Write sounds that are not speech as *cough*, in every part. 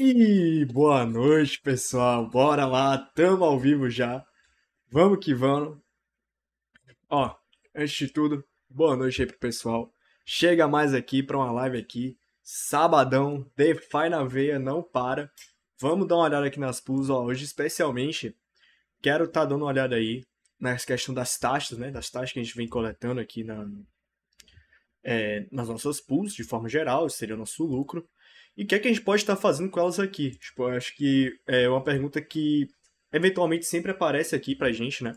E boa noite, pessoal. Bora lá, tamo ao vivo já. Vamos que vamos. Ó, antes de tudo, boa noite aí pro pessoal. Chega mais aqui para uma live aqui. Sabadão, Defy na veia, não para. Vamos dar uma olhada aqui nas pools, ó. Hoje, especialmente, quero estar tá dando uma olhada aí nas questão das taxas, né? Das taxas que a gente vem coletando aqui na, é, nas nossas pools, de forma geral, seria o nosso lucro. E o que é que a gente pode estar fazendo com elas aqui? Tipo, acho que é uma pergunta que eventualmente sempre aparece aqui pra gente, né?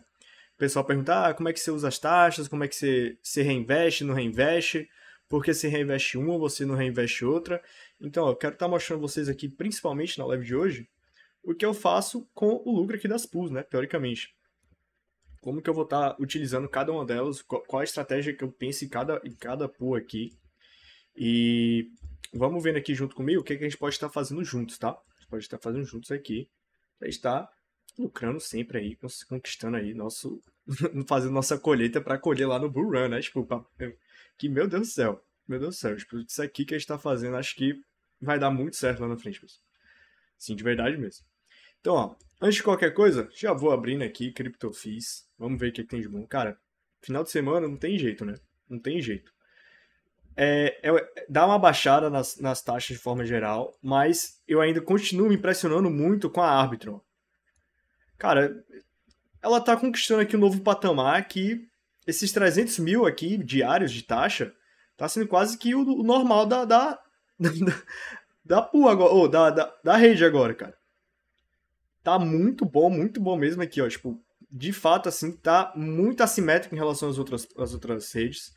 O pessoal pergunta, ah, como é que você usa as taxas, como é que você se reinveste, não reinveste, porque você reinveste uma, você não reinveste outra. Então, eu quero estar mostrando vocês aqui, principalmente na live de hoje, o que eu faço com o lucro aqui das pools, né, teoricamente. Como que eu vou estar utilizando cada uma delas, qual a estratégia que eu penso em cada, em cada pool aqui. E vamos vendo aqui junto comigo o que, que a gente pode estar fazendo juntos, tá? A gente pode estar fazendo juntos aqui para estar lucrando sempre aí, conquistando aí nosso. *laughs* fazendo nossa colheita para colher lá no Bull Run, né? Tipo, pra... que meu Deus do céu, meu Deus do céu, tipo, isso aqui que a gente tá fazendo, acho que vai dar muito certo lá na frente, pessoal. Sim, de verdade mesmo. Então, ó, antes de qualquer coisa, já vou abrindo aqui CryptoFis. Vamos ver o que, que tem de bom. Cara, final de semana não tem jeito, né? Não tem jeito é, é, dá uma baixada nas, nas taxas de forma geral, mas eu ainda continuo me impressionando muito com a árbitro. Cara, ela tá conquistando aqui um novo patamar que esses 300 mil aqui diários de taxa tá sendo quase que o, o normal da da *laughs* da, da, agora, ou da, da, da rede agora, cara. Tá muito bom, muito bom mesmo aqui, ó. Tipo, de fato, assim, tá muito assimétrico em relação às outras, às outras redes.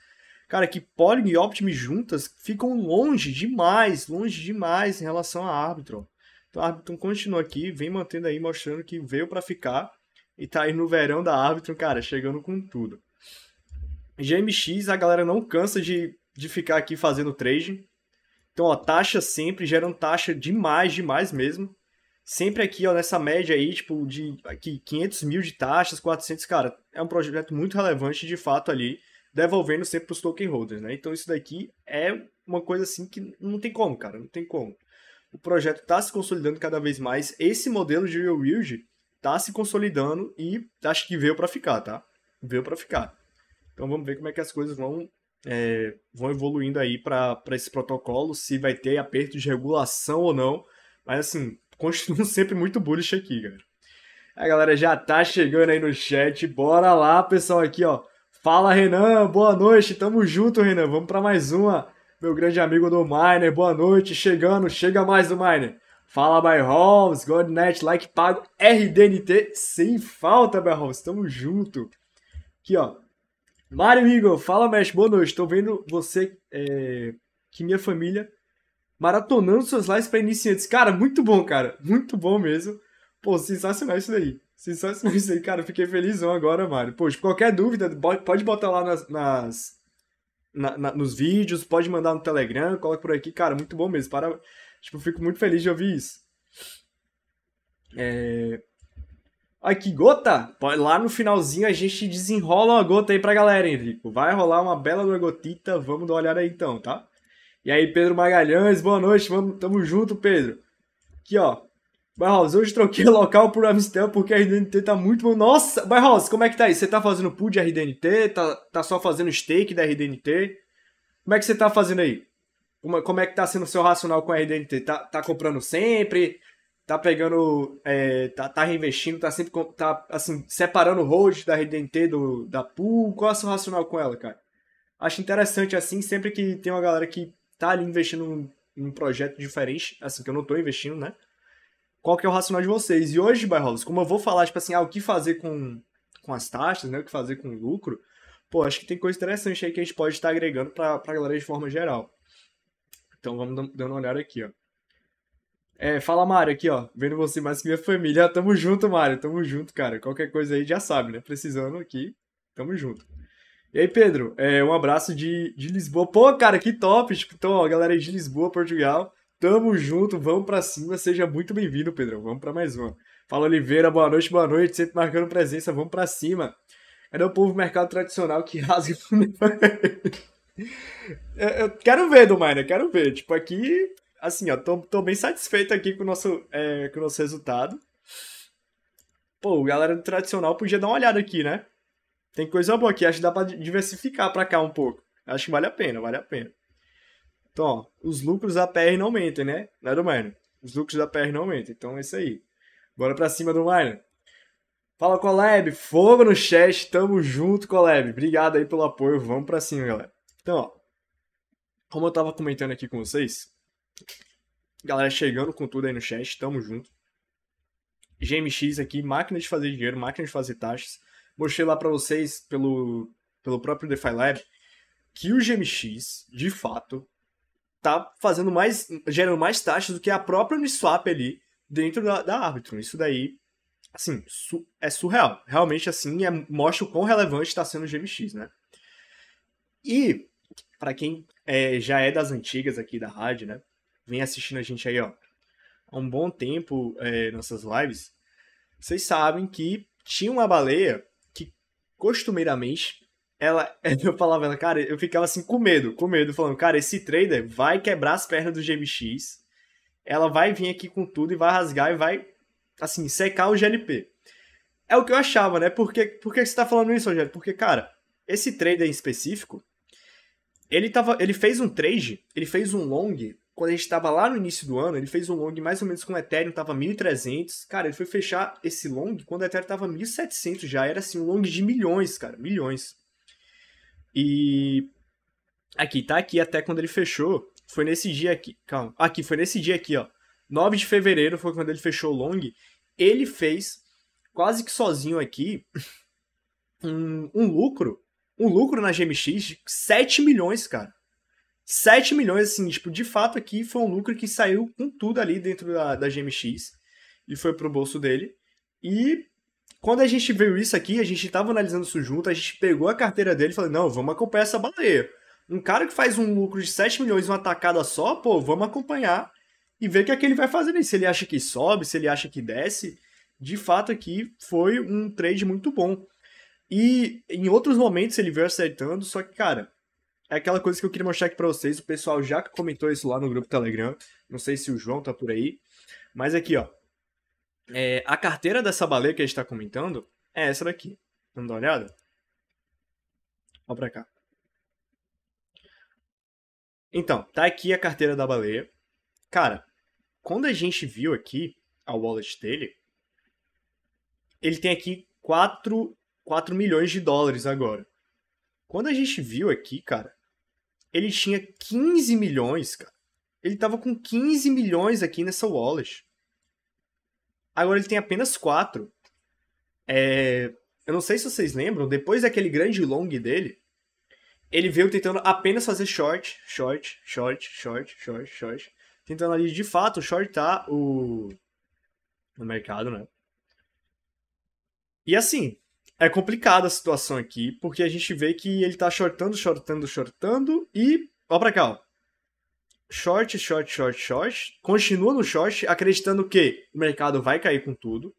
Cara, que Polygon e Optime juntas ficam longe demais, longe demais em relação a árbitro Então a Arbitron continua aqui, vem mantendo aí, mostrando que veio para ficar e tá aí no verão da Arbitron, cara, chegando com tudo. GMX, a galera não cansa de, de ficar aqui fazendo trading. Então, ó, taxa sempre, geram taxa demais, demais mesmo. Sempre aqui, ó, nessa média aí, tipo, de aqui, 500 mil de taxas, 400, cara, é um projeto muito relevante de fato ali devolvendo sempre para os token holders, né? Então isso daqui é uma coisa assim que não tem como, cara, não tem como. O projeto está se consolidando cada vez mais. Esse modelo de real yield está se consolidando e acho que veio para ficar, tá? Veio para ficar. Então vamos ver como é que as coisas vão é, vão evoluindo aí para esse protocolo, se vai ter aperto de regulação ou não. Mas assim, *laughs* continuo sempre muito bullish aqui, cara. A é, galera já tá chegando aí no chat. Bora lá, pessoal, aqui, ó. Fala, Renan, boa noite, tamo junto, Renan. Vamos para mais uma. Meu grande amigo do Miner, boa noite, chegando, chega mais do Miner. Fala, by Holmes, Godnet, like pago, RDNT, sem falta, by Holmes, tamo junto. Aqui, ó. Mário Igor, fala, mestre, boa noite. Tô vendo você, é, que minha família, maratonando suas lives para iniciantes. Cara, muito bom, cara, muito bom mesmo. Pô, sensacional isso daí. Sensacional isso aí, cara. Fiquei felizão agora, Mário. Poxa, qualquer dúvida, pode botar lá nas, nas na, na, nos vídeos, pode mandar no Telegram, coloca por aqui. Cara, muito bom mesmo. Para... Tipo, fico muito feliz de ouvir isso. É... Ai, que gota! Lá no finalzinho a gente desenrola uma gota aí pra galera, Henrico. Vai rolar uma bela uma gotita, vamos dar uma olhada aí então, tá? E aí, Pedro Magalhães, boa noite, vamos, tamo junto, Pedro. Aqui, ó, Barros, hoje troquei local por Amistel porque a RDNT tá muito bom. Nossa, Barros, como é que tá aí? Você tá fazendo pool de RDNT? Tá, tá só fazendo stake da RDNT? Como é que você tá fazendo aí? Como, é, como é que tá sendo o seu racional com a RDNT? Tá, tá comprando sempre? Tá pegando. É, tá, tá reinvestindo? Tá sempre tá, assim, separando o hold da RDNT do, da pool? Qual é o seu racional com ela, cara? Acho interessante, assim, sempre que tem uma galera que tá ali investindo num, num projeto diferente, assim, que eu não tô investindo, né? qual que é o racional de vocês. E hoje, Barrolos, como eu vou falar, tipo assim, ah, o que fazer com, com as taxas, né? O que fazer com o lucro, pô, acho que tem coisa interessante aí que a gente pode estar agregando para a galera de forma geral. Então vamos dando uma olhada aqui, ó. É, fala Mário aqui, ó. Vendo você mais que minha família. Ah, tamo junto, Mário. Tamo junto, cara. Qualquer coisa aí já sabe, né? Precisando aqui, tamo junto. E aí, Pedro, é, um abraço de, de Lisboa. Pô, cara, que top! então, ó, galera aí de Lisboa, Portugal. Tamo junto, vamos para cima. Seja muito bem-vindo, Pedro. Vamos para mais uma. Fala Oliveira, boa noite, boa noite. Sempre marcando presença, vamos para cima. Cadê o povo do mercado tradicional que rasga *laughs* eu, eu quero ver, Domaina, quero ver. Tipo, aqui, assim, ó, tô, tô bem satisfeito aqui com o nosso, é, com o nosso resultado. Pô, galera do tradicional podia dar uma olhada aqui, né? Tem coisa boa aqui, acho que dá pra diversificar pra cá um pouco. Acho que vale a pena, vale a pena. Então, ó, os lucros da PR não aumentam, né? É do Domaino? Os lucros da PR não aumentam. Então é isso aí. Bora pra cima, do Domaino. Fala, Coleb. Fogo no chat. Tamo junto, Coleb. Obrigado aí pelo apoio. Vamos pra cima, galera. Então, ó. Como eu tava comentando aqui com vocês. Galera chegando com tudo aí no chat. Tamo junto. GMX aqui, máquina de fazer dinheiro, máquina de fazer taxas. Mostrei lá para vocês pelo, pelo próprio DeFi Lab que o GMX, de fato, tá fazendo mais, gerando mais taxas do que a própria Uniswap ali dentro da, da Arbitrum. Isso daí, assim, su, é surreal. Realmente, assim, é, mostra o quão relevante está sendo o GMX, né? E, para quem é, já é das antigas aqui da rádio, né? Vem assistindo a gente aí, ó, há um bom tempo é, nossas lives, vocês sabem que tinha uma baleia que costumeiramente ela, *laughs* eu falava ela, cara, eu ficava assim com medo, com medo, falando, cara, esse trader vai quebrar as pernas do GMX, ela vai vir aqui com tudo e vai rasgar e vai, assim, secar o GLP. É o que eu achava, né? Por que, por que você tá falando isso, Rogério? Porque, cara, esse trader em específico, ele, tava, ele fez um trade, ele fez um long, quando a gente tava lá no início do ano, ele fez um long mais ou menos com o Ethereum, tava 1.300, cara, ele foi fechar esse long quando o Ethereum tava 1.700 já, era assim, um long de milhões, cara, milhões. E aqui, tá aqui até quando ele fechou. Foi nesse dia aqui, calma. Aqui, foi nesse dia aqui, ó. 9 de fevereiro foi quando ele fechou o long. Ele fez quase que sozinho aqui *laughs* um, um lucro, um lucro na GMX de 7 milhões, cara. 7 milhões, assim, tipo, de fato aqui foi um lucro que saiu com tudo ali dentro da, da GMX e foi pro bolso dele. E quando a gente viu isso aqui, a gente estava analisando isso junto, a gente pegou a carteira dele e falou: não, vamos acompanhar essa baleia. Um cara que faz um lucro de 7 milhões em uma tacada só, pô, vamos acompanhar e ver o que é que ele vai fazer nisso. Se ele acha que sobe, se ele acha que desce. De fato, aqui foi um trade muito bom. E em outros momentos ele veio acertando, só que, cara, é aquela coisa que eu queria mostrar aqui pra vocês. O pessoal já comentou isso lá no grupo Telegram. Não sei se o João tá por aí. Mas aqui, ó. É, a carteira dessa baleia que a gente está comentando é essa daqui. Vamos tá dar uma olhada? Olha para cá. Então, tá aqui a carteira da baleia. Cara, quando a gente viu aqui a wallet dele, ele tem aqui 4, 4 milhões de dólares agora. Quando a gente viu aqui, cara, ele tinha 15 milhões, cara. Ele tava com 15 milhões aqui nessa wallet. Agora ele tem apenas quatro. É... Eu não sei se vocês lembram, depois daquele grande long dele, ele veio tentando apenas fazer short, short, short, short, short, short. Tentando ali de fato shortar o. mercado, né? E assim, é complicada a situação aqui, porque a gente vê que ele tá shortando, shortando, shortando e. Ó pra cá, ó short, short, short, short, continua no short, acreditando que o mercado vai cair com tudo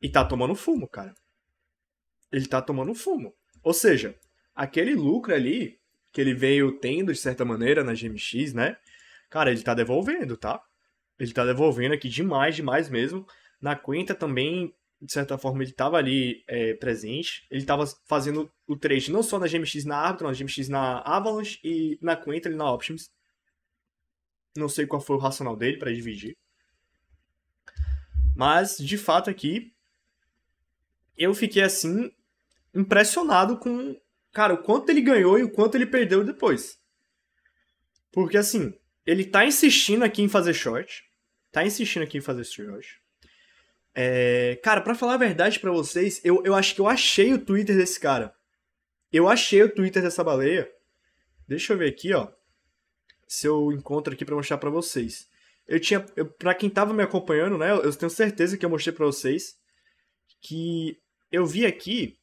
e tá tomando fumo, cara. Ele tá tomando fumo. Ou seja, aquele lucro ali que ele veio tendo de certa maneira na GMX, né? Cara, ele tá devolvendo, tá? Ele tá devolvendo aqui demais, demais mesmo. Na Quinta também, de certa forma, ele tava ali é, presente. Ele tava fazendo o trade não só na GMX na Arbitrum, na GMX na Avalanche e na Quinta ali na Options não sei qual foi o racional dele para dividir. Mas, de fato, aqui eu fiquei assim impressionado com, cara, o quanto ele ganhou e o quanto ele perdeu depois. Porque assim, ele tá insistindo aqui em fazer short, tá insistindo aqui em fazer short. É, cara, para falar a verdade para vocês, eu, eu acho que eu achei o Twitter desse cara. Eu achei o Twitter dessa baleia. Deixa eu ver aqui, ó se eu encontro aqui para mostrar para vocês. Eu tinha, para quem tava me acompanhando, né, eu tenho certeza que eu mostrei para vocês que eu vi aqui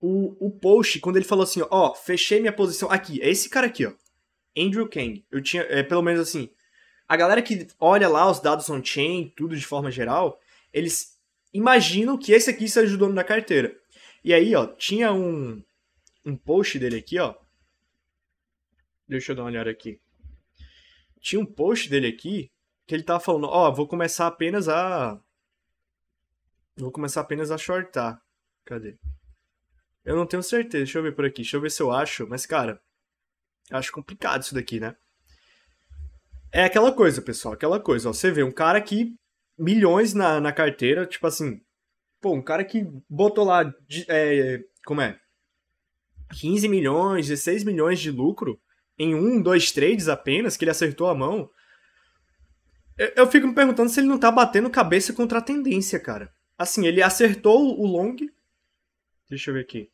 o, o post quando ele falou assim, ó, fechei minha posição aqui, é esse cara aqui, ó. Andrew Kang. Eu tinha, é, pelo menos assim, a galera que olha lá os dados on-chain, tudo de forma geral, eles imaginam que esse aqui seja o dono da carteira. E aí, ó, tinha um, um post dele aqui, ó, Deixa eu dar uma olhada aqui. Tinha um post dele aqui que ele tava falando, ó, oh, vou começar apenas a. Vou começar apenas a shortar. Cadê? Eu não tenho certeza, deixa eu ver por aqui, deixa eu ver se eu acho, mas cara, acho complicado isso daqui, né? É aquela coisa, pessoal, aquela coisa, ó, você vê um cara que milhões na, na carteira, tipo assim, pô, um cara que botou lá, de, é, como é, 15 milhões, 16 milhões de lucro, em um, dois trades apenas, que ele acertou a mão. Eu, eu fico me perguntando se ele não tá batendo cabeça contra a tendência, cara. Assim, ele acertou o long. Deixa eu ver aqui.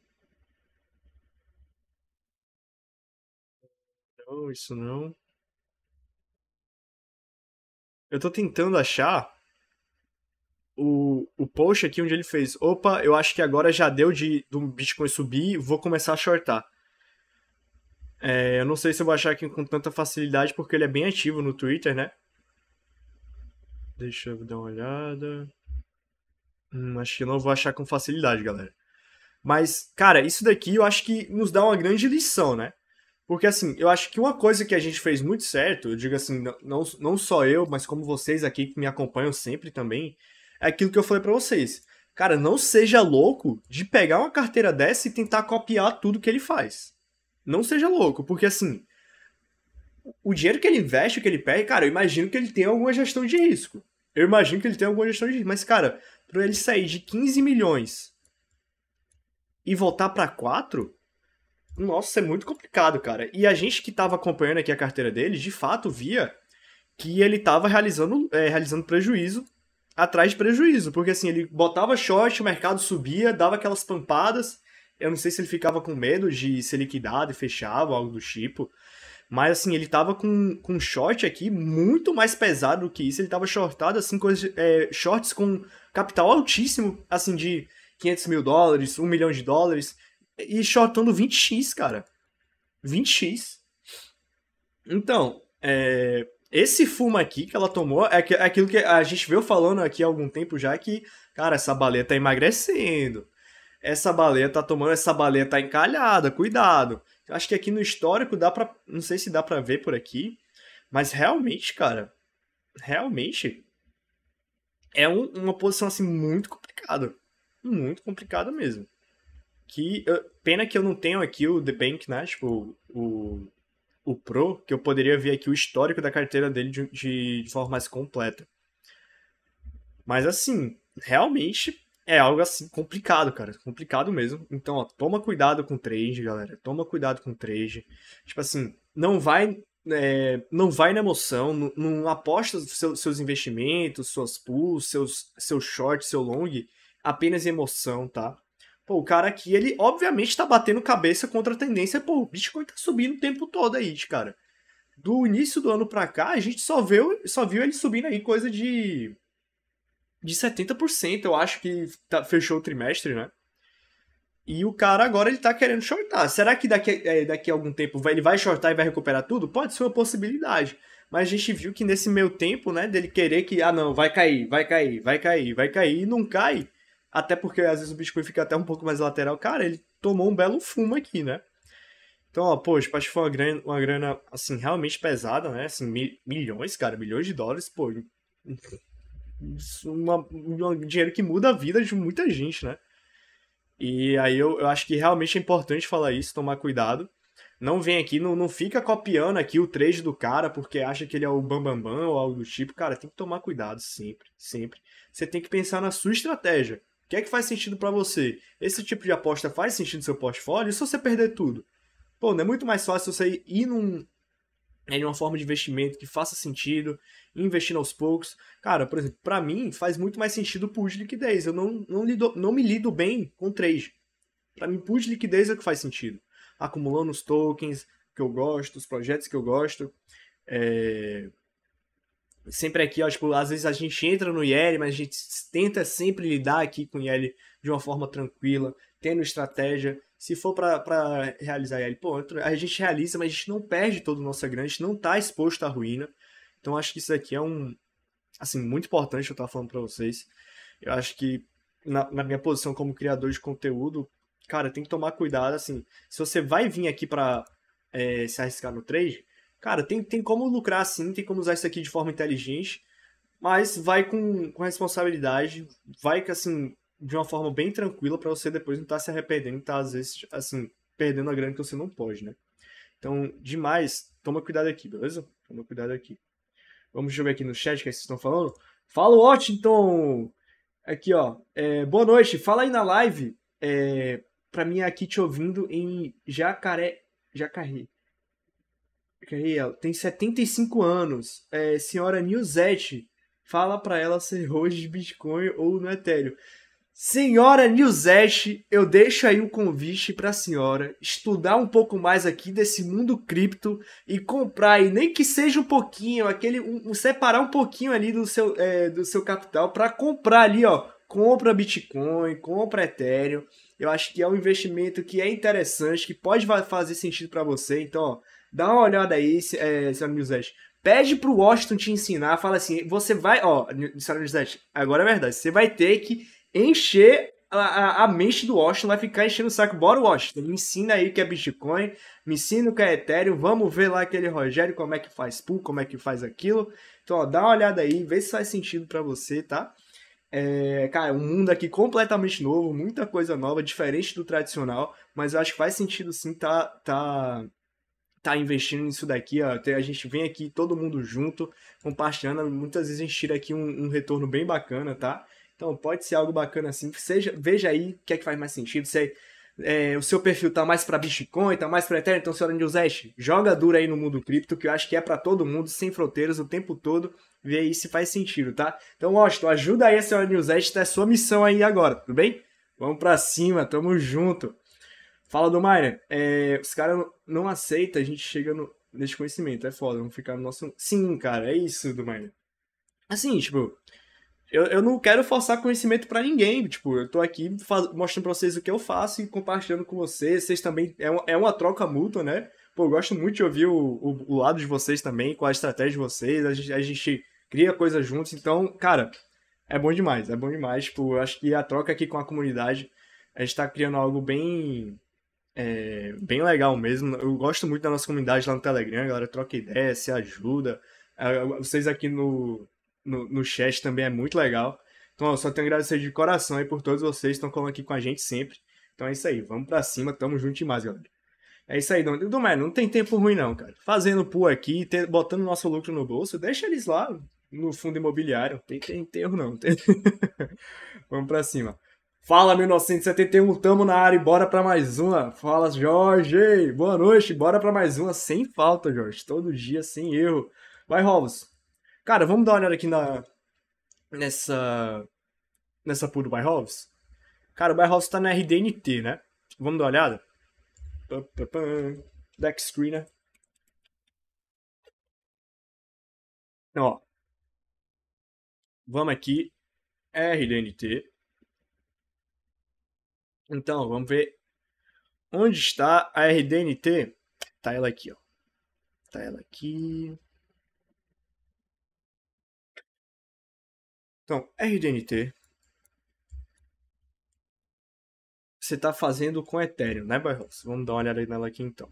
Não, isso não. Eu tô tentando achar o, o post aqui onde ele fez: opa, eu acho que agora já deu de do Bitcoin subir, vou começar a shortar. É, eu não sei se eu vou achar aqui com tanta facilidade, porque ele é bem ativo no Twitter, né? Deixa eu dar uma olhada. Hum, acho que eu não vou achar com facilidade, galera. Mas, cara, isso daqui eu acho que nos dá uma grande lição, né? Porque, assim, eu acho que uma coisa que a gente fez muito certo, eu digo assim, não, não só eu, mas como vocês aqui que me acompanham sempre também, é aquilo que eu falei para vocês. Cara, não seja louco de pegar uma carteira dessa e tentar copiar tudo que ele faz. Não seja louco, porque assim, o dinheiro que ele investe, o que ele perde, cara, eu imagino que ele tem alguma gestão de risco. Eu imagino que ele tem alguma gestão de risco. Mas, cara, para ele sair de 15 milhões e voltar para 4, nossa, é muito complicado, cara. E a gente que tava acompanhando aqui a carteira dele, de fato via que ele tava realizando, é, realizando prejuízo atrás de prejuízo. Porque, assim, ele botava short, o mercado subia, dava aquelas pampadas eu não sei se ele ficava com medo de ser liquidado e fechava, algo do tipo. Mas assim, ele tava com, com um short aqui muito mais pesado do que isso. Ele tava shortado, assim, coisas, é, shorts com capital altíssimo, assim, de 500 mil dólares, 1 milhão de dólares. E shortando 20x, cara. 20x. Então, é, esse fumo aqui que ela tomou é, é, aquilo que a gente veio falando aqui há algum tempo já que, cara, essa baleia tá emagrecendo essa baleia tá tomando, essa baleia tá encalhada, cuidado. Acho que aqui no histórico dá pra. Não sei se dá pra ver por aqui, mas realmente, cara, realmente é um, uma posição assim muito complicada. Muito complicada mesmo. Que, eu, pena que eu não tenho aqui o The Bank, né? Tipo, o, o Pro, que eu poderia ver aqui o histórico da carteira dele de, de, de forma mais completa. Mas assim, realmente é algo assim complicado, cara. Complicado mesmo. Então, ó, toma cuidado com trade, galera. Toma cuidado com trade. Tipo assim, não vai. É, não vai na emoção, não, não aposta seu, seus investimentos, suas pools, seus, seu short, seu long, apenas emoção, tá? Pô, o cara aqui, ele obviamente tá batendo cabeça contra a tendência, pô, o Bitcoin tá subindo o tempo todo aí, cara. Do início do ano pra cá, a gente só viu, só viu ele subindo aí coisa de de 70%, eu acho que tá, fechou o trimestre, né? E o cara agora ele tá querendo shortar. Será que daqui, é, daqui a algum tempo vai, ele vai shortar e vai recuperar tudo? Pode ser uma possibilidade. Mas a gente viu que nesse meio tempo, né, dele querer que, ah não, vai cair, vai cair, vai cair, vai cair, e não cai. Até porque às vezes o Bitcoin fica até um pouco mais lateral. Cara, ele tomou um belo fumo aqui, né? Então, ó, poxa, acho que foi uma grana, uma grana, assim, realmente pesada, né? Assim, milhões, cara, milhões de dólares, pô. É uma, um dinheiro que muda a vida de muita gente, né? E aí eu, eu acho que realmente é importante falar isso, tomar cuidado. Não vem aqui, não, não fica copiando aqui o trade do cara porque acha que ele é o bambambam bam, bam, ou algo do tipo. Cara, tem que tomar cuidado sempre, sempre. Você tem que pensar na sua estratégia. O que é que faz sentido para você? Esse tipo de aposta faz sentido no seu portfólio? E se você perder tudo? Pô, não é muito mais fácil você ir num, é de uma forma de investimento que faça sentido, investindo aos poucos. Cara, por exemplo, para mim faz muito mais sentido o pool de liquidez. Eu não, não, lido, não me lido bem com trade. Para mim, pool de liquidez é o que faz sentido. Acumulando os tokens que eu gosto, os projetos que eu gosto. É... Sempre aqui, ó, tipo, às vezes a gente entra no IL, mas a gente tenta sempre lidar aqui com o IL de uma forma tranquila, tendo estratégia, se for para realizar ele, pô, a gente realiza, mas a gente não perde todo o nosso grana, a gente não está exposto à ruína. Então acho que isso aqui é um, assim, muito importante eu estar falando para vocês. Eu acho que na, na, minha posição como criador de conteúdo, cara, tem que tomar cuidado, assim, se você vai vir aqui para é, se arriscar no trade, cara, tem, tem como lucrar sim, tem como usar isso aqui de forma inteligente, mas vai com, com responsabilidade, vai que assim, de uma forma bem tranquila para você depois não estar tá se arrependendo, estar tá, às vezes assim, perdendo a grana que você não pode, né? Então, demais, toma cuidado aqui, beleza? Toma cuidado aqui. Vamos jogar aqui no chat que é vocês estão falando. Fala, Washington! Aqui, ó. É, boa noite, fala aí na live. É, pra mim, é aqui te ouvindo em Jacaré. Jacaré. Jacaré, tem 75 anos. É, senhora Nilzete, fala pra ela ser hoje de Bitcoin ou no Ethereum. Senhora Nilzeste, eu deixo aí o um convite para a senhora estudar um pouco mais aqui desse mundo cripto e comprar aí, nem que seja um pouquinho, aquele um, um separar um pouquinho ali do seu, é, do seu capital para comprar ali, ó, compra Bitcoin, compra Ethereum. Eu acho que é um investimento que é interessante, que pode fazer sentido para você. Então, ó, dá uma olhada aí, é, senhora Nilzeste. Pede pro Washington te ensinar, fala assim, você vai, ó, senhora Nilzeste, agora é verdade, você vai ter que encher a, a, a, mente do Washington vai ficar enchendo o saco. Bora, Washington, me ensina aí que é Bitcoin, me ensina o que é Ethereum, vamos ver lá aquele Rogério como é que faz pool, como é que faz aquilo. Então, ó, dá uma olhada aí, vê se faz sentido para você, tá? É, cara, um mundo aqui completamente novo, muita coisa nova, diferente do tradicional, mas eu acho que faz sentido sim tá, tá, tá investindo nisso daqui, ó. A gente vem aqui todo mundo junto, compartilhando, muitas vezes a gente tira aqui um, um retorno bem bacana, tá? Então pode ser algo bacana assim. Seja, veja aí o que é que faz mais sentido. Se é, o seu perfil tá mais para Bitcoin, tá mais para Ethereum, então senhor Andilzeste, joga duro aí no mundo cripto, que eu acho que é para todo mundo, sem fronteiras, o tempo todo, vê aí se faz sentido, tá? Então, Washington, ajuda aí a senhora tá é sua missão aí agora, tudo bem? Vamos para cima, tamo junto. Fala do Mayra, é, os caras não aceitam, a gente chega no, nesse conhecimento, é foda, vamos ficar no nosso... Sim, cara, é isso, do Mayra. Assim, tipo, eu, eu não quero forçar conhecimento para ninguém. Tipo, eu tô aqui mostrando pra vocês o que eu faço e compartilhando com vocês. Vocês também. É, uma, é uma troca mútua, né? Pô, eu gosto muito de ouvir o, o, o lado de vocês também, qual é a estratégia de vocês. A gente, a gente cria coisas juntos. Então, cara, é bom demais. É bom demais. Tipo, eu acho que a troca aqui com a comunidade, a gente tá criando algo bem. É, bem legal mesmo. Eu gosto muito da nossa comunidade lá no Telegram, a galera troca ideia, se ajuda. É, vocês aqui no, no, no chat também é muito legal. Então, ó, só tenho a agradecer de coração aí por todos vocês que estão colando aqui com a gente sempre. Então é isso aí, vamos para cima, tamo junto demais, galera. É isso aí, Dom. não tem tempo ruim não, cara. Fazendo pool aqui, botando nosso lucro no bolso, deixa eles lá no fundo imobiliário. Tem, tem, tem não. Tem... *laughs* vamos para cima. Fala 1971, tamo na área e bora pra mais uma. Fala Jorge, boa noite, bora pra mais uma sem falta, Jorge. Todo dia, sem erro. Vai, Robson Cara, vamos dar uma olhada aqui na nessa nessa pool do Byhoves. Cara, o Byhoves tá na RDNT, né? Vamos dar uma olhada. Deck né? Então, ó. Vamos aqui. RDNT. Então, vamos ver onde está a RDNT. Tá ela aqui, ó. Tá ela aqui. Então, RDNT. Você está fazendo com Ethereum, né, Byros? Vamos dar uma olhada nela aqui então.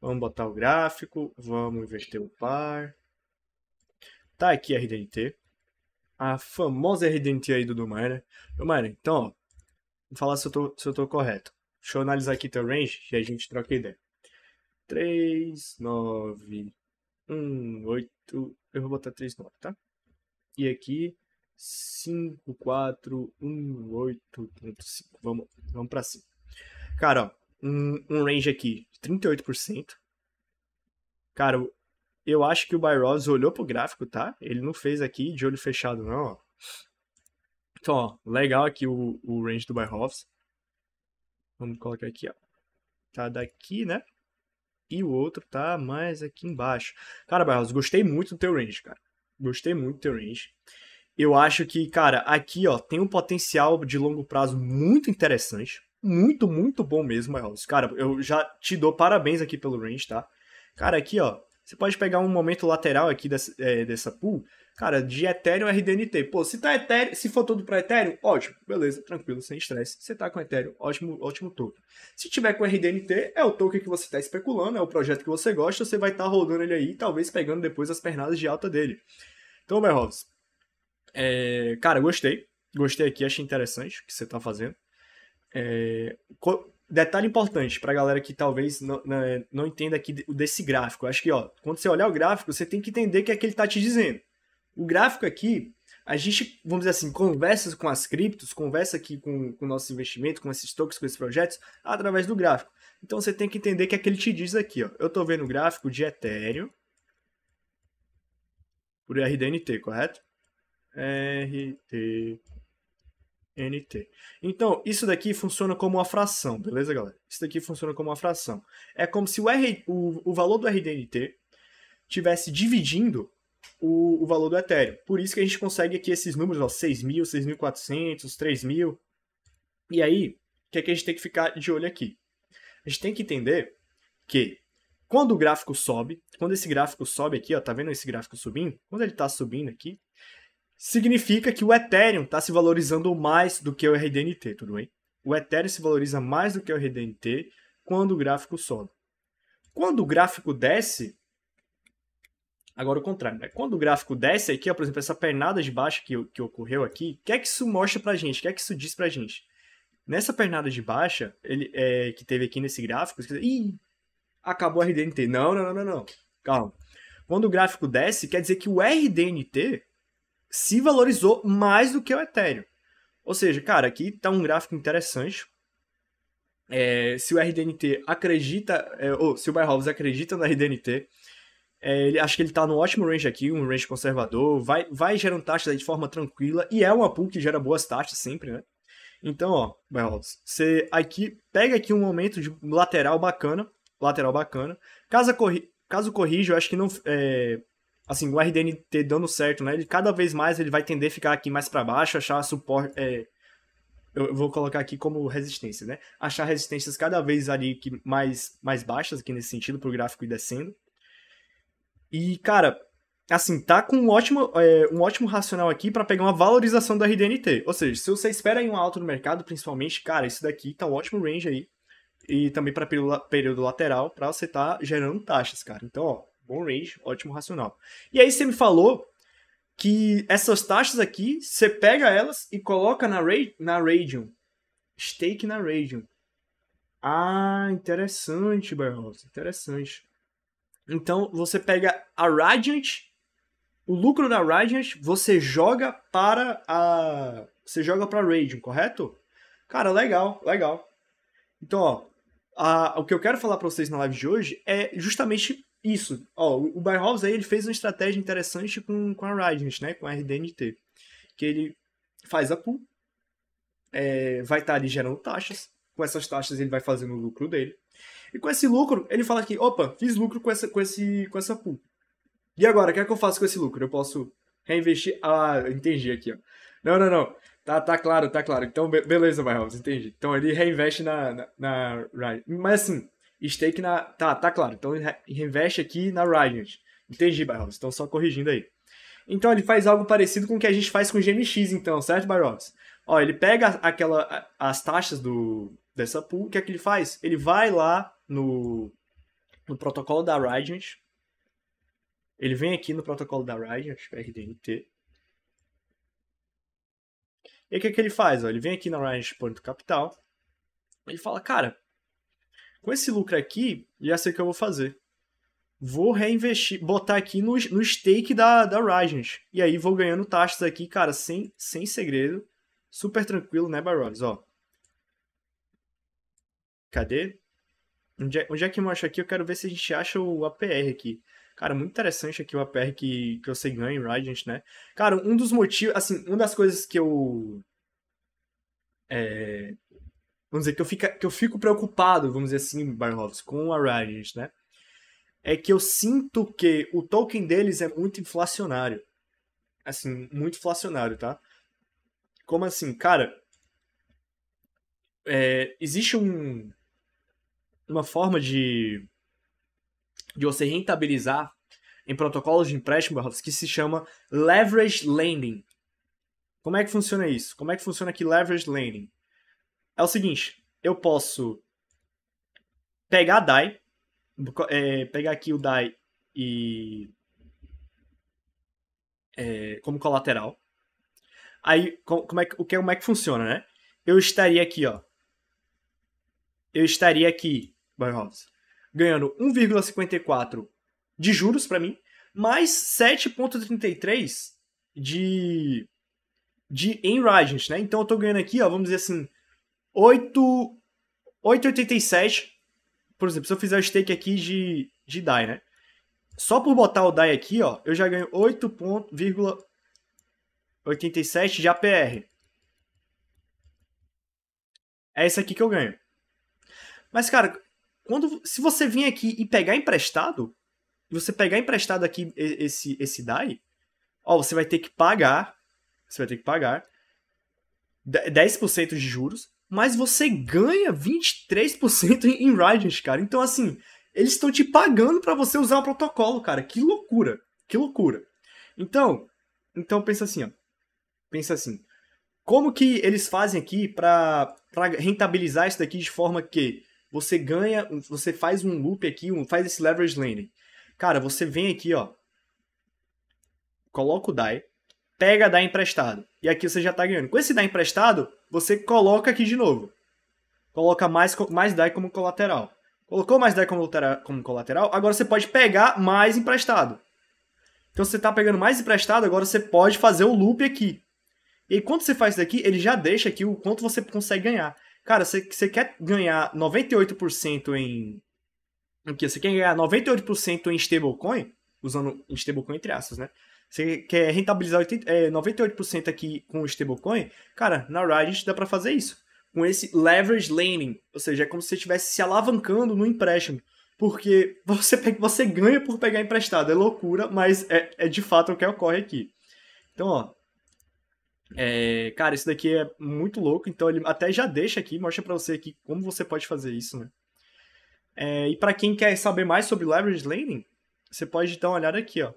Vamos botar o gráfico, vamos inverter o par. Tá aqui a RDNT. A famosa RDNT aí do Domainer. Né? Domainer, então, ó, vou falar se eu, tô, se eu tô correto. Deixa eu analisar aqui teu range e a gente troca ideia. 3, 9, 1, 8. Eu vou botar 3, 9, tá? E aqui, 5, 4, 1, 8, Vamos, vamos pra cima. Cara, ó, um, um range aqui de 38%. Cara, eu acho que o Byros olhou pro gráfico, tá? Ele não fez aqui de olho fechado, não, ó. Então, ó, legal aqui o, o range do Byros. Vamos colocar aqui, ó. Tá daqui, né? E o outro tá mais aqui embaixo. Cara, Byros, gostei muito do teu range, cara. Gostei muito do teu range eu acho que, cara, aqui ó, tem um potencial de longo prazo muito interessante. Muito, muito bom mesmo, Elvis. Cara, eu já te dou parabéns aqui pelo range, tá? Cara, aqui ó, você pode pegar um momento lateral aqui dessa, é, dessa pool, cara, de Ethereum RDNT. Pô, se tá Ethereum, se for tudo para Ethereum, ótimo, beleza, tranquilo, sem estresse. Você tá com Ethereum, ótimo, ótimo token. Se tiver com RDNT, é o token que você tá especulando, é o projeto que você gosta, você vai estar tá rodando ele aí, talvez pegando depois as pernadas de alta dele. Então, Berrovs, é, cara, gostei. Gostei aqui, achei interessante o que você tá fazendo. É, detalhe importante pra galera que talvez não, né, não, entenda aqui desse gráfico. acho que, ó, quando você olhar o gráfico, você tem que entender o que é que ele tá te dizendo. O gráfico aqui, a gente, vamos dizer assim, conversa com as criptos, conversa aqui com o nosso investimento, com esses tokens, com esses projetos, através do gráfico. Então você tem que entender o que é que ele te diz aqui. Ó. Eu estou vendo o gráfico de Ethereum por RDNT, correto? RT Então, isso daqui funciona como uma fração, beleza, galera? Isso daqui funciona como uma fração. É como se o, R, o, o valor do RDNT tivesse dividindo o, o, valor do Ethereum. Por isso que a gente consegue aqui esses números, ó, 6.000, 6.400, 3.000. E aí, o que, é que a gente tem que ficar de olho aqui? A gente tem que entender que quando o gráfico sobe, quando esse gráfico sobe aqui, ó, tá vendo esse gráfico subindo? Quando ele tá subindo aqui, significa que o Ethereum está se valorizando mais do que o RDNT, tudo bem? O Ethereum se valoriza mais do que o RDNT quando o gráfico sobe. Quando o gráfico desce, agora o contrário, né? Quando o gráfico desce aqui, ó, por exemplo, essa pernada de baixa que, que ocorreu aqui, o que é que isso mostra pra gente? O que é que isso diz pra gente? Nessa pernada de baixa, ele, é, que teve aqui nesse gráfico, você... Ih, acabou o RDNT. Não, não, não, não, não. Calma. Quando o gráfico desce, quer dizer que o RDNT se valorizou mais do que o Ethereum. Ou seja, cara, aqui está um gráfico interessante. É, se o RDNT acredita, é, ou se o Buy acredita no RDNT, é, ele, acho que ele está no ótimo range aqui, um range conservador, vai, vai gerando taxas de forma tranquila, e é uma pool que gera boas taxas sempre, né? Então, ó, Buy você aqui, pega aqui um momento de lateral bacana, lateral bacana, caso, corri, caso corrija, eu acho que não, é, assim, o RDNT dando certo, né? Ele cada vez mais ele vai tender a ficar aqui mais para baixo, achar suporte. É, eu vou colocar aqui como resistência, né? Achar resistências cada vez ali que mais, mais baixas aqui nesse sentido, pro gráfico ir descendo. E, cara, assim, tá com um ótimo, é, um ótimo racional aqui para pegar uma valorização do RDNT. Ou seja, se você espera aí um alto no mercado, principalmente, cara, isso daqui tá um ótimo range aí. E também para período, lateral, para você tá gerando taxas, cara. Então, ó, Bom range, ótimo racional. E aí você me falou que essas taxas aqui, você pega elas e coloca na, ra na Radium. Stake na Radium. Ah, interessante, Barros. Interessante. Então, você pega a Radiant, o lucro da Radiant, você joga para a... Você joga para Radium, correto? Cara, legal, legal. Então, ó, a, o que eu quero falar para vocês na live de hoje é justamente isso. Ó, o Byhouse aí ele fez uma estratégia interessante com, com a Radiant, né? Com a RDNT. Que ele faz a pool, é, vai estar tá ali gerando taxas. Com essas taxas ele vai fazendo o lucro dele. E com esse lucro, ele fala aqui, opa, fiz lucro com essa, com esse, com essa pool. E agora, o que é que eu faço com esse lucro? Eu posso reinvestir. Ah, entendi aqui, ó. Não, não, não. Tá, tá claro, tá claro. Então, be beleza, Byhouse, entendi. Então ele reinveste na, na, na Mas assim, stake na. Tá, tá claro. Então reinveste aqui na Riot. Entendi, Barros. Então só corrigindo aí. Então ele faz algo parecido com o que a gente faz com o GMX, então, certo, Barros? Ó, ele pega aquela, as taxas do, dessa pool, o que é que ele faz? Ele vai lá no, no protocolo da Riot. Ele vem aqui no protocolo da Riot, RDNT. E o que, é que ele faz? Ó, ele vem aqui na Riot Ponto Capital. Ele fala, cara, com esse lucro aqui, já sei o que eu vou fazer. Vou reinvestir, botar aqui no, no stake da, da Rygens. E aí vou ganhando taxas aqui, cara, sem, sem segredo. Super tranquilo, né, Barons? Ó. Cadê? Onde é, onde é que eu acho aqui? Eu quero ver se a gente acha o APR aqui. Cara, muito interessante aqui o APR que, que você ganha em Ryzen, né? Cara, um dos motivos, assim, uma das coisas que eu. É, vamos dizer, que eu, fica, que eu fico preocupado, vamos dizer assim, Barnhoffs, com a Riot, né? É que eu sinto que o token deles é muito inflacionário. Assim, muito inflacionário, tá? Como assim? Cara, é, existe um, uma forma de, de você rentabilizar em protocolos de empréstimo que se chama leverage lending. Como é que funciona isso? Como é que funciona aqui leverage lending? é o seguinte: eu posso pegar a DAI, é, pegar aqui o DAI e. É, como colateral. Aí, como é, o que, como é que funciona, né? Eu estaria aqui, ó. Eu estaria aqui, Boy Hobbs, ganhando 1,54 de juros para mim, mais 7,33 de de enright, né? Então eu tô ganhando aqui, ó, vamos dizer assim, 8,87. Por exemplo, se eu fizer o stake aqui de, de DAI, né? Só por botar o DAI aqui, ó, eu já ganho 8,87 de APR. É esse aqui que eu ganho. Mas, cara, quando se você vir aqui e pegar emprestado, e você pegar emprestado aqui esse, esse DAI, ó, você vai ter que pagar, você vai ter que pagar 10% de juros, mas você ganha 23% em Riders, cara. Então, assim, eles estão te pagando para você usar o protocolo, cara. Que loucura, que loucura. Então, então pensa assim, ó. Pensa assim. Como que eles fazem aqui para rentabilizar isso daqui de forma que você ganha, você faz um loop aqui, um, faz esse leverage landing. Cara, você vem aqui, ó, coloca o DAI, pega DAI emprestado. E aqui você já tá ganhando. Com esse DAI emprestado, você coloca aqui de novo. Coloca mais, mais DAI como colateral. Colocou mais DAI como, como colateral, agora você pode pegar mais emprestado. Então você está pegando mais emprestado, agora você pode fazer o loop aqui. E quando você faz isso daqui, ele já deixa aqui o quanto você consegue ganhar. Cara, você, você quer ganhar 98% em. O que? Você quer ganhar 98% em stablecoin? Usando stablecoin entre aspas, né? você quer rentabilizar 80, é, 98% aqui com o stablecoin, cara, na Ride dá para fazer isso. Com esse leverage lending, ou seja, é como se você estivesse se alavancando no empréstimo. Porque *laughs* você, você ganha por pegar emprestado. É loucura, mas é, é de fato o que ocorre aqui. Então, ó. É, cara, isso daqui é muito louco. Então, ele até já deixa aqui, mostra para você aqui como você pode fazer isso, né? É, e para quem quer saber mais sobre leverage lending, você pode dar uma olhada aqui, ó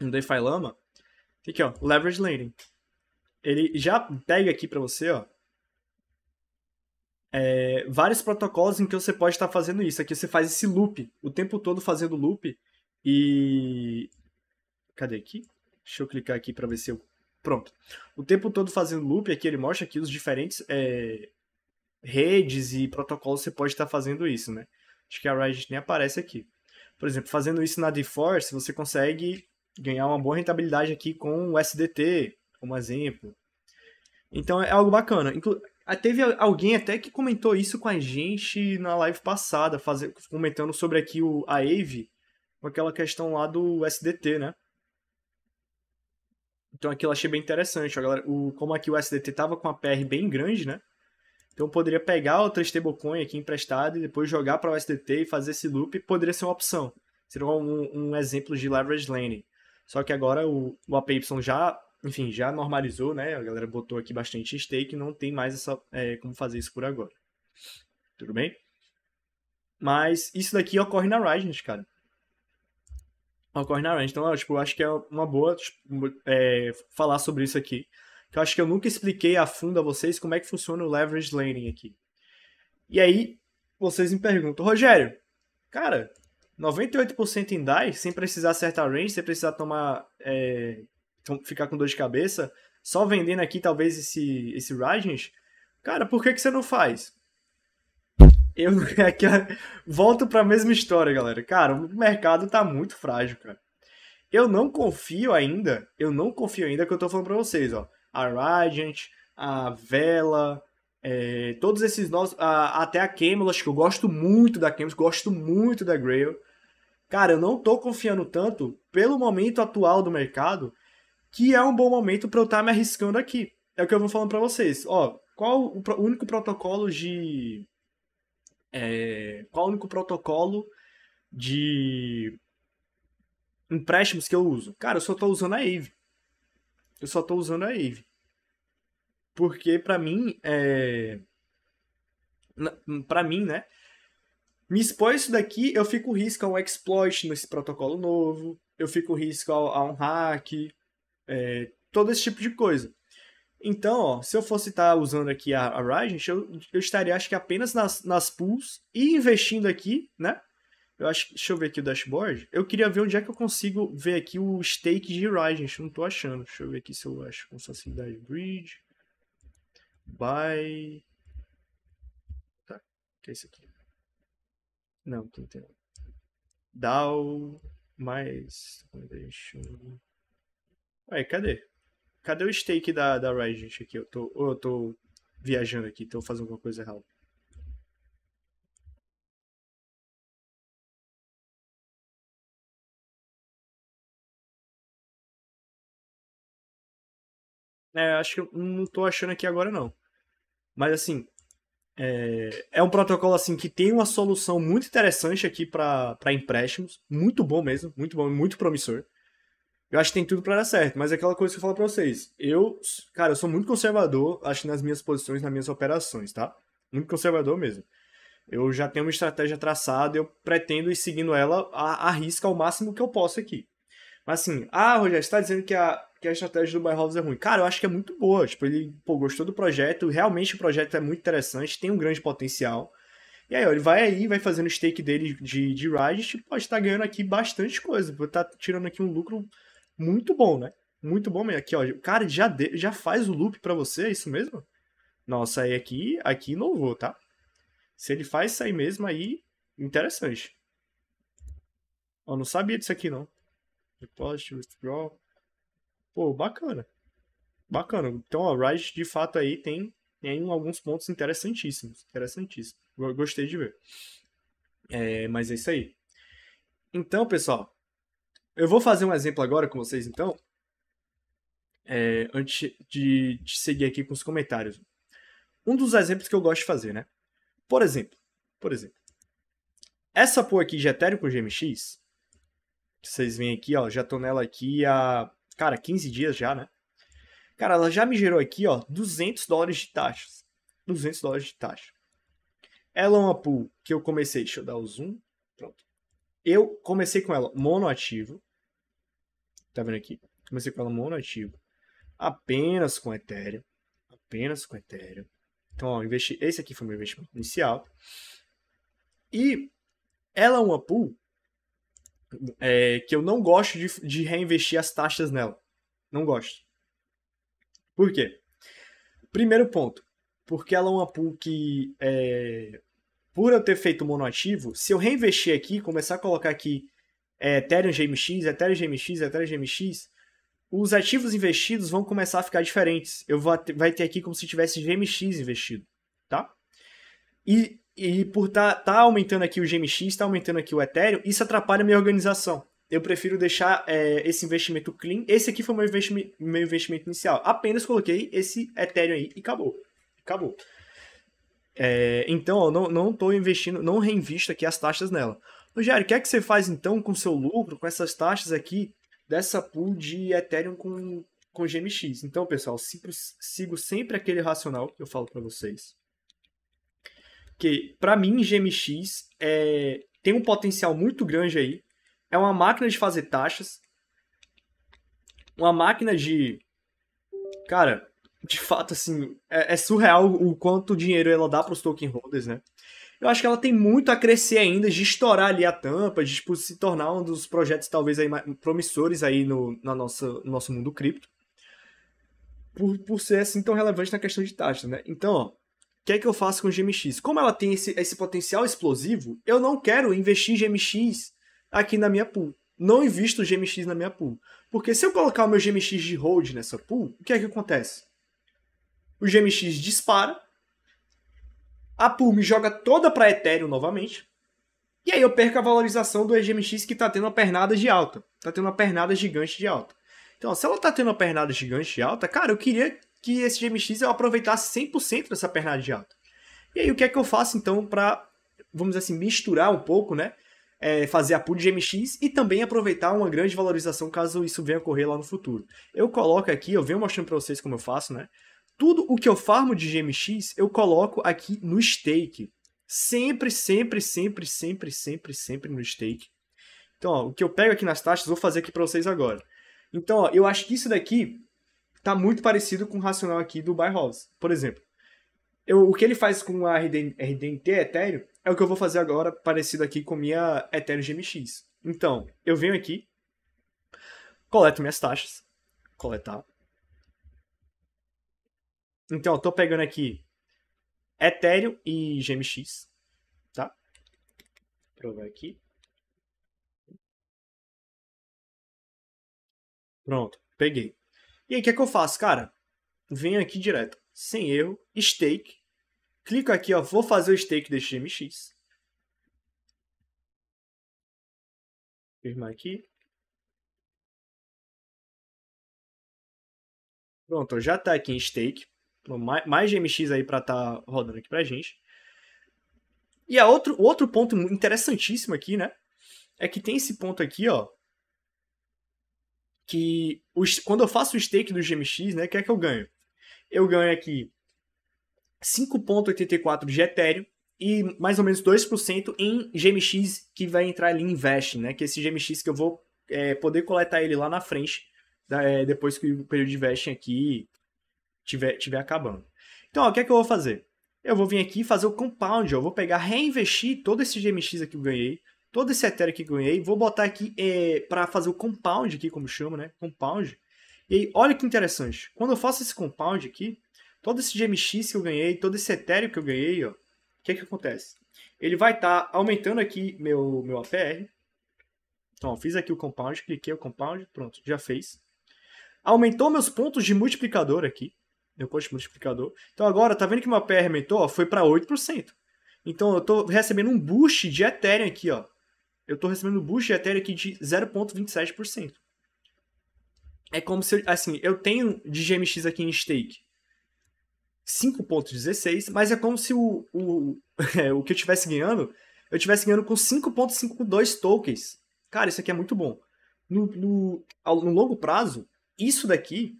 no DeFi Lama, aqui ó, leverage lending. Ele já pega aqui para você, ó, é, vários protocolos em que você pode estar tá fazendo isso. Aqui você faz esse loop, o tempo todo fazendo loop e... Cadê aqui? Deixa eu clicar aqui para ver se eu... Pronto. O tempo todo fazendo loop, aqui ele mostra aqui os diferentes é, redes e protocolos que você pode estar tá fazendo isso, né? Acho que a Riot nem aparece aqui. Por exemplo, fazendo isso na DeForce, você consegue ganhar uma boa rentabilidade aqui com o SDT, como exemplo. Então é algo bacana. Inclu ah, teve alguém até que comentou isso com a gente na live passada, fazer, comentando sobre aqui o, a AVE, com aquela questão lá do SDT, né? Então aquilo eu achei bem interessante, galera. O, como aqui o SDT tava com a PR bem grande, né? Então eu poderia pegar outra stablecoin aqui emprestada e depois jogar para o SDT e fazer esse loop, poderia ser uma opção. Seria um, um exemplo de leverage lending. Só que agora o, o APY já, enfim, já normalizou, né? A galera botou aqui bastante stake, não tem mais essa, é, como fazer isso por agora. Tudo bem? Mas isso daqui ocorre na Rigent, cara. Ocorre na Rigent. Então, eu, tipo, eu acho que é uma boa tipo, é, falar sobre isso aqui. Que eu acho que eu nunca expliquei a fundo a vocês como é que funciona o leverage lending aqui. E aí, vocês me perguntam, Rogério, cara, 98% em die, sem precisar acertar range, sem precisar tomar. É, ficar com dor de cabeça, só vendendo aqui talvez esse, esse Rajens. Cara, por que, que você não faz? Eu *laughs* aqui, volto para a mesma história, galera. Cara, o mercado tá muito frágil, cara. Eu não confio ainda, eu não confio ainda que eu tô falando para vocês, ó. A Radiant, a Vela, é, todos esses nós até a Camelot, acho que eu gosto muito da Camelot, gosto muito da Grail. Cara, eu não tô confiando tanto pelo momento atual do mercado, que é um bom momento para eu estar tá me arriscando aqui. É o que eu vou falando para vocês. Ó, qual o, o único protocolo de. É, qual o único protocolo de empréstimos que eu uso? Cara, eu só tô usando a Eve Eu só tô usando a Eve porque para mim, é... para mim, né? Me expor isso daqui, eu fico risco a um exploit nesse protocolo novo, eu fico risco a, a um hack, é... todo esse tipo de coisa. Então, ó, se eu fosse estar tá usando aqui a, a eu, eu estaria, acho que apenas nas, nas pools e investindo aqui, né? Eu acho, deixa eu ver aqui o dashboard. Eu queria ver onde é que eu consigo ver aqui o stake de Rygent. Não tô achando. Deixa eu ver aqui se eu acho com facilidade. Bridge by. Tá, que é isso aqui? Não, não tem. DAO mais. Deixa eu... Aí, cadê? Cadê o stake da, da Riot, gente? Aqui, eu tô, eu tô viajando aqui, tô fazendo alguma coisa errada. É, acho que não tô achando aqui agora, não. Mas assim, é, é um protocolo assim que tem uma solução muito interessante aqui para empréstimos. Muito bom mesmo, muito bom, muito promissor. Eu acho que tem tudo para dar certo, mas é aquela coisa que eu falo para vocês. Eu, cara, eu sou muito conservador, acho nas minhas posições, nas minhas operações, tá? Muito conservador mesmo. Eu já tenho uma estratégia traçada, eu pretendo ir seguindo ela à, risca ao máximo que eu posso aqui. Mas assim, ah, Rogério, você tá dizendo que a que a estratégia do Byhouse é ruim. Cara, eu acho que é muito boa. Tipo, ele pô, gostou do projeto, realmente o projeto é muito interessante, tem um grande potencial. E aí, ó, ele vai aí, vai fazendo o stake dele de, de Riot, pode estar tipo, tá ganhando aqui bastante coisa, pode estar tá tirando aqui um lucro muito bom, né? Muito bom mesmo. Aqui, ó, o cara já, de, já faz o loop para você, é isso mesmo? Nossa, aí aqui, aqui inovou, tá? Se ele faz isso aí mesmo, aí, interessante. Ó, não sabia disso aqui, não. Deposit, withdraw. Pô, bacana. Bacana. Então, ó, Riot, de fato, aí tem, tem alguns pontos interessantíssimos. Interessantíssimos. Gostei de ver. É, mas é isso aí. Então, pessoal, eu vou fazer um exemplo agora com vocês, então. É, antes de, de seguir aqui com os comentários. Um dos exemplos que eu gosto de fazer, né? Por exemplo, por exemplo, essa porra aqui de Ethereum com GMX, vocês veem aqui, ó, já tô nela aqui há cara, 15 dias já, né? Cara, ela já me gerou aqui, ó, 200 dólares de taxas. 200 dólares de taxa. Ela é uma pool que eu comecei, deixa eu dar o zoom, pronto. Eu comecei com ela monoativo. Tá vendo aqui? Comecei com ela monoativo. Apenas com Ethereum. Apenas com Ethereum. Então, ó, investi... esse aqui foi meu investimento inicial. E ela é uma pool é, que eu não gosto de, de reinvestir as taxas nela. Não gosto. Por quê? Primeiro ponto, porque ela é uma pool que, é, por eu ter feito monoativo, se eu reinvestir aqui, começar a colocar aqui é, Ethereum GMX, Ethereum GMX, Ethereum GMX, os ativos investidos vão começar a ficar diferentes. Eu vou vai ter aqui como se tivesse GMX investido, tá? E e por tá, tá aumentando aqui o GMX, tá aumentando aqui o Ethereum, isso atrapalha a minha organização. Eu prefiro deixar é, esse investimento clean. Esse aqui foi meu investimento, meu investimento inicial. Apenas coloquei esse Ethereum aí e acabou. Acabou. É, então, ó, não, não investindo, não reinvisto aqui as taxas nela. Rogério, o que é que você faz então com seu lucro, com essas taxas aqui, dessa pool de Ethereum com, com GMX? Então, pessoal, sigo, sigo sempre aquele racional que eu falo para vocês que para mim GMX é, tem um potencial muito grande aí. É uma máquina de fazer taxas, uma máquina de, cara, de fato assim é, é surreal o quanto dinheiro ela dá para os token holders, né? Eu acho que ela tem muito a crescer ainda, de estourar ali a tampa, de tipo, se tornar um dos projetos talvez aí promissores aí no, na nossa, no nosso mundo cripto. Por, por ser assim tão relevante na questão de taxa, né? Então, ó, o que é que eu faço com GMX? Como ela tem esse, esse potencial explosivo, eu não quero investir GMX aqui na minha pool. Não invisto GMX na minha pool. Porque se eu colocar o meu GMX de hold nessa pool, o que é que acontece? O GMX dispara, a pool me joga toda para Ethereum novamente, e aí eu perco a valorização do Gmx que está tendo uma pernada de alta. Está tendo uma pernada gigante de alta. Então, se ela está tendo uma pernada gigante de alta, cara, eu queria que esse GMX eu aproveitasse 100% dessa pernada de alta. E aí o que é que eu faço então para, vamos dizer assim, misturar um pouco, né? É, fazer a pool de GMX e também aproveitar uma grande valorização caso isso venha a ocorrer lá no futuro. Eu coloco aqui, eu venho mostrando para vocês como eu faço, né? Tudo o que eu farmo de GMX, eu coloco aqui no stake. Sempre, sempre, sempre, sempre, sempre, sempre no stake. Então, ó, o que eu pego aqui nas taxas, vou fazer aqui para vocês agora. Então, ó, eu acho que isso daqui tá muito parecido com o racional aqui do By Por exemplo, eu, o que ele faz com a RDNT Ethereum é o que eu vou fazer agora parecido aqui com minha Ethereum GMX. Então, eu venho aqui, coleto minhas taxas, coletar. Então, eu tô pegando aqui Ethereum e GMX, tá? Provar aqui. Pronto, peguei. E aí, o que é que eu faço, cara? Venho aqui direto, sem erro, stake. Clico aqui, ó, vou fazer o stake desse gmx Firmar aqui. Pronto, já tá aqui em stake. Mais GMX aí para tá rodando aqui pra gente. E a outro, outro ponto interessantíssimo aqui, né? É que tem esse ponto aqui, ó, que os, quando eu faço o stake do GMX, né, o que é que eu ganho? Eu ganho aqui 5.84 de Ethereum e mais ou menos 2% em GMX que vai entrar ali em Vest, né, que é esse GMX que eu vou é, poder coletar ele lá na frente, é, depois que o período de vesting aqui tiver, tiver acabando. Então, ó, o que é que eu vou fazer? Eu vou vir aqui fazer o compound, ó, eu vou pegar, reinvestir todo esse GMX aqui que eu ganhei, todo esse Ethereum que ganhei, vou botar aqui é, para fazer o compound aqui, como chama, né? Compound. E aí, olha que interessante. Quando eu faço esse compound aqui, todo esse GMX que eu ganhei, todo esse Ethereum que eu ganhei, ó, o que é que acontece? Ele vai estar tá aumentando aqui meu, meu APR. Então, ó, fiz aqui o compound, cliquei o compound, pronto, já fez. Aumentou meus pontos de multiplicador aqui, meu ponto de multiplicador. Então agora, tá vendo que meu APR aumentou? Ó, foi para 8%. Então eu tô recebendo um boost de Ethereum aqui, ó eu estou recebendo boost de Ethereum aqui de 0,27%. É como se, eu, assim, eu tenho de GMX aqui em stake 5,16, mas é como se o, o, é, *laughs* o que eu tivesse ganhando, eu tivesse ganhando com 5,52 tokens. Cara, isso aqui é muito bom. No, no, no longo prazo, isso daqui,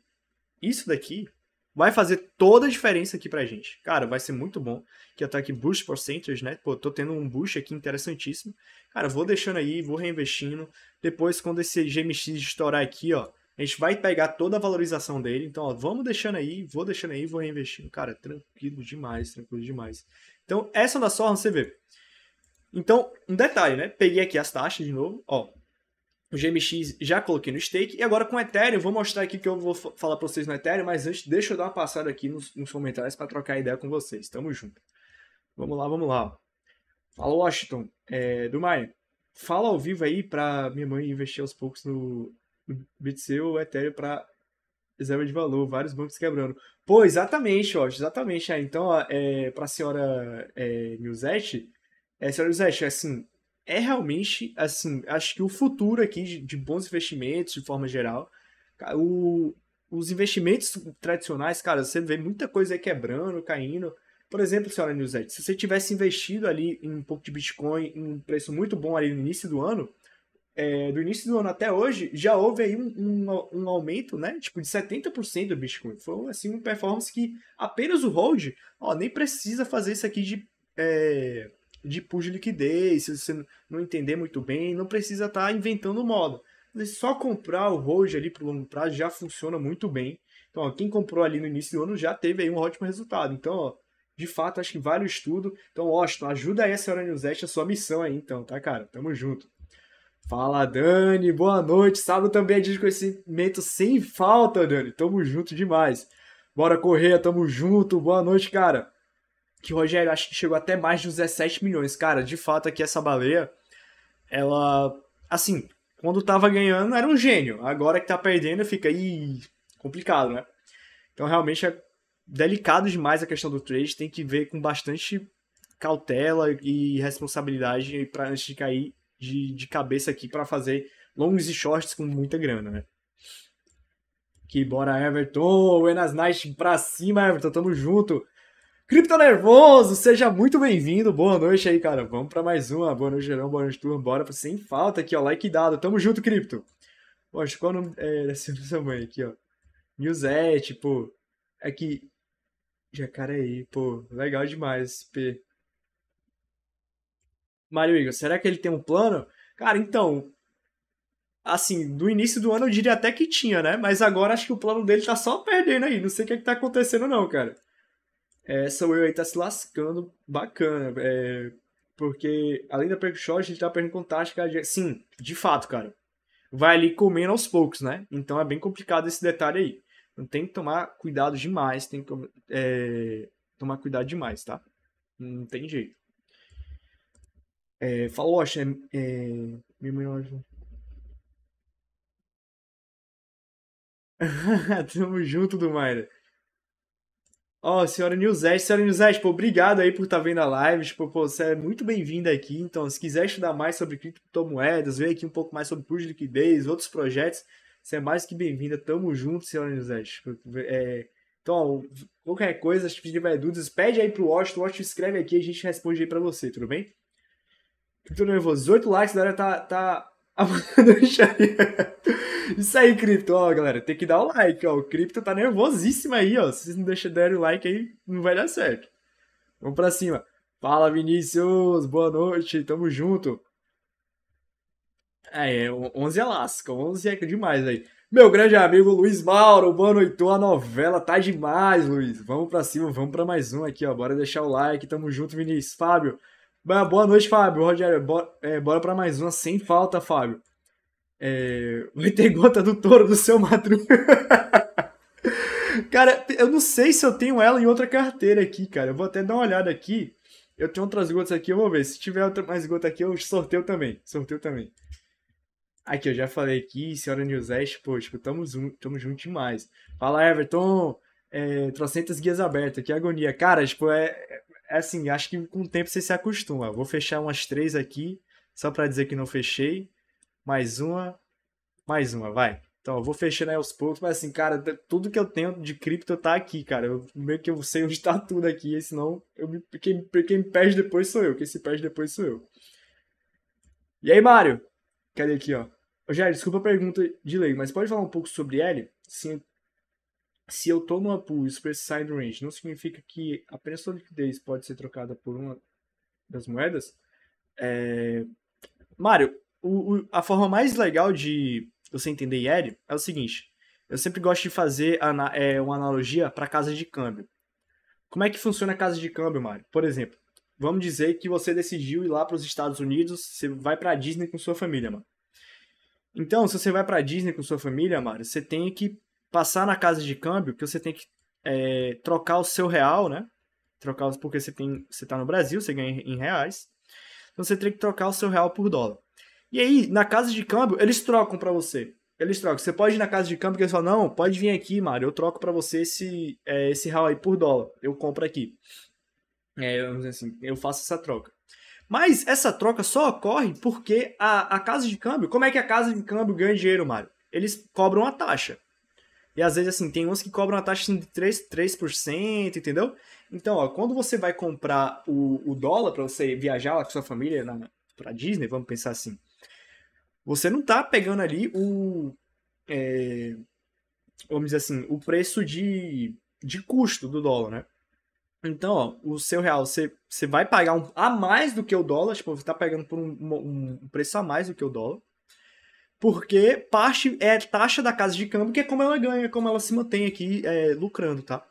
isso daqui vai fazer toda a diferença aqui pra gente. Cara, vai ser muito bom. Que tô aqui boost percentage, né? Pô, tô tendo um boost aqui interessantíssimo. Cara, vou deixando aí, vou reinvestindo. Depois, quando esse GMX estourar aqui, ó, a gente vai pegar toda a valorização dele. Então, ó, vamos deixando aí, vou deixando aí, vou reinvestindo. Cara, tranquilo demais, tranquilo demais. Então, essa é da Sorra, você vê. Então, um detalhe, né? Peguei aqui as taxas de novo, ó. O GMX já coloquei no stake. E agora com o Ethereum, vou mostrar aqui que eu vou falar para vocês no Ethereum, mas antes deixa eu dar uma passada aqui nos, nos comentários para trocar ideia com vocês. Tamo junto. Vamos lá, vamos lá. Fala, Washington. É, do Maia, fala ao vivo aí para minha mãe investir aos poucos no, no BTC ou Ethereum para reserva de valor, vários bancos quebrando. Pô, exatamente, Washington, exatamente. É. Então, é, para a senhora é, Nilzete, é, senhora é assim, é realmente, assim, acho que o futuro aqui de, de bons investimentos, de forma geral, o, os investimentos tradicionais, cara, você vê muita coisa quebrando, caindo. Por exemplo, senhora Newsette, se você tivesse investido ali em um pouco de Bitcoin em um preço muito bom ali no início do ano, é, do início do ano até hoje, já houve aí um, um, um aumento, né? Tipo, de 70% do Bitcoin. Foi, assim, um performance que apenas o hold, ó, nem precisa fazer isso aqui de... É de puxa liquidez, se você não entender muito bem, não precisa estar tá inventando moda. Só comprar o hold ali para o longo prazo já funciona muito bem. Então, ó, quem comprou ali no início do ano já teve aí um ótimo resultado. Então, ó, de fato, acho que vale o estudo. Então, Washington, ajuda aí a senhora Newsest, a sua missão aí, então, tá, cara? Tamo junto. Fala, Dani. Boa noite. Sábado também é dia de conhecimento sem falta, Dani. Tamo junto demais. Bora correr, tamo junto. Boa noite, cara que Rogério acho que chegou até mais de 17 milhões. Cara, de fato aqui essa baleia, ela, assim, quando tava ganhando era um gênio, agora que tá perdendo fica aí complicado, né? Então realmente é delicado demais a questão do trade, tem que ver com bastante cautela e responsabilidade para antes de cair de, de cabeça aqui para fazer longos e shorts com muita grana, né? Que bora Everton, Buenas night pra cima, Everton, tamo junto. Cripto Nervoso, seja muito bem-vindo. Boa noite aí, cara. Vamos para mais uma. Boa noite, Gerão. Boa noite, turma. Bora sem falta aqui, ó. Like dado. Tamo junto, Cripto. Poxa, qual o nome é, *laughs* dessa sua mãe aqui, ó? Newsette, pô. Tipo, é que, Aqui. aí, pô. Legal demais, P. Mário Igor, será que ele tem um plano? Cara, então. Assim, do início do ano eu diria até que tinha, né? Mas agora acho que o plano dele tá só perdendo aí. Não sei o que, é que tá acontecendo, não, cara é, Sawyer aí tá se lascando bacana, é, porque além da Perk Shot, gente tá perdendo contato, cara, de... sim, de fato, cara, vai ali comendo aos poucos, né, então é bem complicado esse detalhe aí, então tem que tomar cuidado demais, tem que é, tomar cuidado demais, tá, não tem jeito. É, falou, acho, é, é, *laughs* Tamo junto do Mayra. Ó, oh, senhora Nilzés, senhora Nilzés, pô, obrigado aí por estar tá vendo a live, tipo, pô, você é muito bem-vinda aqui, então, se quiser estudar mais sobre criptomoedas, ver aqui um pouco mais sobre pools de liquidez, outros projetos, você é mais que bem-vinda, tamo junto, senhora Nilzés. Tipo, é, então, ó, qualquer coisa, se tiver dúvidas, pede aí pro Washington, o Washington escreve aqui e a gente responde aí pra você, tudo bem? Tô Nervoso, 18 likes, a galera tá, tá amando *laughs* Isso aí, cripto. Ó, galera, tem que dar o like, ó. O cripto tá nervosíssimo aí, ó. Se vocês não deixarem o like aí, não vai dar certo. Vamos pra cima. Fala, Vinícius. Boa noite. Tamo junto. É, 11 é, é lasca. 11 é demais aí. Meu grande amigo Luiz Mauro, boa noite. A novela tá demais, Luiz. Vamos pra cima, vamos pra mais um aqui, ó. Bora deixar o like. Tamo junto, Vinícius. Fábio. Boa noite, Fábio. Rogério, bora, é, bora pra mais uma sem falta, Fábio. É, vai ter gota do touro do seu Madruga. cara, eu não sei se eu tenho ela em outra carteira aqui, cara. Eu vou até dar uma olhada aqui. Eu tenho outras gotas aqui, eu vou ver. Se tiver outra, mais gota aqui, eu sorteio também. Sorteio também. Aqui, eu já falei aqui, senhora Nilzeste, pô, tipo, tamo, tamo junto demais. Fala, Everton, é, trocentas guias abertas, que agonia. Cara, tipo, é, é assim, acho que com o tempo você se acostuma. Vou fechar umas três aqui, só para dizer que não fechei mais uma, mais uma, vai. Então, eu vou fechando aí aos poucos, mas assim, cara, tudo que eu tenho de cripto tá aqui, cara. Eu, meio que eu sei onde tá *laughs* tudo aqui, senão eu me, quem, quem me perde depois sou eu, quem se perde depois sou eu. E aí, Mário? Cadê aqui, ó? Ô, Jair, desculpa a pergunta de lei, mas pode falar um pouco sobre ele? Sim, se eu tomo numa pool Super Side Range, não significa que apenas sua liquidez pode ser trocada por uma das moedas? É... Mário, o, o, a forma mais legal de você entender IEL é o seguinte. Eu sempre gosto de fazer ana, é, uma analogia para casa de câmbio. Como é que funciona a casa de câmbio, Mário? Por exemplo, vamos dizer que você decidiu ir lá para os Estados Unidos, você vai para a Disney com sua família, mano. Então, se você vai para a Disney com sua família, Mário, você tem que passar na casa de câmbio, que você tem que é, trocar o seu real, né? Trocar porque você tem, você está no Brasil, você ganha em reais. Então você tem que trocar o seu real por dólar. E aí, na casa de câmbio, eles trocam para você. Eles trocam. Você pode ir na casa de câmbio que eles falam, não, pode vir aqui, Mário, eu troco para você esse, é, esse real aí por dólar. Eu compro aqui. É, assim, eu faço essa troca. Mas essa troca só ocorre porque a, a casa de câmbio... Como é que a casa de câmbio ganha dinheiro, Mário? Eles cobram a taxa. E às vezes, assim, tem uns que cobram a taxa assim, de 3%, 3%, entendeu? Então, ó, quando você vai comprar o, o dólar para você viajar lá com sua família na, pra Disney, vamos pensar assim... Você não tá pegando ali o. É, vamos dizer assim, o preço de, de custo do dólar, né? Então, ó, o seu real, você, você vai pagar um, a mais do que o dólar, tipo, você tá pagando por um, um, um preço a mais do que o dólar, porque parte é taxa da casa de câmbio, que é como ela ganha, como ela se mantém aqui é, lucrando, tá?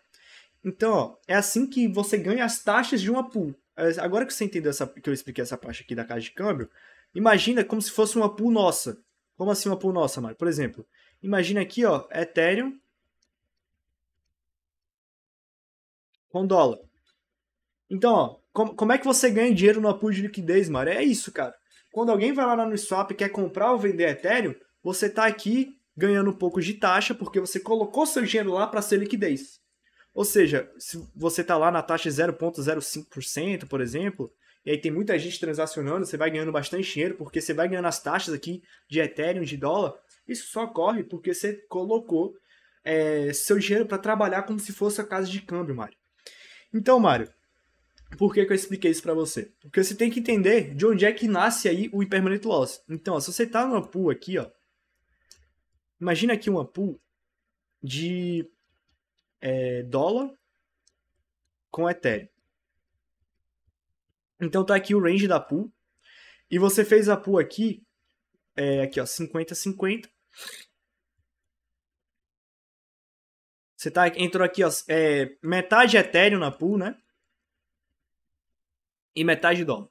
Então, ó, é assim que você ganha as taxas de uma pool. É, agora que você entendeu essa, que eu expliquei essa parte aqui da casa de câmbio, Imagina como se fosse uma pool nossa. Como assim uma pool nossa, Mário? Por exemplo, imagina aqui, ó, Ethereum com dólar. Então, ó, como, como é que você ganha dinheiro numa pool de liquidez, Mário? É isso, cara. Quando alguém vai lá no swap e quer comprar ou vender Ethereum, você tá aqui ganhando um pouco de taxa porque você colocou seu dinheiro lá para ser liquidez. Ou seja, se você tá lá na taxa 0.05%, por exemplo, e aí tem muita gente transacionando, você vai ganhando bastante dinheiro, porque você vai ganhando as taxas aqui de Ethereum, de dólar. Isso só ocorre porque você colocou é, seu dinheiro para trabalhar como se fosse a casa de câmbio, Mário. Então, Mário, por que, que eu expliquei isso para você? Porque você tem que entender de onde é que nasce aí o impermanent loss. Então, ó, se você tá numa pool aqui, ó, imagina aqui uma pool de é, dólar com Ethereum. Então tá aqui o range da pool. E você fez a pool aqui, é, aqui ó, 50, 50. Você tá, entrou aqui, ó, é, metade Ethereum na pool, né? E metade dólar.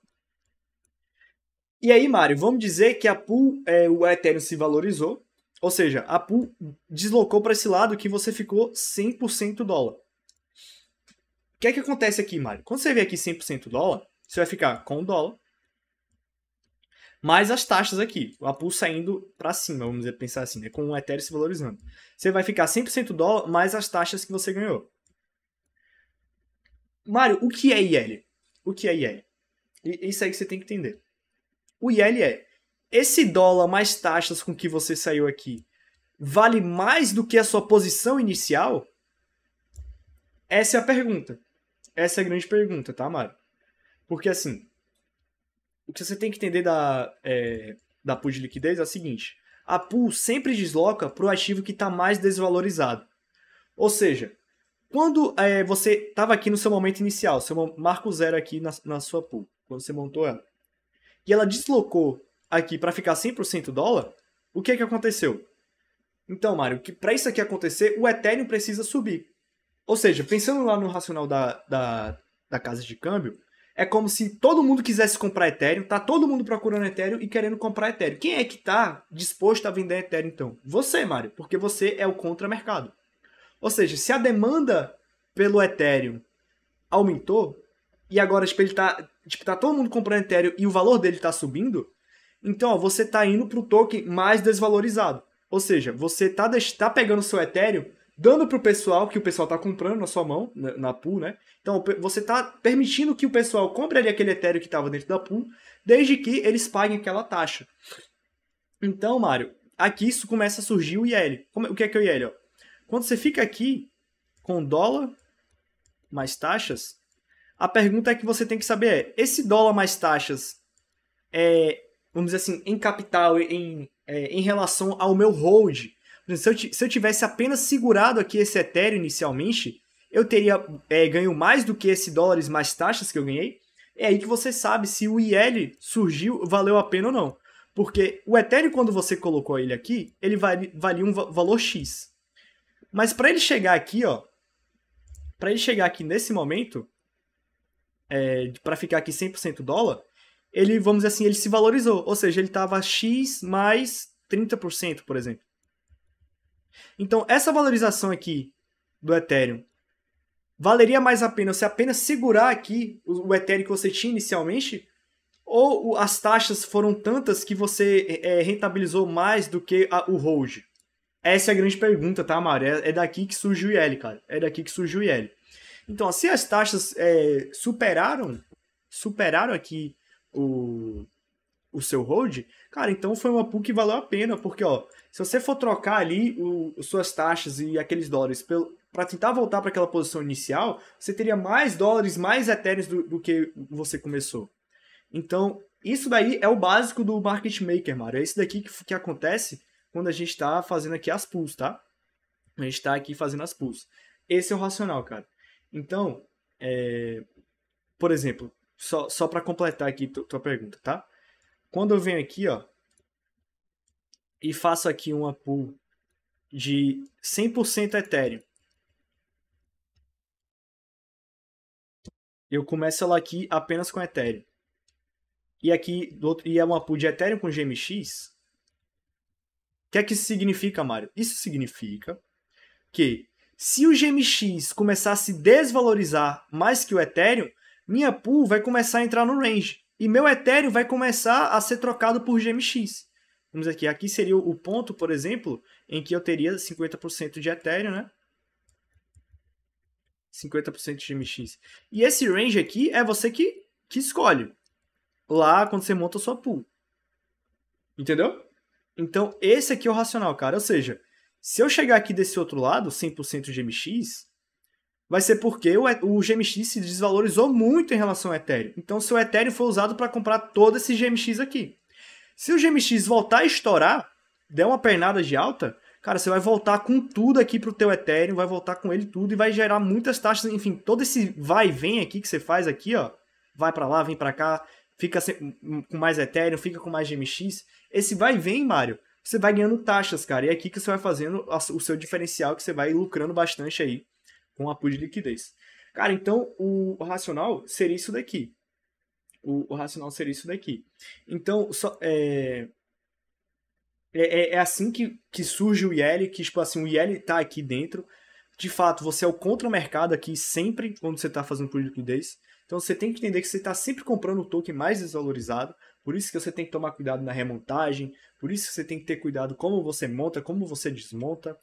E aí, Mário, vamos dizer que a pool, é, o Ethereum se valorizou, ou seja, a pool deslocou para esse lado que você ficou 100% dólar. O que é que acontece aqui, Mário? Quando você vê aqui 100% dólar, você vai ficar com o dólar, mais as taxas aqui, a pool saindo para cima, vamos dizer, pensar assim, né? com o Ethereum se valorizando. Você vai ficar 100% dólar mais as taxas que você ganhou. Mário, o que é IL? O que é IL? Isso aí que você tem que entender. O IL é esse dólar mais taxas com que você saiu aqui vale mais do que a sua posição inicial? Essa é a pergunta. Essa é a grande pergunta, tá, Mário? Porque, assim, o que você tem que entender da, é, da pool de liquidez é o seguinte. A pool sempre desloca para o ativo que está mais desvalorizado. Ou seja, quando é, você estava aqui no seu momento inicial, seu marco zero aqui na, na sua pool, quando você montou ela, e ela deslocou aqui para ficar 100% dólar, o que é que aconteceu? Então, Mário, que para isso aqui acontecer, o Ethereum precisa subir. Ou seja, pensando lá no racional da, da, da casa de câmbio, é como se todo mundo quisesse comprar Ethereum, tá todo mundo procurando Ethereum e querendo comprar Ethereum. Quem é que tá disposto a vender Ethereum então? Você, Mário, porque você é o contra-mercado. Ou seja, se a demanda pelo Ethereum aumentou e agora tipo, ele tá, tipo, tá todo mundo comprando Ethereum e o valor dele tá subindo, então ó, você tá indo pro token mais desvalorizado. Ou seja, você tá, tá pegando seu Ethereum dando para o pessoal que o pessoal está comprando na sua mão, na, na pool, né? Então você está permitindo que o pessoal compre ali aquele Ethereum que estava dentro da pool, desde que eles paguem aquela taxa. Então, Mário, aqui isso começa a surgir o IL. Como, é, o que é que é o IL? Ó? Quando você fica aqui com dólar mais taxas, a pergunta é que você tem que saber é, esse dólar mais taxas é, vamos dizer assim, em capital, em, é, em relação ao meu hold, se eu, se eu tivesse apenas segurado aqui esse Ethereum inicialmente, eu teria é, ganho mais do que esse dólares mais taxas que eu ganhei. É aí que você sabe se o IL surgiu, valeu a pena ou não. Porque o Ethereum, quando você colocou ele aqui, ele valia, um valor X. Mas para ele chegar aqui, ó, para ele chegar aqui nesse momento, é, para ficar aqui 100% dólar, ele, vamos dizer assim, ele se valorizou. Ou seja, ele estava X mais 30%, por exemplo. Então, essa valorização aqui do Ethereum valeria mais a pena você apenas segurar aqui o Ethereum que você tinha inicialmente? Ou as taxas foram tantas que você é, é, rentabilizou mais do que a, o hold? Essa é a grande pergunta, tá, Mário? É, é, daqui que surge o IL, cara. É daqui que surge o IL. Então, se as taxas é, superaram superaram aqui o, o seu hold, Cara, então foi uma PUC que valeu a pena, porque, ó, se você for trocar ali o, suas taxas e aqueles dólares para tentar voltar para aquela posição inicial, você teria mais dólares, mais etéreos do, do, que você começou. Então, isso daí é o básico do market maker, Mário. É isso daqui que, que acontece quando a gente está fazendo aqui as pools, tá? A gente está aqui fazendo as pools. Esse é o racional, cara. Então, é... por exemplo, só, só para completar aqui tua pergunta, tá? Quando eu venho aqui, ó, e faço aqui uma pool de 100% Ethereum, eu começo ela aqui apenas com Ethereum. E aqui, e é uma pool de Ethereum com GMX. O que é que isso significa, Mário? Isso significa que se o GMX começar a se desvalorizar mais que o Ethereum, minha pool vai começar a entrar no range. E meu Ethereum vai começar a ser trocado por GMX. Vamos aqui, aqui seria o ponto, por exemplo, em que eu teria 50% de Ethereum, né? 50% de GMX. E esse range aqui é você que, que escolhe. Lá quando você monta a sua pool. Entendeu? Então, esse aqui é o racional, cara. Ou seja, se eu chegar aqui desse outro lado, 100% de GMX, vai ser porque o, o GMX se desvalorizou muito em relação ao Ethereum. Então, seu Ethereum foi usado para comprar todo esse GMX aqui. Se o GMX voltar a estourar, der uma pernada de alta, cara, você vai voltar com tudo aqui pro teu Ethereum, vai voltar com ele tudo e vai gerar muitas taxas, enfim, todo esse vai e vem aqui que você faz aqui, ó, vai para lá, vem para cá, fica hum, hum, com mais Ethereum, fica com mais GMX, esse vai e vem, Mário, você vai ganhando taxas, cara, e é aqui que você vai fazendo o seu diferencial que você vai lucrando bastante aí com apoio de liquidez. Cara, então o racional seria isso daqui. O, o racional seria isso daqui. Então, só, é, é, é, é assim que, que surge o IL, que tipo assim, o IL está aqui dentro. De fato, você é o contra-mercado aqui sempre quando você está fazendo pool de liquidez. Então você tem que entender que você está sempre comprando o token mais desvalorizado, por isso que você tem que tomar cuidado na remontagem, por isso que você tem que ter cuidado como você monta, como você desmonta.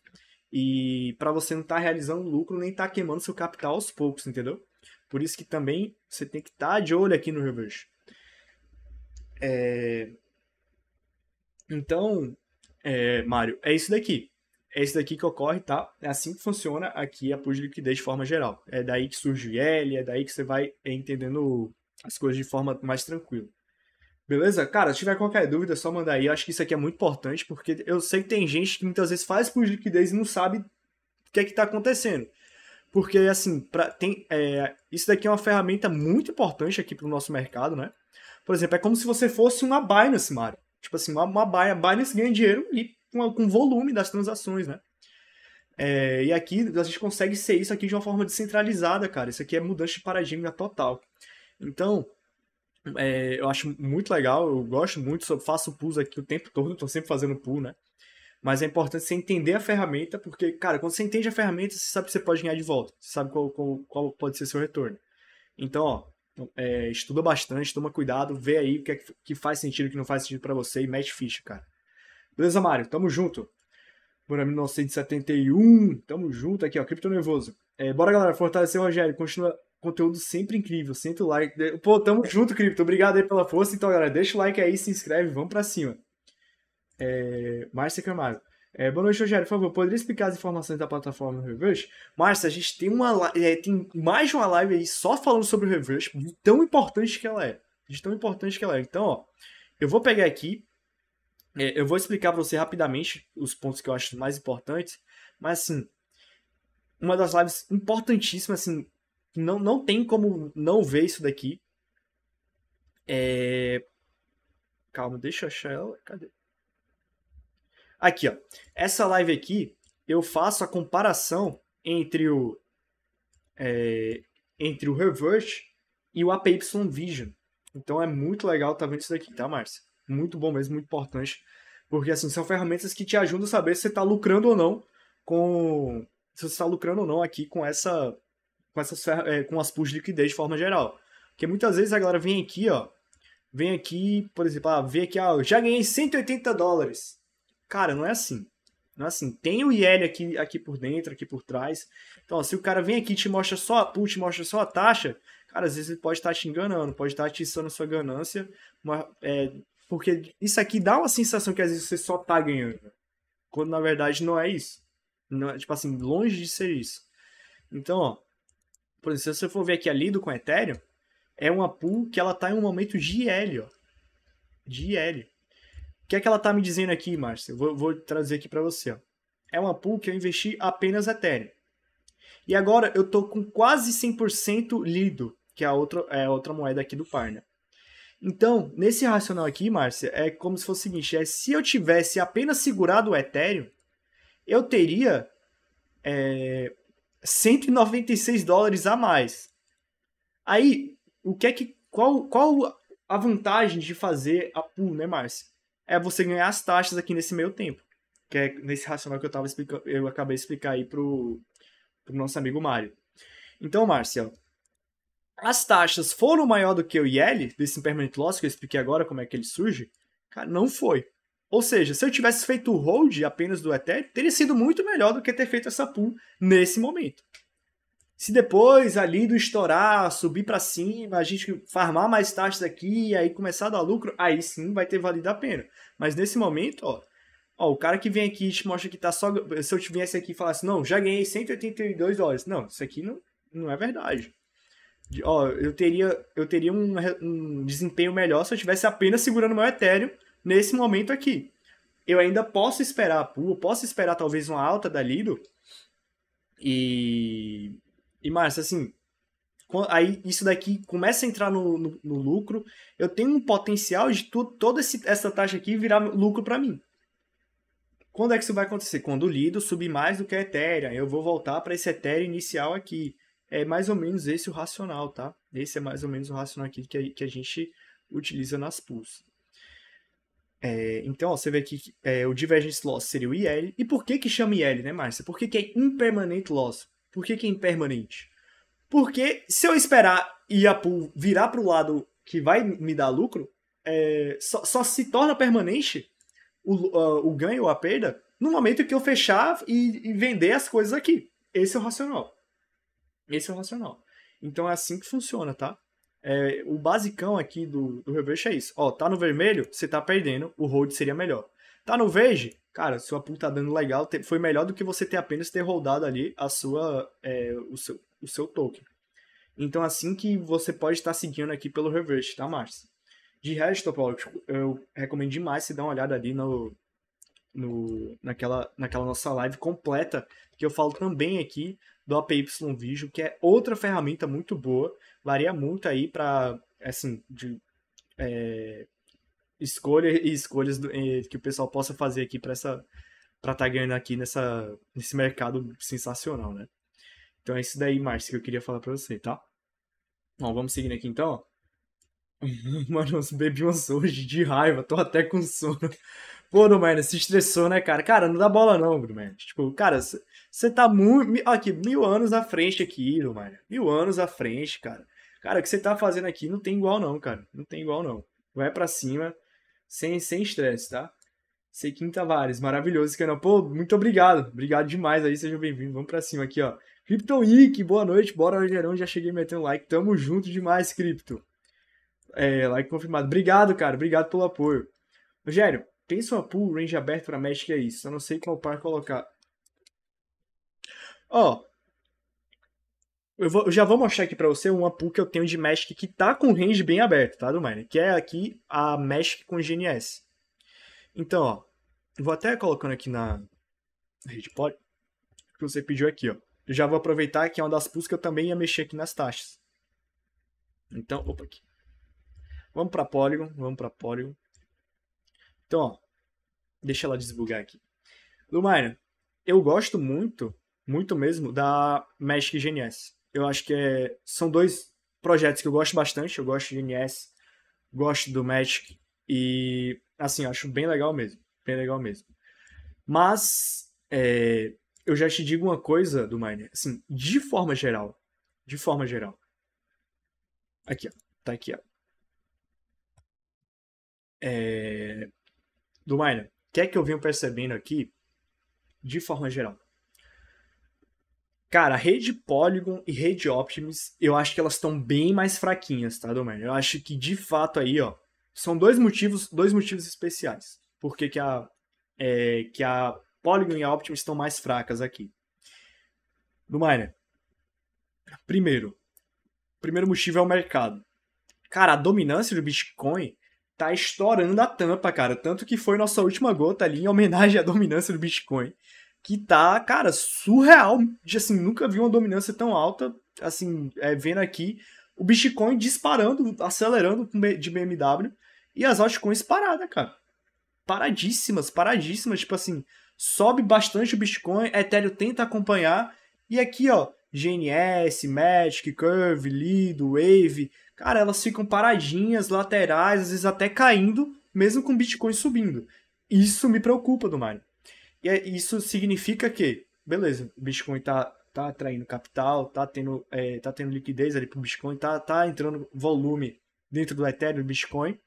E para você não estar tá realizando lucro nem estar tá queimando seu capital aos poucos, entendeu? Por isso que também você tem que estar tá de olho aqui no reverse. É... Então, é, Mário, é isso daqui. É isso daqui que ocorre, tá? É assim que funciona aqui a pool de liquidez de forma geral. É daí que surge o IL, é daí que você vai entendendo as coisas de forma mais tranquila. Beleza? Cara, se tiver qualquer dúvida, é só mandar aí. Eu acho que isso aqui é muito importante, porque eu sei que tem gente que muitas vezes faz por liquidez e não sabe o que é que está acontecendo. Porque, assim, pra, tem, é, isso daqui é uma ferramenta muito importante aqui para o nosso mercado, né? Por exemplo, é como se você fosse uma Binance, Mario. Tipo assim, uma, uma Binance ganha dinheiro e com, com volume das transações, né? É, e aqui a gente consegue ser isso aqui de uma forma descentralizada, cara. Isso aqui é mudança de paradigma total. Então, é, eu acho muito legal, eu gosto muito, eu faço pulls aqui o tempo todo, estou sempre fazendo pull, né? Mas é importante você entender a ferramenta, porque, cara, quando você entende a ferramenta, você sabe que você pode ganhar de volta, você sabe qual, qual, qual pode ser seu retorno. Então, ó, é, estuda bastante, toma cuidado, vê aí o que, é que faz sentido, o que não faz sentido para você e mete ficha, cara. Beleza, Mário? Tamo junto. Bora 1971, tamo junto aqui, ó, Cripto Nervoso. É, bora, galera, fortalecer o Rogério, continua Conteúdo sempre incrível, senta o like. Pô, tamo junto, Cripto. Obrigado aí pela força. Então, galera, deixa o like aí, se inscreve, vamos pra cima. É... Márcia Camargo. É, boa noite, Rogério. Por favor, poderia explicar as informações da plataforma Reverse? Márcia, a gente tem uma é, tem mais de uma live aí só falando sobre o Reverse, de tão importante que ela é. De tão importante que ela é. Então, ó, eu vou pegar aqui, é, eu vou explicar para você rapidamente os pontos que eu acho mais importantes, mas assim, uma das lives importantíssimas, assim, não, não tem como não ver isso daqui. É... Calma, deixa eu achar ela. Cadê? Aqui, ó. Essa live aqui, eu faço a comparação entre o é, entre o reverse e o APY Vision. Então é muito legal estar tá vendo isso daqui, tá, Márcia? Muito bom mesmo, muito importante. Porque assim, são ferramentas que te ajudam a saber se você está lucrando ou não com. Se você está lucrando ou não aqui com essa com essas é, com as pools de liquidez de forma geral. Porque muitas vezes a galera vem aqui, ó, vem aqui, por exemplo, ah, vem aqui, ah, eu já ganhei 180 dólares. Cara, não é assim. Não é assim. Tem o IL aqui, aqui por dentro, aqui por trás. Então, ó, se o cara vem aqui e te mostra só a pool, te mostra só a taxa, cara, às vezes ele pode estar tá te enganando, pode estar tá atiçando sua ganância, é, porque isso aqui dá uma sensação que às vezes você só tá ganhando. Quando na verdade não é isso. Não, é, tipo assim, longe de ser isso. Então, ó, por exemplo, se você for ver aqui a Lido com Ethereum, é uma pool que ela está em um momento de L, ó. De L. O que é que ela está me dizendo aqui, Márcio? Eu vou, vou trazer aqui para você. Ó. É uma pool que eu investi apenas Ethereum. E agora eu tô com quase 100% Lido, que é a outra, é a outra moeda aqui do Parna. Então, nesse racional aqui, Márcia, é como se fosse o seguinte: é, se eu tivesse apenas segurado o Ethereum, eu teria é, 196 dólares a mais. Aí, o que é que qual qual a vantagem de fazer a pool, né, Márcio? É você ganhar as taxas aqui nesse meio tempo, que é nesse racional que eu tava explicando, eu acabei de explicar aí pro, pro nosso amigo Mário. Então, Márcio, as taxas foram maior do que o IL, desse impermanent loss que eu expliquei agora como é que ele surge? Cara, não foi. Ou seja, se eu tivesse feito o hold apenas do Ethereum, teria sido muito melhor do que ter feito essa pool nesse momento. Se depois ali do estourar, subir para cima, a gente farmar mais taxas aqui e aí começar a dar lucro, aí sim vai ter valido a pena. Mas nesse momento, ó, ó o cara que vem aqui e te mostra que tá só. Se eu viesse aqui e falasse, não, já ganhei 182 dólares. Não, isso aqui não, não é verdade. Ó, eu teria, eu teria um, um desempenho melhor se eu estivesse apenas segurando meu Ethereum nesse momento aqui. Eu ainda posso esperar a pool, posso esperar talvez uma alta da Lido. E. E, Márcio, assim. Aí isso daqui começa a entrar no, no, no lucro. Eu tenho um potencial de tu, toda esse, essa taxa aqui virar lucro para mim. Quando é que isso vai acontecer? Quando o Lido subir mais do que a Ethereum, eu vou voltar para esse Ethereum inicial aqui. É mais ou menos esse o racional, tá? Esse é mais ou menos o racional aqui que a, que a gente utiliza nas pools. É, então, ó, você vê que é, o Divergence Loss seria o IL. E por que que chama IL, né, Márcia? Por que que é impermanente Loss? Por que que é impermanente? Porque se eu esperar e a pool virar para o lado que vai me dar lucro, é, só, só, se torna permanente o, uh, o ganho ou a perda no momento que eu fechar e, e, vender as coisas aqui. Esse é o racional. Esse é o racional. Então é assim que funciona, tá? É, o basicão aqui do, do reverse é isso. Ó, tá no vermelho, você tá perdendo, o hold seria melhor. Tá no verde, cara, sua pool tá dando legal, foi melhor do que você ter apenas ter holdado ali a sua, é, o, seu, o seu token. Então, assim que você pode estar seguindo aqui pelo reverse, tá, Márcio? De resto, eu recomendo demais você dar uma olhada ali no, no, naquela, naquela nossa live completa, que eu falo também aqui do APY Visual, que é outra ferramenta muito boa, varia muito aí para, assim, de é, escolha e escolhas do, que o pessoal possa fazer aqui para essa para estar tá ganhando aqui nessa, nesse mercado sensacional, né? Então é isso daí, Márcio, que eu queria falar para você, tá? Bom, vamos seguindo aqui então, *laughs* Mano, eu bebi uma hoje de raiva, tô até com sono. Pô, Domênio, se estressou, né, cara? Cara, não dá bola não, Domênio. Tipo, cara, você tá muito... Aqui, mil anos à frente aqui, Domênio. Mil anos à frente, cara. Cara, o que você tá fazendo aqui não tem igual não, cara. Não tem igual não. Vai para cima, sem sem estresse, tá? quinta Tavares, maravilhoso esse canal. Pô, muito obrigado. Obrigado demais aí, seja bem-vindo. Vamos pra cima aqui, ó. Krypton Ick, boa noite. Bora, Rogerão. Já cheguei metendo like. Tamo junto demais, Cripto. É, like confirmado. Obrigado, cara. Obrigado pelo apoio. Rogério, Pensa uma pool range aberto para Magic é isso. Eu não sei qual par colocar. Ó. Eu, eu já vou mostrar aqui para você uma pool que eu tenho de Magic que tá com range bem aberto, tá, do Mine? Que é aqui a Magic com GNS. Então, ó. Vou até colocando aqui na rede pod que você pediu aqui, ó. Eu já vou aproveitar que é uma das pools que eu também ia mexer aqui nas taxas. Então, opa aqui. Vamos para Polygon, vamos para Polygon. Então, ó, deixa ela desbugar aqui. Miner, eu gosto muito, muito mesmo, da Magic GNS. Eu acho que é, são dois projetos que eu gosto bastante. Eu gosto de GNS, gosto do Magic e, assim, acho bem legal mesmo. Bem legal mesmo. Mas, é, eu já te digo uma coisa, do Miner, assim, de forma geral, de forma geral. Aqui, ó, tá aqui, ó. É, do Minor, o que é que eu venho percebendo aqui de forma geral? Cara, a rede Polygon e rede Optimus, eu acho que elas estão bem mais fraquinhas, tá, Domain? Eu acho que de fato aí, ó, são dois motivos, dois motivos especiais. Por que, que a é, que a Polygon e a Optimus estão mais fracas aqui? Domain. Primeiro, primeiro motivo é o mercado. Cara, a dominância do Bitcoin tá estourando a tampa, cara. Tanto que foi nossa última gota ali em homenagem à dominância do Bitcoin. Que tá, cara, surreal. Assim, nunca vi uma dominância tão alta. Assim, é, vendo aqui o Bitcoin disparando, acelerando de BMW e as altcoins paradas, cara. Paradíssimas, paradíssimas. Tipo assim, sobe bastante o Bitcoin, Ethereum tenta acompanhar. E aqui, ó, GNS, Magic, Curve, Lido, Wave, cara, elas ficam paradinhas, laterais, às vezes até caindo, mesmo com Bitcoin subindo. Isso me preocupa do Mário. E é, isso significa que, beleza, o Bitcoin tá, tá atraindo capital, tá tendo, é, tá tendo liquidez ali pro Bitcoin, tá, tá entrando volume dentro do Ethereum, e Bitcoin.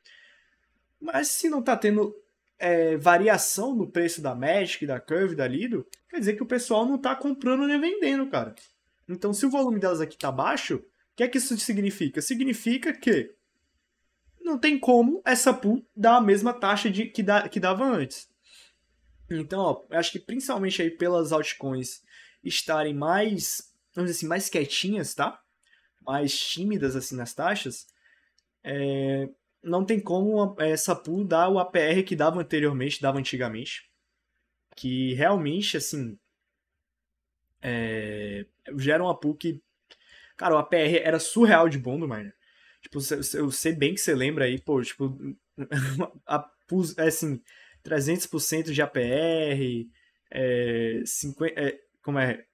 Mas se não tá tendo é, variação no preço da Magic, da Curve, da Lido, quer dizer que o pessoal não tá comprando nem vendendo, cara. Então, se o volume delas aqui está baixo, o que é que isso significa? Significa que não tem como essa pool dar a mesma taxa de, que, da, que dava antes. Então, ó, eu acho que principalmente aí pelas altcoins estarem mais, vamos dizer assim, mais quietinhas, tá? Mais tímidas, assim, nas taxas, é, não tem como essa pool dar o APR que dava anteriormente, dava antigamente. Que realmente, assim, é, gera uma pool que. Cara, o APR era surreal de bom do Miner. Tipo, eu sei bem que você lembra aí, pô, tipo, *laughs* a é assim, 300% de APR, é, 50, é, como é,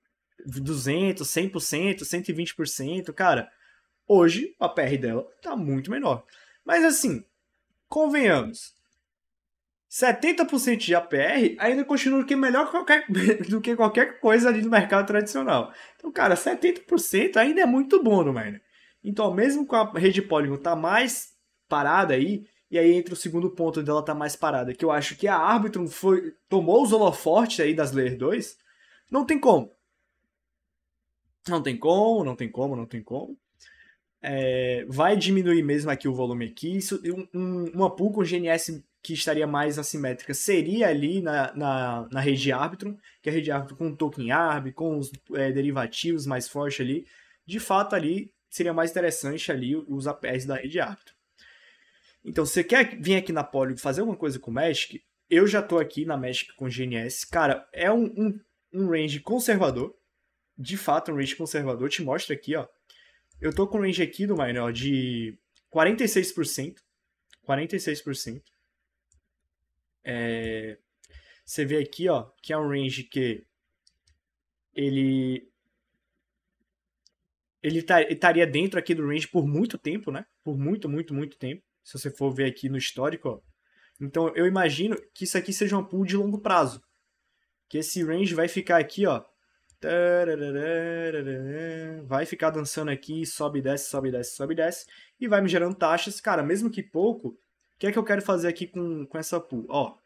200, 100%, 120%, cara, hoje o apr dela tá muito menor. Mas assim, convenhamos, 70% de APR ainda continua que melhor qualquer, *laughs* do que qualquer coisa ali no mercado tradicional. Então, cara, 70% ainda é muito bom no né, miner. Então, mesmo com a rede Polygon tá mais parada aí, e aí entra o segundo ponto dela tá mais parada, que eu acho que a Arbitrum foi, tomou os holofortes aí das Layer 2, não tem como. Não tem como, não tem como, não tem como. É, vai diminuir mesmo aqui o volume aqui. Isso, um, um, uma pool com GNS que estaria mais assimétrica seria ali na, na, na rede árbitro, que é a rede árbitro com o token arb, com os é, derivativos mais fortes ali. De fato, ali seria mais interessante ali os APRs da rede árbitro. Então, você quer vir aqui na Polygon fazer alguma coisa com o Magic, eu já tô aqui na Magic com GNS. Cara, é um, um, um range conservador. De fato, um range conservador. Te mostra aqui, ó. Eu tô com um range aqui do Miner, de 46%. 46%. É, você vê aqui, ó, que é um range que ele tá, ele estaria dentro aqui do range por muito tempo, né? Por muito, muito, muito tempo. Se você for ver aqui no histórico, ó. Então eu imagino que isso aqui seja um pool de longo prazo. Que esse range vai ficar aqui, ó. Vai ficar dançando aqui, sobe e desce, sobe e desce, sobe e desce. E vai me gerando taxas. Cara, mesmo que pouco, que é que eu quero fazer aqui com, com essa pool? Ó,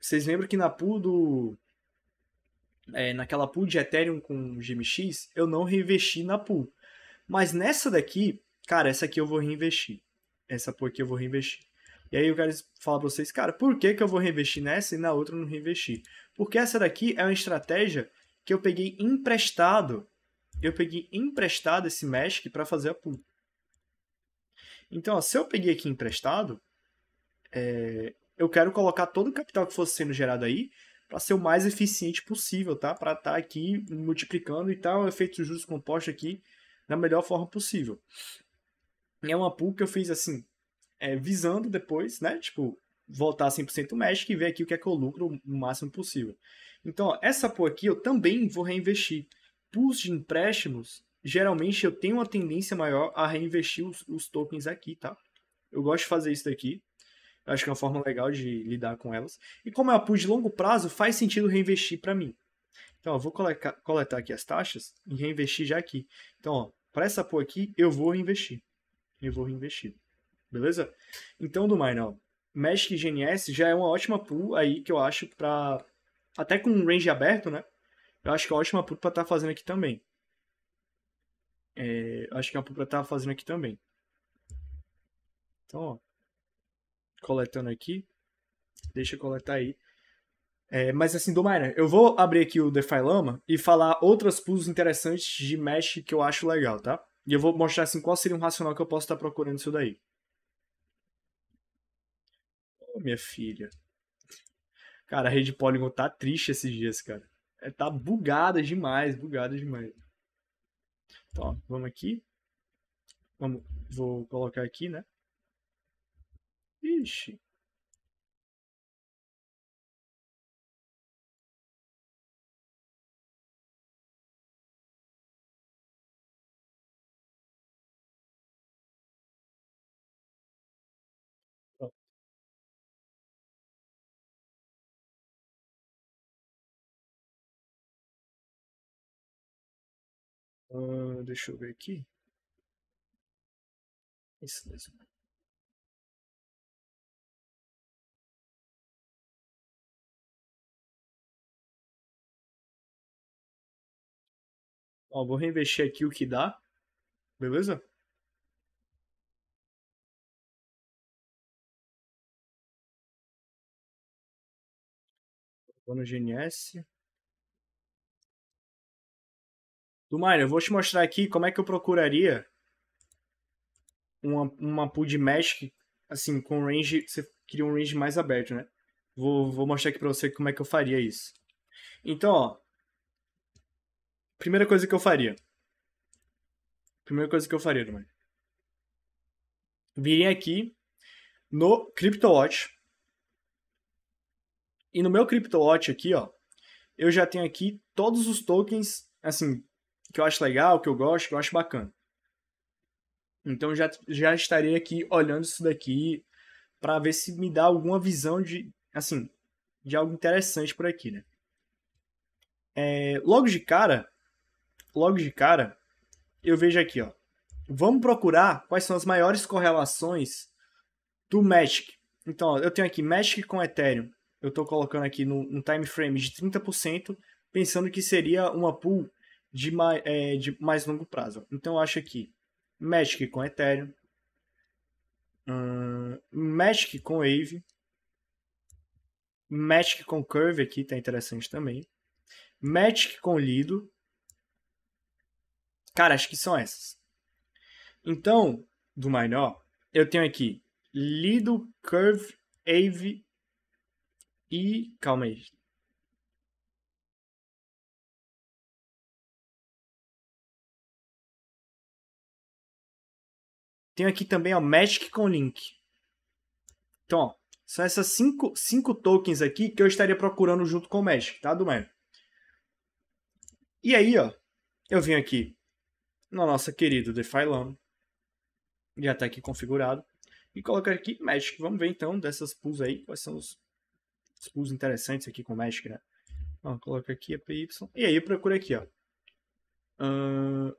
vocês lembram que na pool do... É, naquela pool de Ethereum com GMX, eu não reinvesti na pool. Mas nessa daqui, cara, essa aqui eu vou reinvestir. Essa pool aqui eu vou reinvestir. E aí eu quero falar pra vocês, cara, por que, que eu vou reinvestir nessa e na outra eu não reinvesti? Porque essa daqui é uma estratégia que eu peguei emprestado. Eu peguei emprestado esse Mesh para fazer a pool. Então, ó, se eu peguei aqui emprestado, é, eu quero colocar todo o capital que fosse sendo gerado aí para ser o mais eficiente possível, tá? Para estar tá aqui multiplicando e tal, efeito de juros composto aqui da melhor forma possível. É uma pool que eu fiz assim, é, visando depois, né? Tipo, voltar 100% Magic e ver aqui o que é que eu lucro o máximo possível. Então, ó, essa pool aqui eu também vou reinvestir. Pools de empréstimos geralmente eu tenho uma tendência maior a reinvestir os, os tokens aqui, tá? Eu gosto de fazer isso daqui. Eu acho que é uma forma legal de lidar com elas. E como é a pool de longo prazo, faz sentido reinvestir para mim. Então, eu vou coletar, coletar aqui as taxas e reinvestir já aqui. Então, para essa pool aqui, eu vou reinvestir. Eu vou reinvestir. Beleza? Então, do Mine, ó, Magic GNS já é uma ótima pool aí que eu acho para até com range aberto, né? Eu acho que é ótima pool para estar tá fazendo aqui também. É, acho que a Pupra tá fazendo aqui também. Então, ó, coletando aqui. Deixa eu coletar aí. É, mas assim, Domaira, eu vou abrir aqui o Lama e falar outras pools interessantes de mesh que eu acho legal, tá? E eu vou mostrar assim qual seria um racional que eu posso estar procurando isso daí. Ô, oh, minha filha. Cara, a rede Polygon tá triste esses dias, cara. É, tá bugada demais, bugada demais. Então, vamos aqui. Vamos, vou colocar aqui, né? Ixi, Ah, deixa eu ver aqui. Isso mesmo. Ó, vou reinvestir aqui o que dá. Beleza? Vou no GNS. Dumário, eu vou te mostrar aqui como é que eu procuraria uma, uma pool de mesh, assim, com range, você queria um range mais aberto, né? Vou, vou mostrar aqui pra você como é que eu faria isso. Então, ó, primeira coisa que eu faria. Primeira coisa que eu faria, Dumário. Virem aqui no CryptoWatch. E no meu CryptoWatch aqui, ó, eu já tenho aqui todos os tokens, assim, que eu acho legal, que eu gosto, que eu acho bacana. Então já, já estarei aqui olhando isso daqui para ver se me dá alguma visão de, assim, de algo interessante por aqui, né? É, logo de cara, logo de cara, eu vejo aqui, ó. Vamos procurar quais são as maiores correlações do Magic. Então, ó, eu tenho aqui Magic com Ethereum. Eu estou colocando aqui no, no time frame de 30%, pensando que seria uma pool de, mai, é, de mais longo prazo. Então eu acho que Magic com Ethereum, hum, Magic com Wave, Magic com Curve aqui tá interessante também, Magic com Lido. Cara, acho que são essas. Então, do maior, eu tenho aqui Lido, Curve, Ave e. Calma aí, Tenho aqui também o Magic com Link. Então, ó, são essas cinco, cinco tokens aqui que eu estaria procurando junto com o Magic, tá, do Man? E aí, ó, eu vim aqui na nossa querida DeFiLAN. Já tá aqui configurado. E colocar aqui Magic. Vamos ver então dessas pools aí, quais são os, os pools interessantes aqui com Magic, né? Ó, coloca aqui a PY. E aí procura aqui, ó. Uh...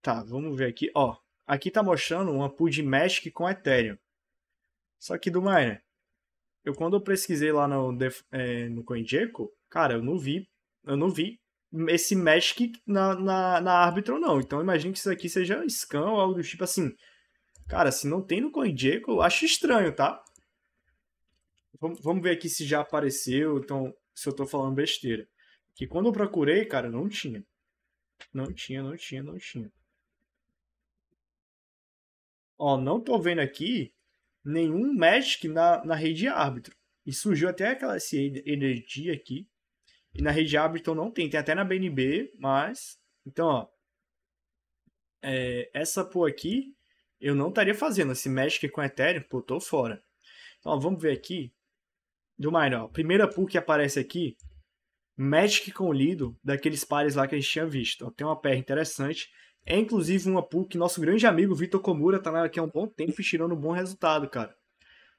Tá, vamos ver aqui, ó. Aqui está mostrando uma pool de Mesh com Ethereum. Só que do Miner, eu quando eu pesquisei lá no, é, no CoinGecko, cara, eu não vi, eu não vi esse Mesh na, na, na árbitro, não. Então imagino que isso aqui seja um ou algo do tipo assim. Cara, se não tem no CoinGecko, eu acho estranho, tá? Vamos, vamos ver aqui se já apareceu, então, se eu tô falando besteira. Que quando eu procurei, cara, não tinha. Não tinha, não tinha, não tinha ó, não tô vendo aqui nenhum Magic na, na rede árbitro. E surgiu até aquela essa energia aqui. E na rede árbitro não tem, tem até na BNB, mas. Então, ó. É, essa pô aqui, eu não estaria fazendo. Esse Magic com Ethereum, pô, tô fora. Então, ó, vamos ver aqui. Do maior ó. Primeira pool que aparece aqui. Magic com Lido, daqueles pares lá que a gente tinha visto. Ó, tem uma PR interessante. É inclusive uma pool que nosso grande amigo Vitor Komura tá nela aqui há um bom tempo e tirando um bom resultado, cara.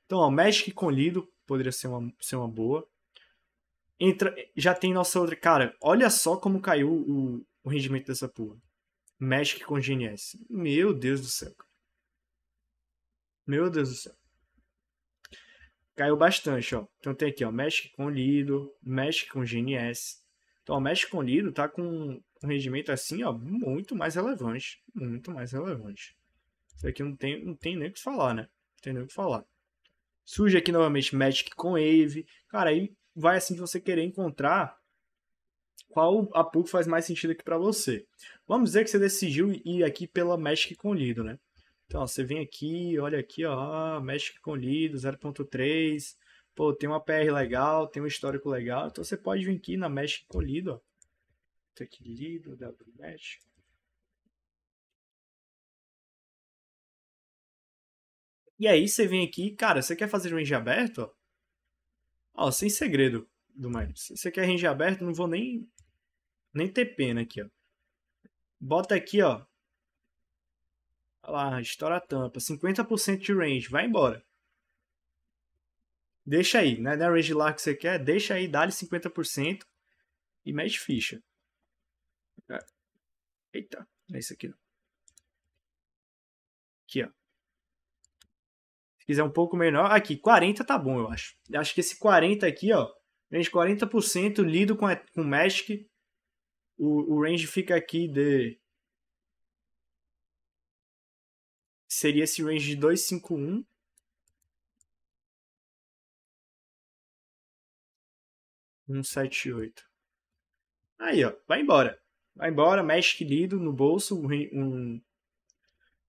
Então, ó, Magic com Lido poderia ser uma, ser uma boa. Entra, já tem nossa outra. Cara, olha só como caiu o, o rendimento dessa pool. Magic com GNS. Meu Deus do céu, Meu Deus do céu. Caiu bastante, ó. Então tem aqui, ó, Magic com Lido, Magic com GNS. Então, ó, Magic com Lido tá com um rendimento assim, ó, muito mais relevante. Muito mais relevante. Isso aqui não tem, não tem nem o que falar, né? Não tem nem o que falar. Surge aqui novamente Magic com Wave. Cara, aí vai assim de você querer encontrar qual a pouco faz mais sentido aqui para você. Vamos dizer que você decidiu ir aqui pela Magic com Lido, né? Então, ó, você vem aqui, olha aqui, ó, ah, Magic com Lido 0.3. Pô, tem uma PR legal, tem um histórico legal. Então você pode vir aqui na Magic com Lido, ó. Puta que lindo, né, wmatch. E aí você vem aqui, cara, você quer fazer range aberto? Ó, ó sem segredo do mais. Se você quer range aberto, não vou nem nem ter pena aqui, ó. Bota aqui, ó. Olha lá, estoura a tampa. 50% de range, vai embora. Deixa aí, né? Na é range lá que você quer, deixa aí, dá-lhe 50% e mete ficha. É. Eita, é isso aqui. Aqui, ó. Se quiser um pouco menor, aqui, 40 tá bom, eu acho. Eu acho que esse 40 aqui, ó, range 40% lido com, com Magic. O, o range fica aqui de... Seria esse range de 251. Um sete oito. Aí, ó, vai embora vai embora, mexe querido no bolso, um,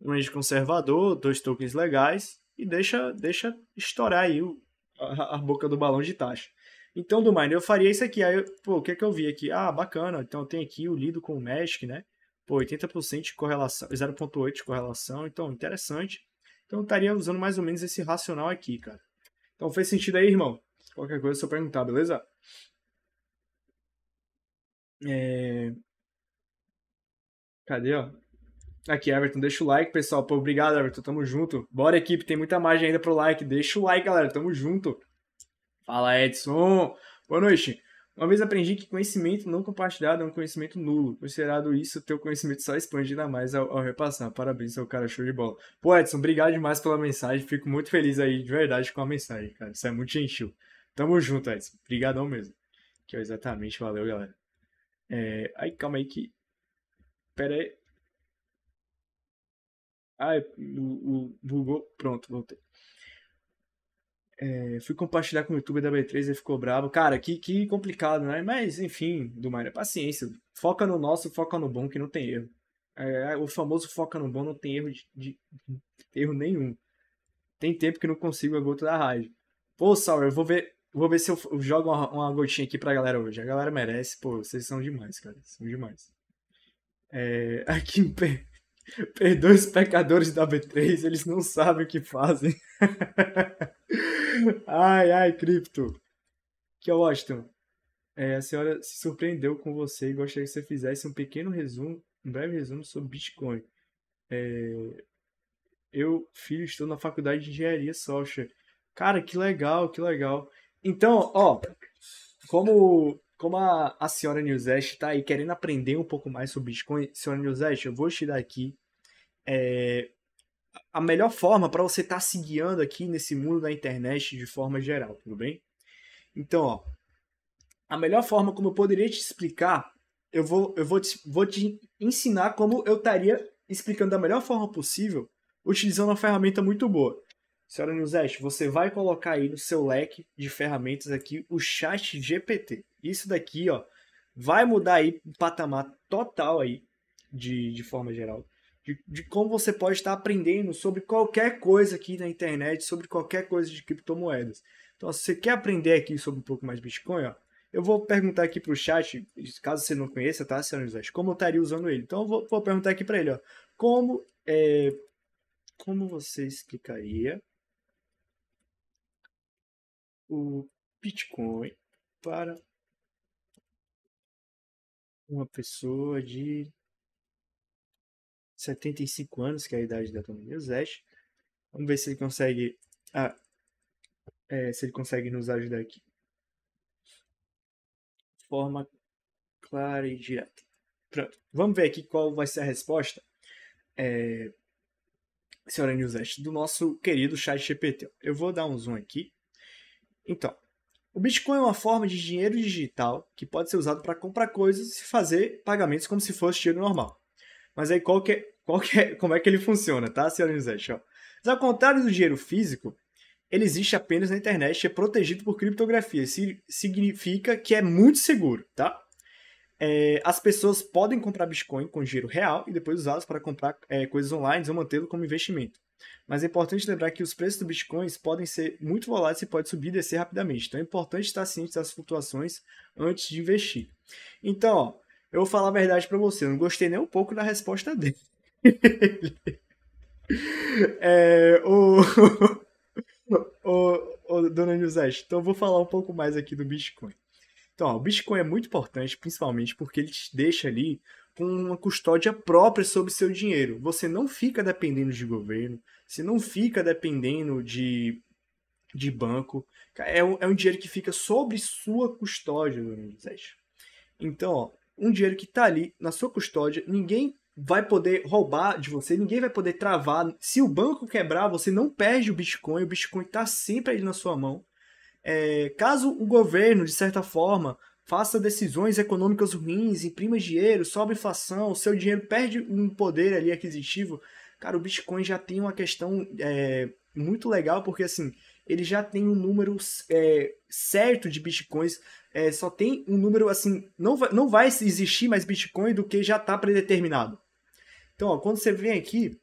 um age conservador, dois tokens legais e deixa, deixa estourar aí o, a, a, boca do balão de taxa. Então, do Mine, eu faria isso aqui. Aí, pô, o que é que eu vi aqui? Ah, bacana. Então, tem aqui o lido com o Magic, né? Pô, 80% de correlação, 0.8 de correlação. Então, interessante. Então, eu estaria usando mais ou menos esse racional aqui, cara. Então, fez sentido aí, irmão? Qualquer coisa é só perguntar, beleza? É... Cadê, ó? Aqui, Everton, deixa o like, pessoal. Pô, obrigado, Everton. Tamo junto. Bora, equipe. Tem muita margem ainda pro like. Deixa o like, galera. Tamo junto. Fala, Edson. Boa noite. Uma vez aprendi que conhecimento não compartilhado é um conhecimento nulo. Considerado isso, teu conhecimento só expande ainda mais ao, ao repassar. Parabéns, seu cara, show de bola. Pô, Edson, obrigado demais pela mensagem. Fico muito feliz aí, de verdade, com a mensagem, cara. Isso é muito gentil. Tamo junto, Edson. Obrigadão mesmo. Que é exatamente, valeu, galera. É... Ai, calma aí que Pera aí. Ah, o, o bugou. Pronto, voltei. É, fui compartilhar com o YouTube da B3 e ficou bravo. Cara, que, que complicado, né? Mas, enfim, do Mário, é paciência. Foca no nosso, foca no bom, que não tem erro. É, é o famoso foca no bom não tem erro de, de, erro nenhum. Tem tempo que não consigo a gota da rádio. Pô, Sauer, eu vou ver, vou ver se eu, eu jogo uma, uma gotinha aqui pra galera hoje. A galera merece, pô, vocês são demais, cara. São demais. É, aqui pé. perdoe os pecadores da B3, eles não sabem o que fazem. *laughs* ai, ai, cripto. Que é Washington. É, a senhora se surpreendeu com você e gostaria que você fizesse um pequeno resumo, um breve resumo sobre Bitcoin. É, eu, filho, estou na faculdade de engenharia software. Cara, que legal, que legal. Então, ó, como como a, a senhora Newsest está aí querendo aprender um pouco mais sobre Bitcoin, senhora Newsest, eu vou te dar aqui é, a melhor forma para você estar tá se guiando aqui nesse mundo da internet de forma geral, tudo bem? Então, ó, a melhor forma como eu poderia te explicar, eu vou, eu vou, te, vou te ensinar como eu estaria explicando da melhor forma possível, utilizando uma ferramenta muito boa. Senhora Nuzeste, você vai colocar aí no seu leque de ferramentas aqui o chat GPT. Isso daqui, ó, vai mudar aí o patamar total aí, de, de forma geral, de, de como você pode estar aprendendo sobre qualquer coisa aqui na internet, sobre qualquer coisa de criptomoedas. Então, se você quer aprender aqui sobre um pouco mais de Bitcoin, ó, eu vou perguntar aqui para o chat, caso você não conheça, tá, senhor José, como eu estaria usando ele. Então, eu vou, vou perguntar aqui para ele, ó, como, é, como você explicaria o Bitcoin para uma pessoa de 75 anos, que é a idade da Tony Josete. Vamos ver se ele consegue. Ah, é, se ele consegue nos ajudar aqui. Forma clara e direta. Pronto. Vamos ver aqui qual vai ser a resposta, é, senhora Newsest, do nosso querido chat GPT. Eu vou dar um zoom aqui. Então, o Bitcoin é uma forma de dinheiro digital que pode ser usado para comprar coisas e fazer pagamentos como se fosse dinheiro normal. Mas aí qual que é, qual que é, *laughs* como é que ele funciona, tá, senhor Inzete? Mas ao contrário do dinheiro físico, ele existe apenas na internet e é protegido por criptografia. Isso significa que é muito seguro, tá? É, as pessoas podem comprar Bitcoin com dinheiro real e depois usá-los para comprar é, coisas online ou mantê-lo como investimento. Mas é importante lembrar que os preços do Bitcoin podem ser muito voláteis e pode subir e descer rapidamente. Então é importante estar ciente das flutuações antes de investir. Então, ó, eu vou falar a verdade para você, eu não gostei nem um pouco da resposta dele. *laughs* é, o, *laughs* o, o, dona Nilzete, então eu vou falar um pouco mais aqui do Bitcoin. Então, ó, o Bitcoin é muito importante, principalmente porque ele te deixa ali com uma custódia própria sobre seu dinheiro. Você não fica dependendo de governo, você não fica dependendo de, de banco. É um, é um dinheiro que fica sobre sua custódia durante Então, ó, um dinheiro que está ali na sua custódia, ninguém vai poder roubar de você, ninguém vai poder travar. Se o banco quebrar, você não perde o Bitcoin, o Bitcoin está sempre ali na sua mão. É, caso o governo, de certa forma, faça decisões econômicas ruins, imprima dinheiro, sobe inflação, seu dinheiro perde um poder ali aquisitivo, Cara, o Bitcoin já tem uma questão é, muito legal, porque assim, ele já tem um número é, certo de bitcoins. É, só tem um número assim, não vai, não vai existir mais bitcoin do que já está predeterminado. Então, ó, quando você vem aqui,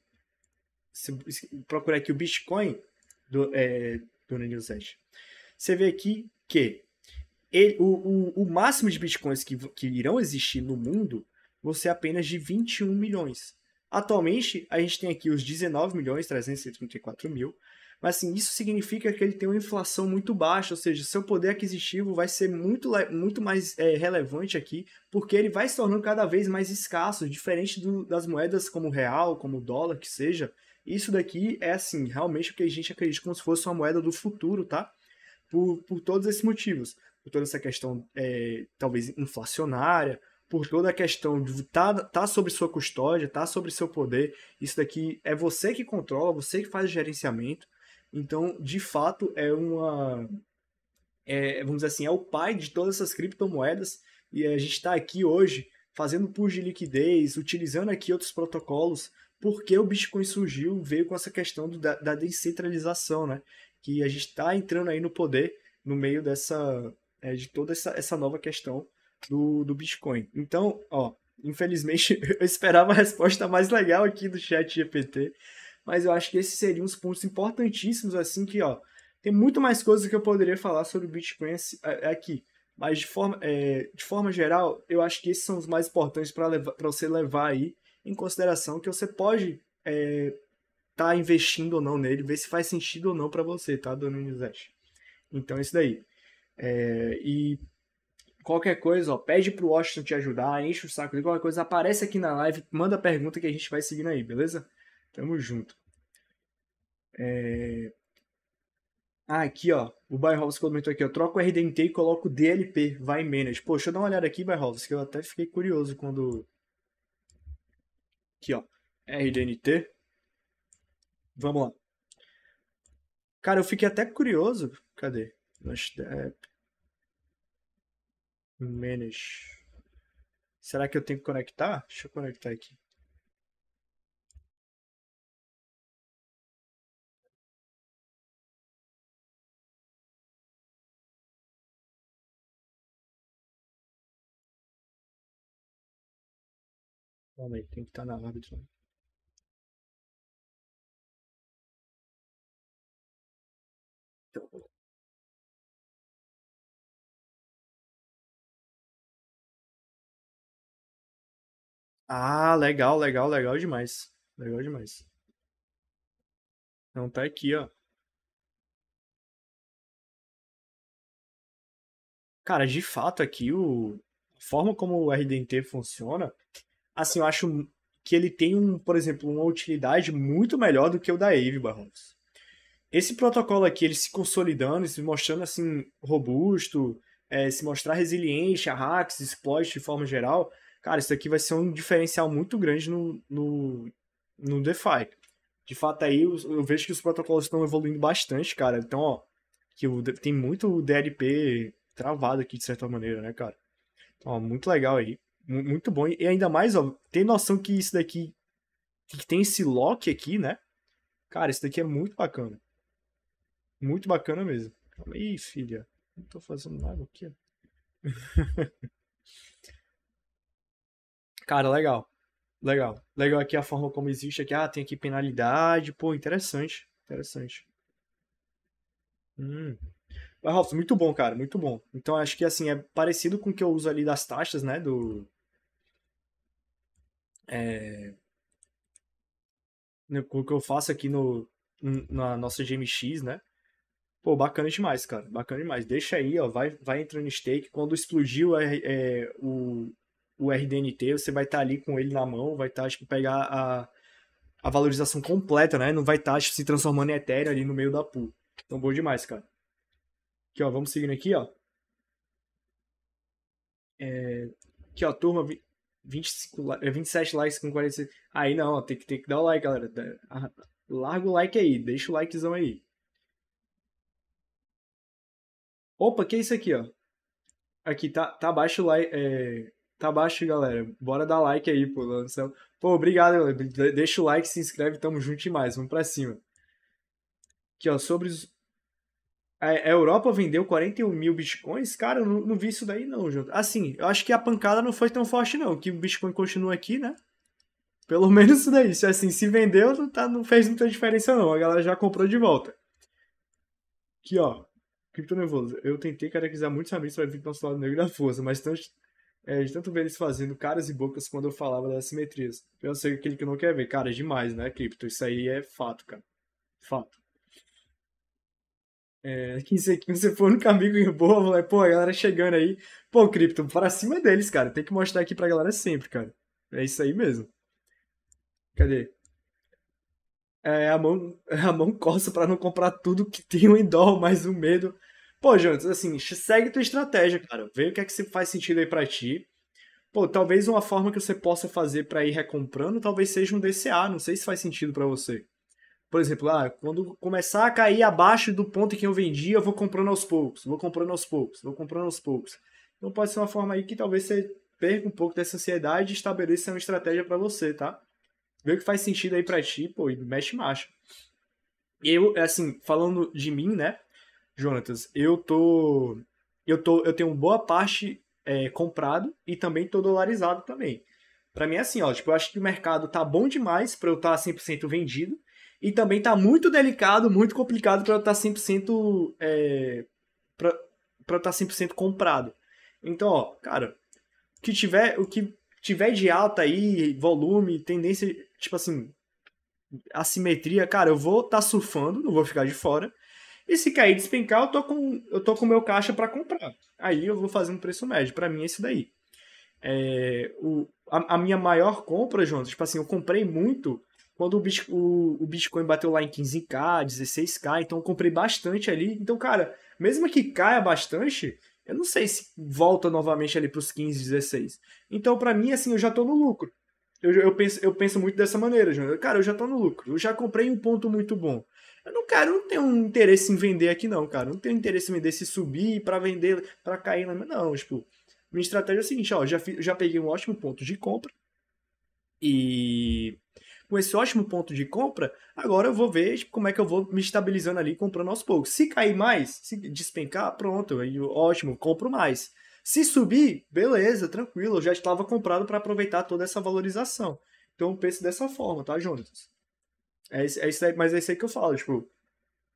procurar aqui o bitcoin do, é, do você vê aqui que ele, o, o, o máximo de bitcoins que, que irão existir no mundo vão ser apenas de 21 milhões. Atualmente, a gente tem aqui os 19 milhões 334 mil, mas assim, isso significa que ele tem uma inflação muito baixa, ou seja, seu poder aquisitivo vai ser muito, muito mais é, relevante aqui, porque ele vai se tornando cada vez mais escasso, diferente do, das moedas como o real, como o dólar, que seja. Isso daqui é assim, realmente o que a gente acredita como se fosse uma moeda do futuro, tá? Por, por todos esses motivos. Por toda essa questão, é, talvez, inflacionária, por toda a questão de tá, tá sobre sua custódia, tá sobre seu poder. Isso daqui é você que controla, você que faz o gerenciamento. Então, de fato, é uma. É, vamos dizer assim, é o pai de todas essas criptomoedas. E a gente está aqui hoje fazendo pools de liquidez, utilizando aqui outros protocolos, porque o Bitcoin surgiu, veio com essa questão do, da, da descentralização, né? Que a gente está entrando aí no poder no meio dessa. É, de toda essa, essa nova questão do, do Bitcoin. Então, ó, infelizmente *laughs* eu esperava a resposta mais legal aqui do chat GPT, mas eu acho que esses seriam os pontos importantíssimos, assim, que, ó, tem muito mais coisas que eu poderia falar sobre o Bitcoin assim, aqui, mas de forma, é, de forma geral, eu acho que esses são os mais importantes para você levar aí em consideração que você pode estar é, tá investindo ou não nele, ver se faz sentido ou não para você, tá, dona Nizete? Então, é isso daí. É, e Qualquer coisa, ó, pede pro Washington te ajudar, enche o saco de qualquer coisa, aparece aqui na live, manda pergunta que a gente vai seguindo aí, beleza? Tamo junto. É... Ah, aqui, ó. O Byholz comentou aqui, ó. Troca o RDNT e coloco o DLP, vai menos Pô, deixa eu dar uma olhada aqui, Byholz, que eu até fiquei curioso quando... Aqui, ó. RDNT. Vamos lá. Cara, eu fiquei até curioso. Cadê? Launch Manage. Será que eu tenho que conectar? Deixa eu conectar aqui. Calma aí, tem que estar na novo. Ah, legal, legal, legal demais. Legal demais. Então tá aqui, ó. Cara, de fato aqui o a forma como o RDNT funciona, assim, eu acho que ele tem um, por exemplo, uma utilidade muito melhor do que o da Ave Barros. Esse protocolo aqui, ele se consolidando, se mostrando assim robusto, é, se mostrar resiliente a hacks, exploits de forma geral, Cara, isso aqui vai ser um diferencial muito grande no, no, no DeFi. De fato, aí eu, eu vejo que os protocolos estão evoluindo bastante, cara. Então, ó, que o, tem muito DLP travado aqui, de certa maneira, né, cara? Então, ó, muito legal aí. M muito bom. E ainda mais, ó, tem noção que isso daqui. Que tem esse lock aqui, né? Cara, isso daqui é muito bacana. Muito bacana mesmo. Ih, filha. Não tô fazendo nada aqui, ó. *laughs* Cara, legal. Legal. Legal aqui a forma como existe aqui. Ah, tem aqui penalidade. Pô, interessante. Interessante. Hum. Mas, Robson, muito bom, cara. Muito bom. Então, acho que, assim, é parecido com o que eu uso ali das taxas, né? Do... É... Né, o que eu faço aqui no... Na nossa GMX, né? Pô, bacana demais, cara. Bacana demais. Deixa aí, ó. Vai, vai entrando em stake. Quando explodiu é, é, o, o RDNT, você vai estar tá ali com ele na mão, vai estar, tá, acho que, pegar a, a valorização completa, né? Não vai estar tá, se transformando em Ethereum ali no meio da pool. Então, bom demais, cara. Aqui, ó, vamos seguindo aqui, ó. É... Aqui, ó, turma, 25, 27 é, likes com 46. Aí não, ó, tem que, tem que dar o like, galera. Ah, larga o like aí, deixa o likezão aí. Opa, que é isso aqui, ó? Aqui tá, tá abaixo lá. É tá baixo, galera. Bora dar like aí, pô. Lancel. Pô, obrigado, galera. Deixa o like, se inscreve, tamo junto e mais. Vamos pra cima. Aqui, ó, sobre os... A Europa vendeu 41 mil bitcoins? Cara, eu não, vi isso daí não, Jota. Assim, eu acho que a pancada não foi tão forte não, que o bitcoin continua aqui, né? Pelo *laughs* menos isso daí. Se, assim, se vendeu, não, tá, não fez muita diferença não. A galera já comprou de volta. Aqui, ó. Cripto nervoso. Eu tentei caracterizar muitos amigos para vir do nosso lado negro da força, mas tanto, é, de tanto ver eles fazendo caras e bocas quando eu falava das simetrias. Eu sei que aquele que não quer ver, cara, é demais, né, cripto? Isso aí é fato, cara. Fato. É, quem você, você for no caminho em boa, moleque, pô, a galera chegando aí. Pô, cripto, para cima deles, cara. Tem que mostrar aqui pra galera sempre, cara. É isso aí mesmo. Cadê? É, a mão, *laughs* a mão coça para não comprar tudo que tem em dó, mas o medo Pô, Jonas, assim, segue tua estratégia, cara. Vê o que é que faz sentido aí para ti. Pô, talvez uma forma que você possa fazer para ir recomprando, talvez seja um DCA, não sei se faz sentido para você. Por exemplo, ah, quando começar a cair abaixo do ponto em que eu vendi, eu vou comprando aos poucos, vou comprando aos poucos, vou comprando aos poucos. Então pode ser uma forma aí que talvez você perca um pouco dessa ansiedade e estabeleça uma estratégia para você, tá? Vê o que faz sentido aí para ti, pô, e mexe marcha. Eu, assim, falando de mim, né? Jonatas, eu tô. Eu, tô, eu tenho boa parte é, comprado e também tô dolarizado também. Para mim é assim, ó, tipo, eu acho que o mercado tá bom demais para eu estar tá 100% vendido e também tá muito delicado, muito complicado para eu estar tá 100% é, para estar tá 100% comprado. Então, ó, cara, o que tiver, o que tiver de alta aí, volume, tendência, tipo assim, assimetria, cara, eu vou estar tá surfando, não vou ficar de fora. E se cair e despencar, eu tô com eu tô com meu caixa para comprar. Aí eu vou fazer um preço médio. Para mim é esse daí. É, o, a, a, minha maior compra, João, tipo assim, eu comprei muito quando o, o, o Bitcoin bateu lá em 15k, 16k, então eu comprei bastante ali. Então, cara, mesmo que caia bastante, eu não sei se volta novamente ali para os 15, 16. Então, para mim, assim, eu já tô no lucro. Eu, eu, penso, eu penso muito dessa maneira, João. Cara, eu já tô no lucro. Eu já comprei um ponto muito bom. Eu não quero, não tenho um interesse em vender aqui, não, cara. Não tenho interesse em vender se subir para vender, para cair. Não, tipo, minha estratégia é a seguinte, ó, já, já peguei um ótimo ponto de compra e com esse ótimo ponto de compra, agora eu vou ver tipo, como é que eu vou me estabilizando ali, comprando aos poucos. Se cair mais, se despencar, pronto, aí, ótimo, compro mais. Se subir, beleza, tranquilo, eu já estava comprado para aproveitar toda essa valorização. Então, pense dessa forma, tá, Jonas? É, é isso aí, mas é isso aí que eu falo, tipo,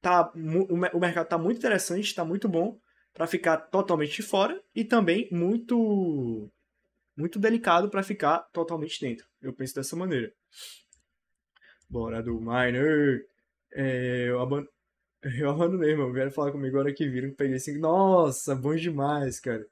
tá, o, mercado tá muito interessante, tá muito bom para ficar totalmente de fora e também muito muito delicado para ficar totalmente dentro. Eu penso dessa maneira. Bora do Miner. É, eu, aban eu abandonei, mano. Vieram falar comigo agora que viram. Peguei assim. Nossa, bom demais, cara.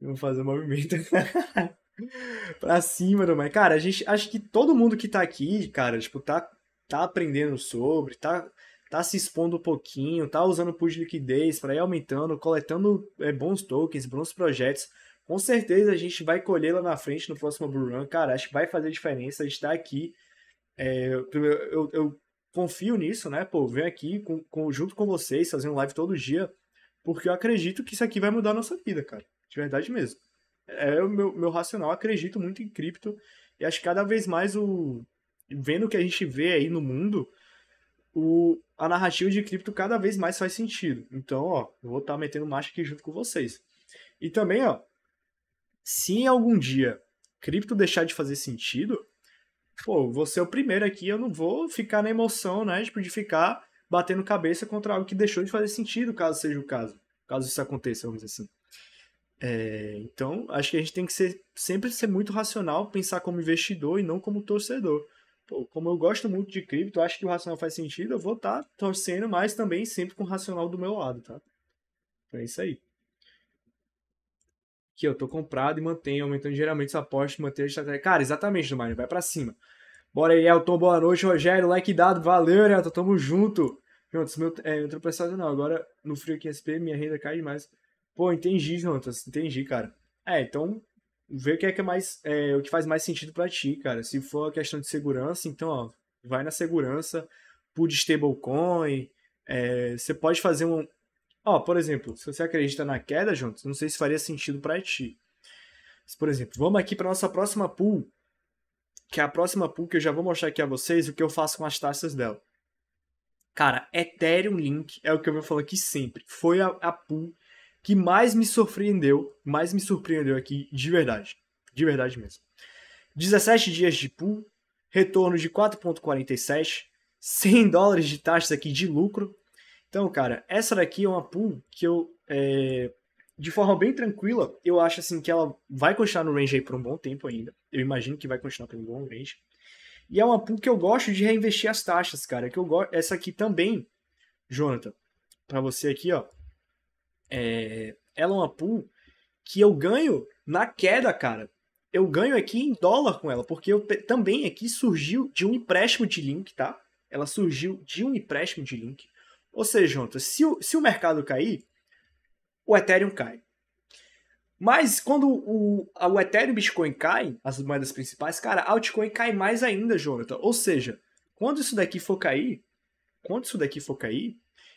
Vamos fazer um movimento. *laughs* pra cima do Miner. Cara, a gente. Acho que todo mundo que tá aqui, cara, tipo, tá tá aprendendo sobre, tá, tá se expondo um pouquinho, tá usando pool de liquidez para ir aumentando, coletando é, bons tokens, bons projetos. Com certeza a gente vai colher lá na frente no próximo Blue Run, cara. Acho que vai fazer diferença. A gente tá aqui. É, eu, eu, eu, confio nisso, né? Pô, venho aqui com, com, junto com vocês, fazendo live todo dia, porque eu acredito que isso aqui vai mudar a nossa vida, cara. De verdade mesmo. É, é o meu, meu racional. acredito muito em cripto e acho que cada vez mais o, vendo o que a gente vê aí no mundo, o, a narrativa de cripto cada vez mais faz sentido. Então, ó, eu vou estar tá metendo marcha aqui junto com vocês. E também, ó, se em algum dia cripto deixar de fazer sentido, pô, você é o primeiro aqui, eu não vou ficar na emoção, né, tipo, de ficar batendo cabeça contra algo que deixou de fazer sentido, caso seja o caso, caso isso aconteça, vamos dizer assim. É, então, acho que a gente tem que ser, sempre ser muito racional, pensar como investidor e não como torcedor pô, como eu gosto muito de cripto, acho que o racional faz sentido, eu vou estar tá torcendo, mas também sempre com o racional do meu lado, tá? é isso aí. Que eu tô comprado e mantenho, aumentando geralmente essa aposta, manter a estratégia. Cara, exatamente, Mário, vai para cima. Bora aí, Elton, boa noite, Rogério, like dado, valeu, Elton, tamo junto. Jontas, meu, é, tô tropeçado é não, agora no frio aqui SP minha renda cai demais. Pô, entendi, Jontas, entendi, cara. É, então ver o que é que é mais é, o que faz mais sentido para ti, cara. Se for a questão de segurança, então ó, vai na segurança por stablecoin. É, você pode fazer um, ó, por exemplo, se você acredita na queda, juntos, não sei se faria sentido para ti. Mas, por exemplo, vamos aqui para nossa próxima pool, que é a próxima pool que eu já vou mostrar aqui a vocês o que eu faço com as taxas dela. Cara, Ethereum Link é o que eu vou falar aqui sempre. Foi a, a pool que mais me surpreendeu, mais me surpreendeu aqui de verdade. De verdade mesmo. 17 dias de pool, retorno de 4,47, 100 dólares de taxas aqui de lucro. Então, cara, essa daqui é uma pool que eu, é, de forma bem tranquila, eu acho assim que ela vai continuar no range aí por um bom tempo ainda. Eu imagino que vai continuar por um bom range. E é uma pool que eu gosto de reinvestir as taxas, cara. Que eu gosto. Essa aqui também, Jonathan, para você aqui, ó é, ela é uma pool que eu ganho na queda, cara. Eu ganho aqui em dólar com ela, porque eu também aqui surgiu de um empréstimo de Link, tá? Ela surgiu de um empréstimo de Link. Ou seja, Jonathan, se o, se o mercado cair, o Ethereum cai. Mas quando o, o Ethereum e o Bitcoin caem, as moedas principais, cara, altcoin cai mais ainda, Jonathan. Ou seja, quando isso daqui for cair, quando isso daqui for cair,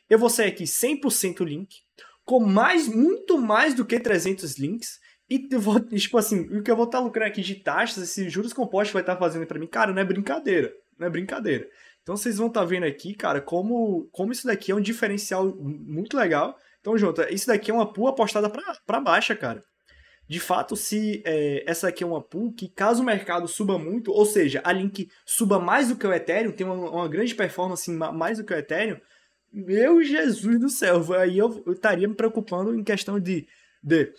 eu vou sair aqui 100% Link, com mais, muito mais do que 300 links. E *laughs* tipo assim, o que eu vou estar tá lucrando aqui de taxas, esses juros compostos vai estar tá fazendo para mim, cara, não é brincadeira. Não é brincadeira. Então vocês vão estar tá vendo aqui, cara, como, como isso daqui é um diferencial muito legal. Então, Jota, isso daqui é uma pool apostada para baixa, cara. De fato, se é, essa aqui é uma pool que, caso o mercado suba muito, ou seja, a Link suba mais do que o Ethereum, tem uma, uma grande performance mais do que o Ethereum, meu Jesus do céu, aí eu, estaria me preocupando em questão de, de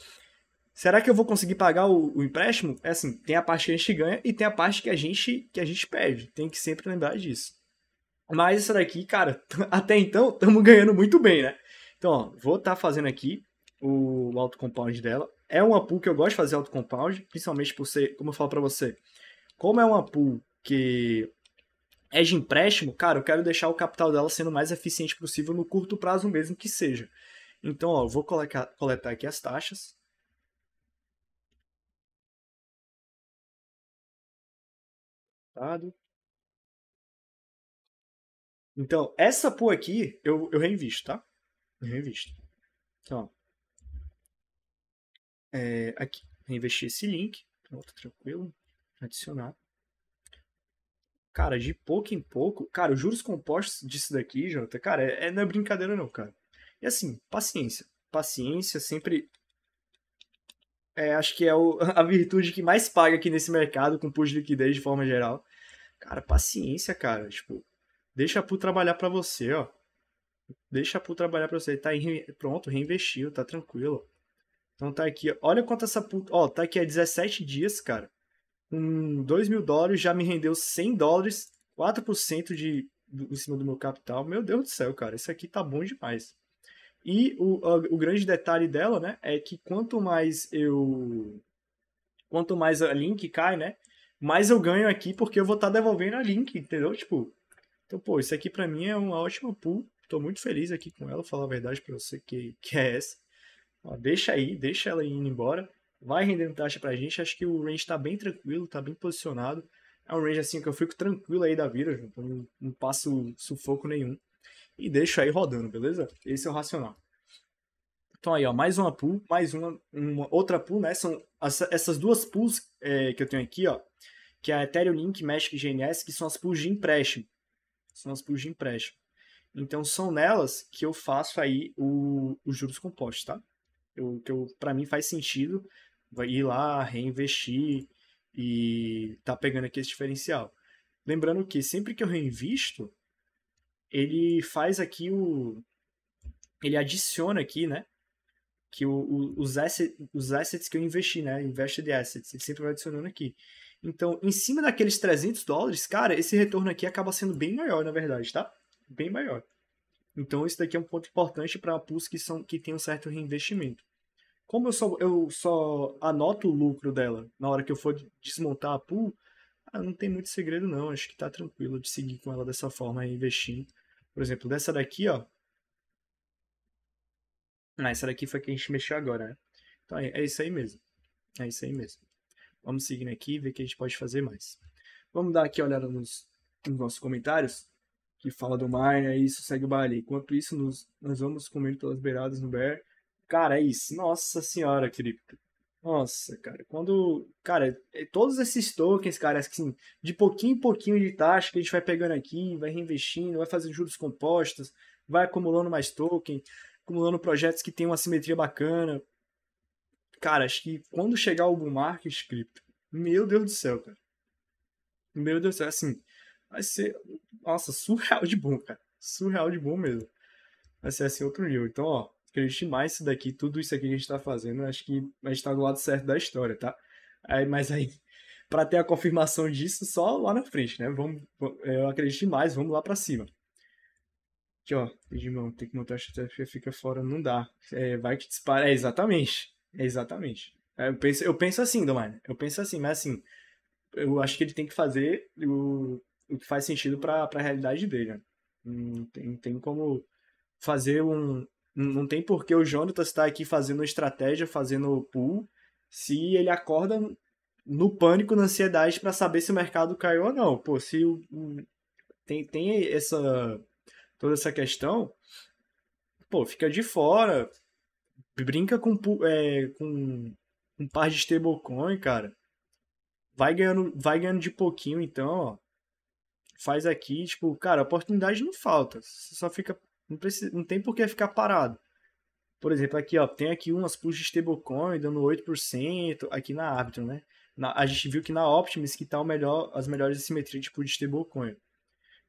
será que eu vou conseguir pagar o, o, empréstimo? É assim, tem a parte que a gente ganha e tem a parte que a gente que a gente perde. Tem que sempre lembrar disso. Mas isso daqui, cara, *laughs* até então estamos ganhando muito bem, né? Então, ó, vou estar tá fazendo aqui o auto compound dela. É uma pool que eu gosto de fazer auto compound, principalmente por ser, como eu falo para você, como é uma pool que é de empréstimo, cara, eu quero deixar o capital dela sendo o mais eficiente possível no curto prazo mesmo que seja. Então, ó, eu vou coletar, coletar aqui as taxas. Então, essa por aqui, eu, eu reinvisto, tá? Eu reinvisto. Então, é, aqui, reinvestir esse link. Pronto, tá tranquilo. Adicionar. Cara, de pouco em pouco, cara, os juros compostos disso daqui, Jota, cara, é, é, não é brincadeira não, cara. E assim, paciência. Paciência sempre é, acho que é o, *laughs* a virtude que mais paga aqui nesse mercado, com push de liquidez de forma geral. Cara, paciência, cara. Tipo, deixa a pool trabalhar para você, ó. Deixa a pool trabalhar para você. Tá aí, pronto, reinvestiu, tá tranquilo. Então tá aqui, olha quanto essa pool... Ó, tá aqui há 17 dias, cara um, 2 mil dólares já me rendeu 100 dólares, 4% de, do, em cima do meu capital. Meu Deus do céu, cara, isso aqui tá bom demais. E o, o, o grande detalhe dela, né, é que quanto mais eu. Quanto mais a link cai, né, mais eu ganho aqui porque eu vou estar tá devolvendo a link, entendeu? Tipo, então, pô, isso aqui pra mim é uma ótima pool. Tô muito feliz aqui com ela, falar a verdade pra você que, que é essa. Ó, deixa aí, deixa ela indo embora vai rendendo taxa pra gente. Acho que o range tá bem tranquilo, tá bem posicionado. É um range assim que eu fico tranquilo aí da vida, então, não, não passo sufoco nenhum. E deixo aí rodando, beleza? Esse é o racional. Então aí, ó, mais uma pool, mais uma, uma outra pool, né? São essas duas pools é, que eu tenho aqui, ó, que é a Ethereum Link, Magic GNS, que são as pools de empréstimo. São as pools de empréstimo. Então são nelas que eu faço aí o, os juros compostos, tá? Eu, que eu, para mim faz sentido vai ir lá, reinvestir e tá pegando aqui esse diferencial. Lembrando que sempre que eu reinvisto, ele faz aqui o. Ele adiciona aqui, né? Que o, o, os, asset, os assets que eu investi, né? Invested assets. Ele sempre vai adicionando aqui. Então, em cima daqueles 300 dólares, cara, esse retorno aqui acaba sendo bem maior, na verdade, tá? Bem maior. Então, isso daqui é um ponto importante para pools que, são, que tem um certo reinvestimento como eu só, eu só anoto o lucro dela na hora que eu for desmontar a pool, ah, não tem muito segredo não, acho que tá tranquilo de seguir com ela dessa forma aí, investindo. Por exemplo, dessa daqui, ó. Ah, essa daqui foi que a gente mexeu agora, né? Então é, é isso aí mesmo. É isso aí mesmo. Vamos seguindo aqui e ver o que a gente pode fazer mais. Vamos dar aqui uma olhada nos, nos nossos comentários, que fala do Mine, aí isso, segue o baile. Enquanto isso, nos, nós vamos comendo pelas beiradas no Bear Cara, é isso. Nossa senhora, cripto. Nossa, cara, quando. Cara, é, todos esses tokens, cara, assim, de pouquinho em pouquinho de taxa que a gente vai pegando aqui, vai reinvestindo, vai fazendo juros compostos, vai acumulando mais token, acumulando projetos que tem uma simetria bacana. Cara, acho que quando chegar o bull market cripto, meu Deus do céu, cara. Meu Deus do céu, assim, vai ser. Nossa, surreal de bom, cara. Surreal de bom mesmo. Vai ser assim outro nível. Então, ó, mais isso daqui, tudo isso aqui que a gente está fazendo, acho que a gente está do lado certo da história, tá? Aí, mas aí, *laughs* para ter a confirmação disso, só lá na frente, né? Vamos, eu acredito mais, vamos lá para cima. Aqui, ó, Digimon, tem que montar a estratégia, fica fora, não dá. É, vai que dispara. É, exatamente. É, exatamente. É, eu, penso, eu penso assim, Domain, Eu penso assim, mas assim, eu acho que ele tem que fazer o, o que faz sentido para a realidade dele, né? Não tem, tem como fazer um, não tem por que o Jonathan estar aqui fazendo estratégia, fazendo pool, se ele acorda no pânico, na ansiedade para saber se o mercado caiu ou não. Pô, se o, tem, tem essa toda essa questão, pô, fica de fora, brinca com, é, com um par de stablecoin, cara. Vai ganhando, vai ganhando de pouquinho, então, ó. Faz aqui, tipo, cara, oportunidade não falta. Você só fica não, precisa, não tem por que ficar parado. Por exemplo, aqui ó, tem aqui umas puxas de stablecoin dando 8% aqui na árbitro, né? Na, a gente viu que na Optimus que tá melhor, as melhores assimetrias tipo de stablecoin.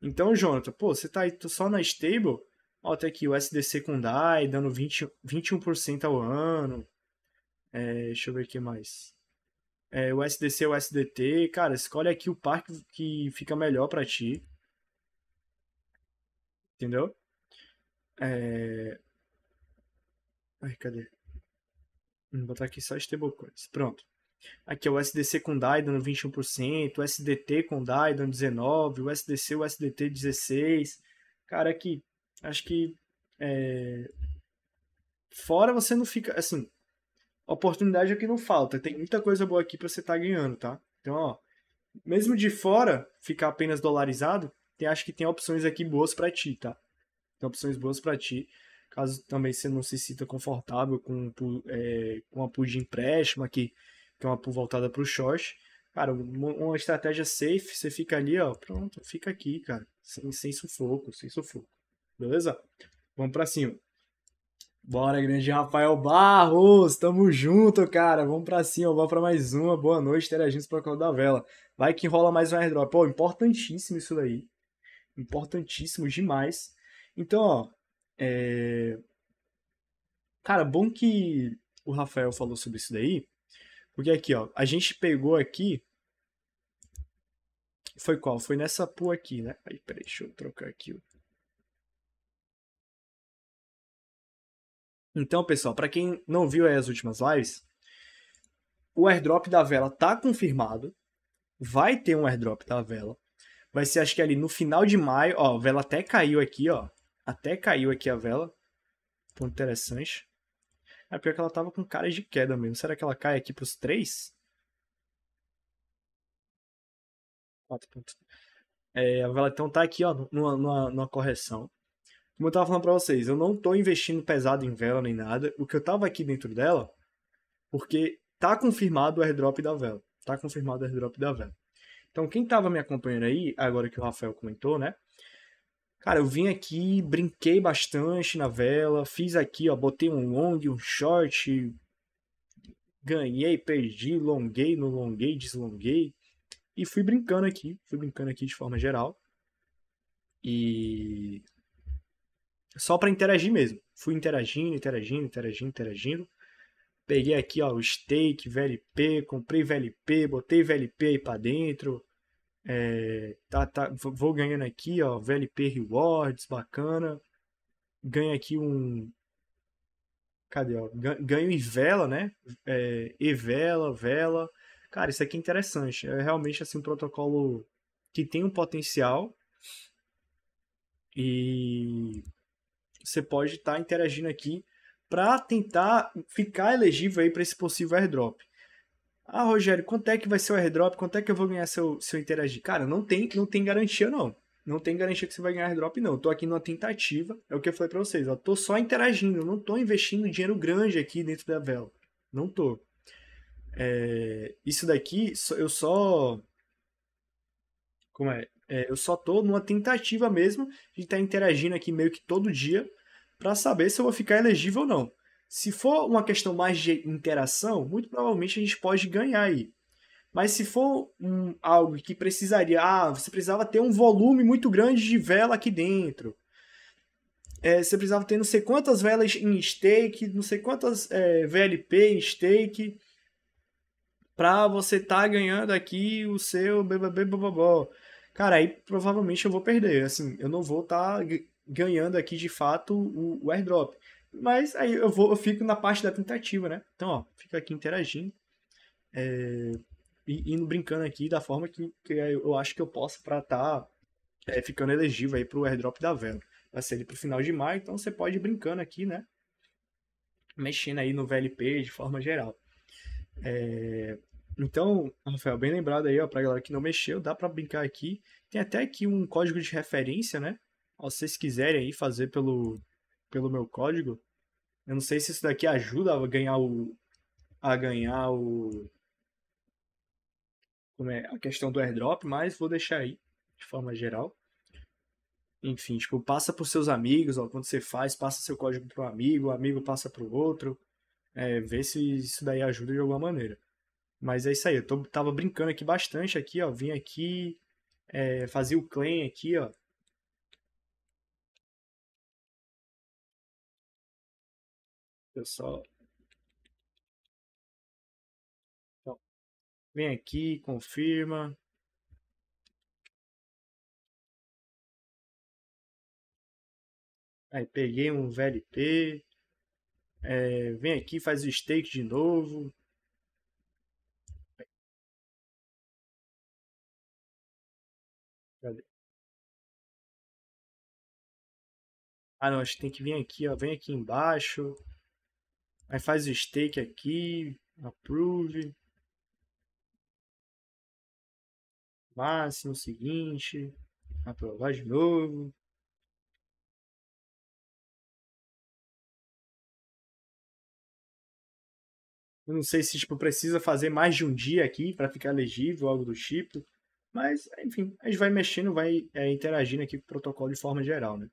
Então, Jonathan, pô, você tá aí só na stable, ó, tem aqui o SDC com DAI dando 20, 21% ao ano. É, deixa eu ver aqui mais. É, o SDC, o SDT, cara, escolhe aqui o par que fica melhor para ti. Entendeu? É... Ai, cadê? Vou botar aqui só stablecoins. Pronto. Aqui é o SDC com DAI dando 21%, o SDT com DAI dando 19%, o SDC, o SDT 16%. Cara, aqui, acho que é... fora você não fica, assim, oportunidade aqui é não falta. Tem muita coisa boa aqui para você estar tá ganhando, tá? Então, ó, mesmo de fora ficar apenas dolarizado, tem, acho que tem opções aqui boas para ti, tá? tem opções boas para ti. Caso também você não se sinta confortável com, é, com uma pool de empréstimo aqui, que é uma pool voltada para o short, cara, uma, estratégia safe, você fica ali, ó, pronto, fica aqui, cara, sem, sem sufoco, sem sufoco. Beleza? Vamos para cima. Bora, grande Rafael Barros, tamo junto, cara. Vamos pra cima, vamos pra mais uma. Boa noite, interagindo pro Colo da Vela. Vai que rola mais um airdrop. Pô, importantíssimo isso daí. Importantíssimo demais. Então, ó. É... Cara, bom que o Rafael falou sobre isso daí. Porque aqui, ó, a gente pegou aqui. Foi qual? Foi nessa pool aqui, né? Aí, peraí, deixa eu trocar aqui. Então, pessoal, para quem não viu as últimas lives, o airdrop da vela tá confirmado. Vai ter um airdrop da vela. Vai ser, acho que ali no final de maio, ó, a vela até caiu aqui, ó. Até caiu aqui a vela. Ponto interessante. É que ela tava com cara de queda mesmo. Será que ela cai aqui pros três? É, a vela então tá aqui, ó, numa, numa, numa correção. Como eu tava falando pra vocês, eu não tô investindo pesado em vela nem nada. O que eu tava aqui dentro dela, porque tá confirmado o airdrop da vela. Tá confirmado o airdrop da vela. Então, quem tava me acompanhando aí, agora que o Rafael comentou, né? Cara, eu vim aqui, brinquei bastante na vela, fiz aqui, ó, botei um long, um short, ganhei, perdi, longuei, não longuei, deslonguei. E fui brincando aqui, fui brincando aqui de forma geral. E só para interagir mesmo. Fui interagindo, interagindo, interagindo, interagindo. Peguei aqui, ó, o steak, VLP, comprei VLP, botei VLP aí para dentro. É, tá, tá, vou ganhando aqui, ó, VLP Rewards, bacana. Ganho aqui um. Cadê, ó? Ganho e vela, né? É, e vela, vela. Cara, isso aqui é interessante. É realmente assim um protocolo que tem um potencial e você pode estar tá interagindo aqui para tentar ficar elegível aí para esse possível airdrop. Ah, Rogério, quanto é que vai ser o airdrop? Quanto é que eu vou ganhar se eu, interagir? Cara, não tem, não tem garantia, não. Não tem garantia que você vai ganhar airdrop, não. Eu tô aqui numa tentativa, é o que eu falei para vocês, ó. Tô só interagindo, eu não tô investindo dinheiro grande aqui dentro da Velo. Não tô. É, isso daqui, eu só. Como é? é? Eu só tô numa tentativa mesmo de estar tá interagindo aqui meio que todo dia para saber se eu vou ficar elegível ou não. Se for uma questão mais de interação, muito provavelmente a gente pode ganhar aí. Mas se for um, algo que precisaria, ah, você precisava ter um volume muito grande de vela aqui dentro. É, você precisava ter não sei quantas velas em stake, não sei quantas é, VLP em stake, para você estar tá ganhando aqui o seu bababá. Cara, aí provavelmente eu vou perder. Assim, eu não vou estar tá ganhando aqui de fato o, o airdrop. Mas aí eu, vou, eu fico na parte da tentativa, né? Então, ó, fica aqui interagindo. É, indo brincando aqui da forma que, que eu acho que eu posso para estar tá, é, ficando elegível aí pro airdrop da vela. Vai ser ele pro final de maio, então você pode ir brincando aqui, né? Mexendo aí no VLP de forma geral. É, então, Rafael, bem lembrado aí, ó, pra galera que não mexeu, dá para brincar aqui. Tem até aqui um código de referência, né? Ó, se vocês quiserem aí fazer pelo pelo meu código. Eu não sei se isso daqui ajuda a ganhar o. a ganhar o. Como é? A questão do airdrop, mas vou deixar aí, de forma geral. Enfim, tipo, passa para seus amigos, ó, quando você faz, passa seu código para amigo, o amigo passa para o outro, é, vê se isso daí ajuda de alguma maneira. Mas é isso aí, eu tô, tava brincando aqui bastante aqui, ó, vim aqui, é, fazia o claim aqui, ó, Eu só. Então, vem aqui, confirma. Aí peguei um VLP. É, vem aqui, faz o stake de novo. Ah não, acho que tem que vir aqui, ó. Vem aqui embaixo. Aí faz o stake aqui, approve. Máximo, seguinte, aprovar de novo. Eu não sei se tipo precisa fazer mais de um dia aqui para ficar legível, algo do tipo. Mas, enfim, a gente vai mexendo, vai é, interagindo aqui com o protocolo de forma geral, né?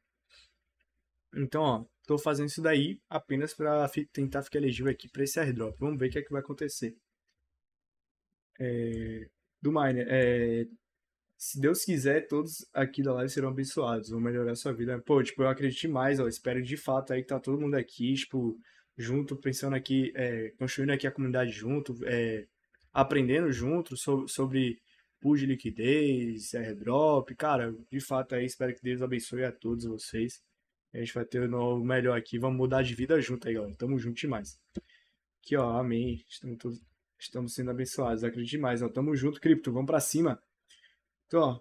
Então, ó, Estou fazendo isso daí apenas para tentar ficar elegível aqui para esse airdrop. Vamos ver o que é que vai acontecer. É, do Miner, é, se Deus quiser, todos aqui da live serão abençoados, vão melhorar a sua vida. Pô, tipo, eu acredito demais, ó, espero de fato aí que tá todo mundo aqui, tipo, junto, pensando aqui, é, construindo aqui a comunidade junto, é, aprendendo junto sobre, sobre pool de liquidez, airdrop, cara, de fato aí espero que Deus abençoe a todos vocês. A gente vai ter o melhor aqui. Vamos mudar de vida junto aí, galera. Tamo junto demais. Aqui, ó. Amém. Estamos, todos, estamos sendo abençoados. Acredito demais, ó. Tamo junto, cripto. Vamos pra cima. Então, ó.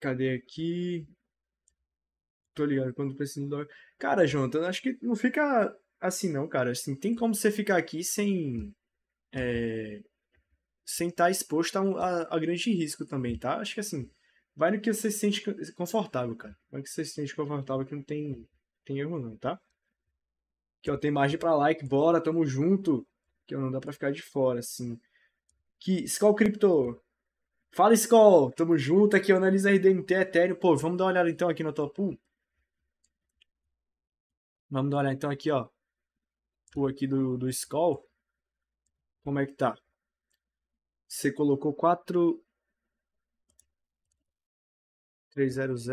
Cadê aqui? Tô ligado quando precisa do... Cara, Jonathan, acho que não fica assim não, cara. Assim, tem como você ficar aqui sem... É, sem estar tá exposto a, a, a grande risco também, tá? Acho que assim Vai no que você se sente confortável, cara. Vai no que você se sente confortável, que não tem, tem erro não, tá? Que, ó, tem margem pra like, bora, tamo junto. Que, ó, não dá pra ficar de fora, assim. Que, Skull Crypto. Fala, Skull, tamo junto. Aqui, analisa RDMT, Ethereum. Pô, vamos dar uma olhada, então, aqui no top pool. Vamos dar uma olhada, então, aqui, ó. Pool aqui do, do Skull. Como é que tá? Você colocou quatro 300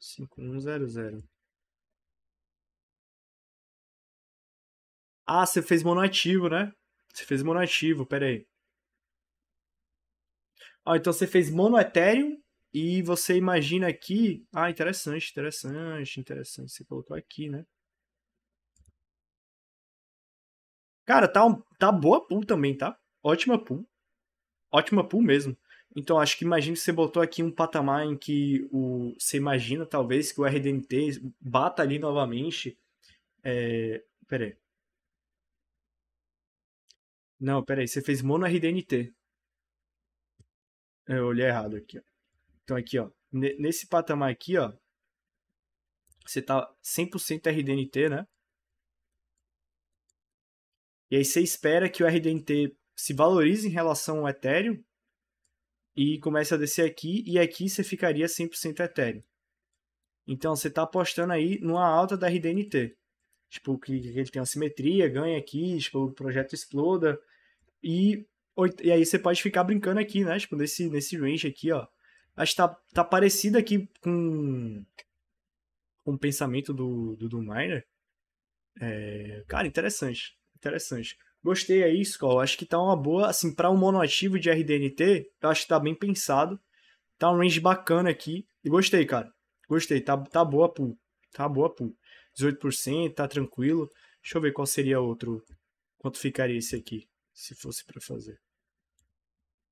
5100. Ah, você fez monoativo, né? Você fez monoativo, pera aí. Ah, então você fez mono Ethereum e você imagina aqui. Ah, interessante, interessante, interessante. Você colocou aqui, né? Cara, tá, tá boa pool também, tá? Ótima pool. Ótima pool mesmo. Então, acho que imagina que você botou aqui um patamar em que o, você imagina, talvez, que o RDNT bata ali novamente. É, peraí. Não, peraí, você fez mono RDNT. É, eu olhei errado aqui, ó. Então, aqui, ó. Nesse patamar aqui, ó. Você tá 100% RDNT, né? E aí você espera que o RDNT se valorize em relação ao Ethereum e começa a descer aqui, e aqui você ficaria 100% Ethereum. Então você está apostando aí numa alta da RDNT. Tipo, que ele tem uma simetria, ganha aqui, tipo, o projeto exploda. E, e aí você pode ficar brincando aqui, né? Tipo, nesse, nesse range aqui, ó. Acho que tá, tá parecido aqui com, com o pensamento do, do, do Miner. É, cara, interessante. Interessante. Gostei é aí, Skol. Acho que tá uma boa, assim, para um monoativo de RDNT, eu acho que tá bem pensado. Tá um range bacana aqui. E gostei, cara. Gostei, tá, tá boa a pool. Tá boa a pool. 18%, tá tranquilo. Deixa eu ver qual seria outro. Quanto ficaria esse aqui, se fosse para fazer.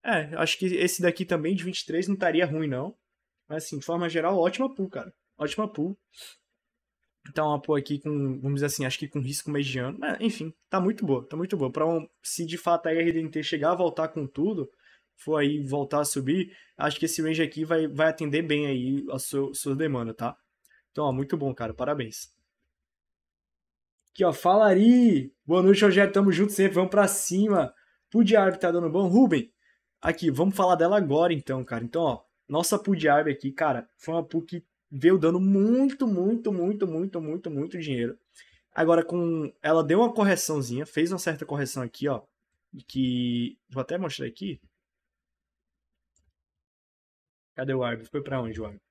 É, acho que esse daqui também de 23 não estaria ruim, não. Mas, assim, de forma geral, ótima pool, cara. Ótima pool. Tá uma pô aqui com, vamos dizer assim, acho que com risco mediano. Mas, enfim, tá muito boa, tá muito boa. Pra um, se de fato a RDNT chegar a voltar com tudo, for aí voltar a subir, acho que esse range aqui vai, vai atender bem aí a sua, sua demanda, tá? Então, ó, muito bom, cara, parabéns. Aqui, ó, Falari! Boa noite, Rogério, tamo junto sempre, vamos pra cima. Pudiarb tá dando bom. Ruben, aqui, vamos falar dela agora então, cara. Então, ó, nossa Pudiarb aqui, cara, foi uma que veio dando muito, muito, muito, muito, muito, muito dinheiro. Agora, com ela deu uma correçãozinha, fez uma certa correção aqui, ó. Que. Vou até mostrar aqui. Cadê o árbitro? Foi para onde o árbitro?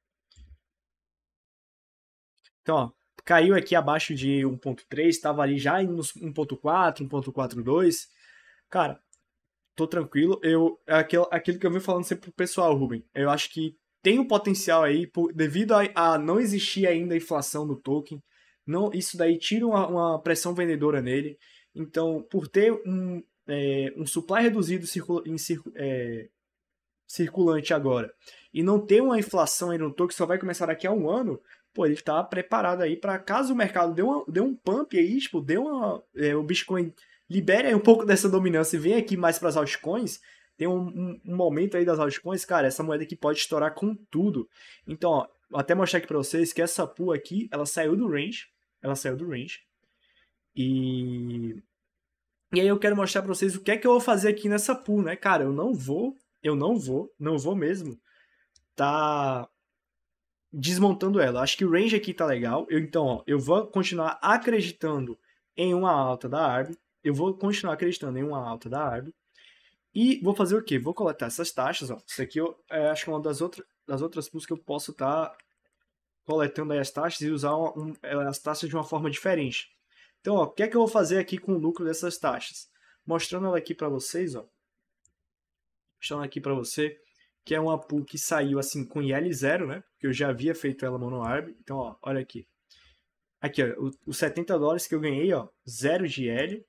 Então, ó, caiu aqui abaixo de 1.3, estava ali já em 1.4, 1.42. Cara, tô tranquilo. Eu é aquilo, aquilo que eu venho falando sempre pro pessoal, Ruben. Eu acho que tem um potencial aí, por, devido a, a, não existir ainda a inflação no token, não, isso daí tira uma, uma pressão vendedora nele. Então, por ter um, é, um supply reduzido circula, em, é, circulante agora e não ter uma inflação aí no token, só vai começar daqui a um ano, pô, ele está preparado aí para caso o mercado dê, uma, dê um pump aí, tipo, dê uma, é, o Bitcoin libere um pouco dessa dominância e venha aqui mais para as altcoins, tem um, um, um momento aí das altcoins, cara, essa moeda que pode estourar com tudo. Então, ó, vou até mostrar aqui pra vocês que essa pool aqui, ela saiu do range. Ela saiu do range. E... E aí eu quero mostrar pra vocês o que é que eu vou fazer aqui nessa pool, né? Cara, eu não vou, eu não vou, não vou mesmo tá desmontando ela. Acho que o range aqui tá legal. Eu, então, ó, eu vou continuar acreditando em uma alta da árvore Eu vou continuar acreditando em uma alta da árvore e vou fazer o quê? Vou coletar essas taxas, ó. Isso aqui eu é, acho que é uma das, outra, das outras pools que eu posso estar tá coletando as taxas e usar um, é, as taxas de uma forma diferente. Então, ó, o que é que eu vou fazer aqui com o lucro dessas taxas? Mostrando ela aqui para vocês, ó. Mostrando aqui para você, que é uma pool que saiu assim com IL0, né? Porque eu já havia feito ela monoarb. Então, ó, olha aqui. Aqui, ó, os 70 dólares que eu ganhei, ó, 0 de L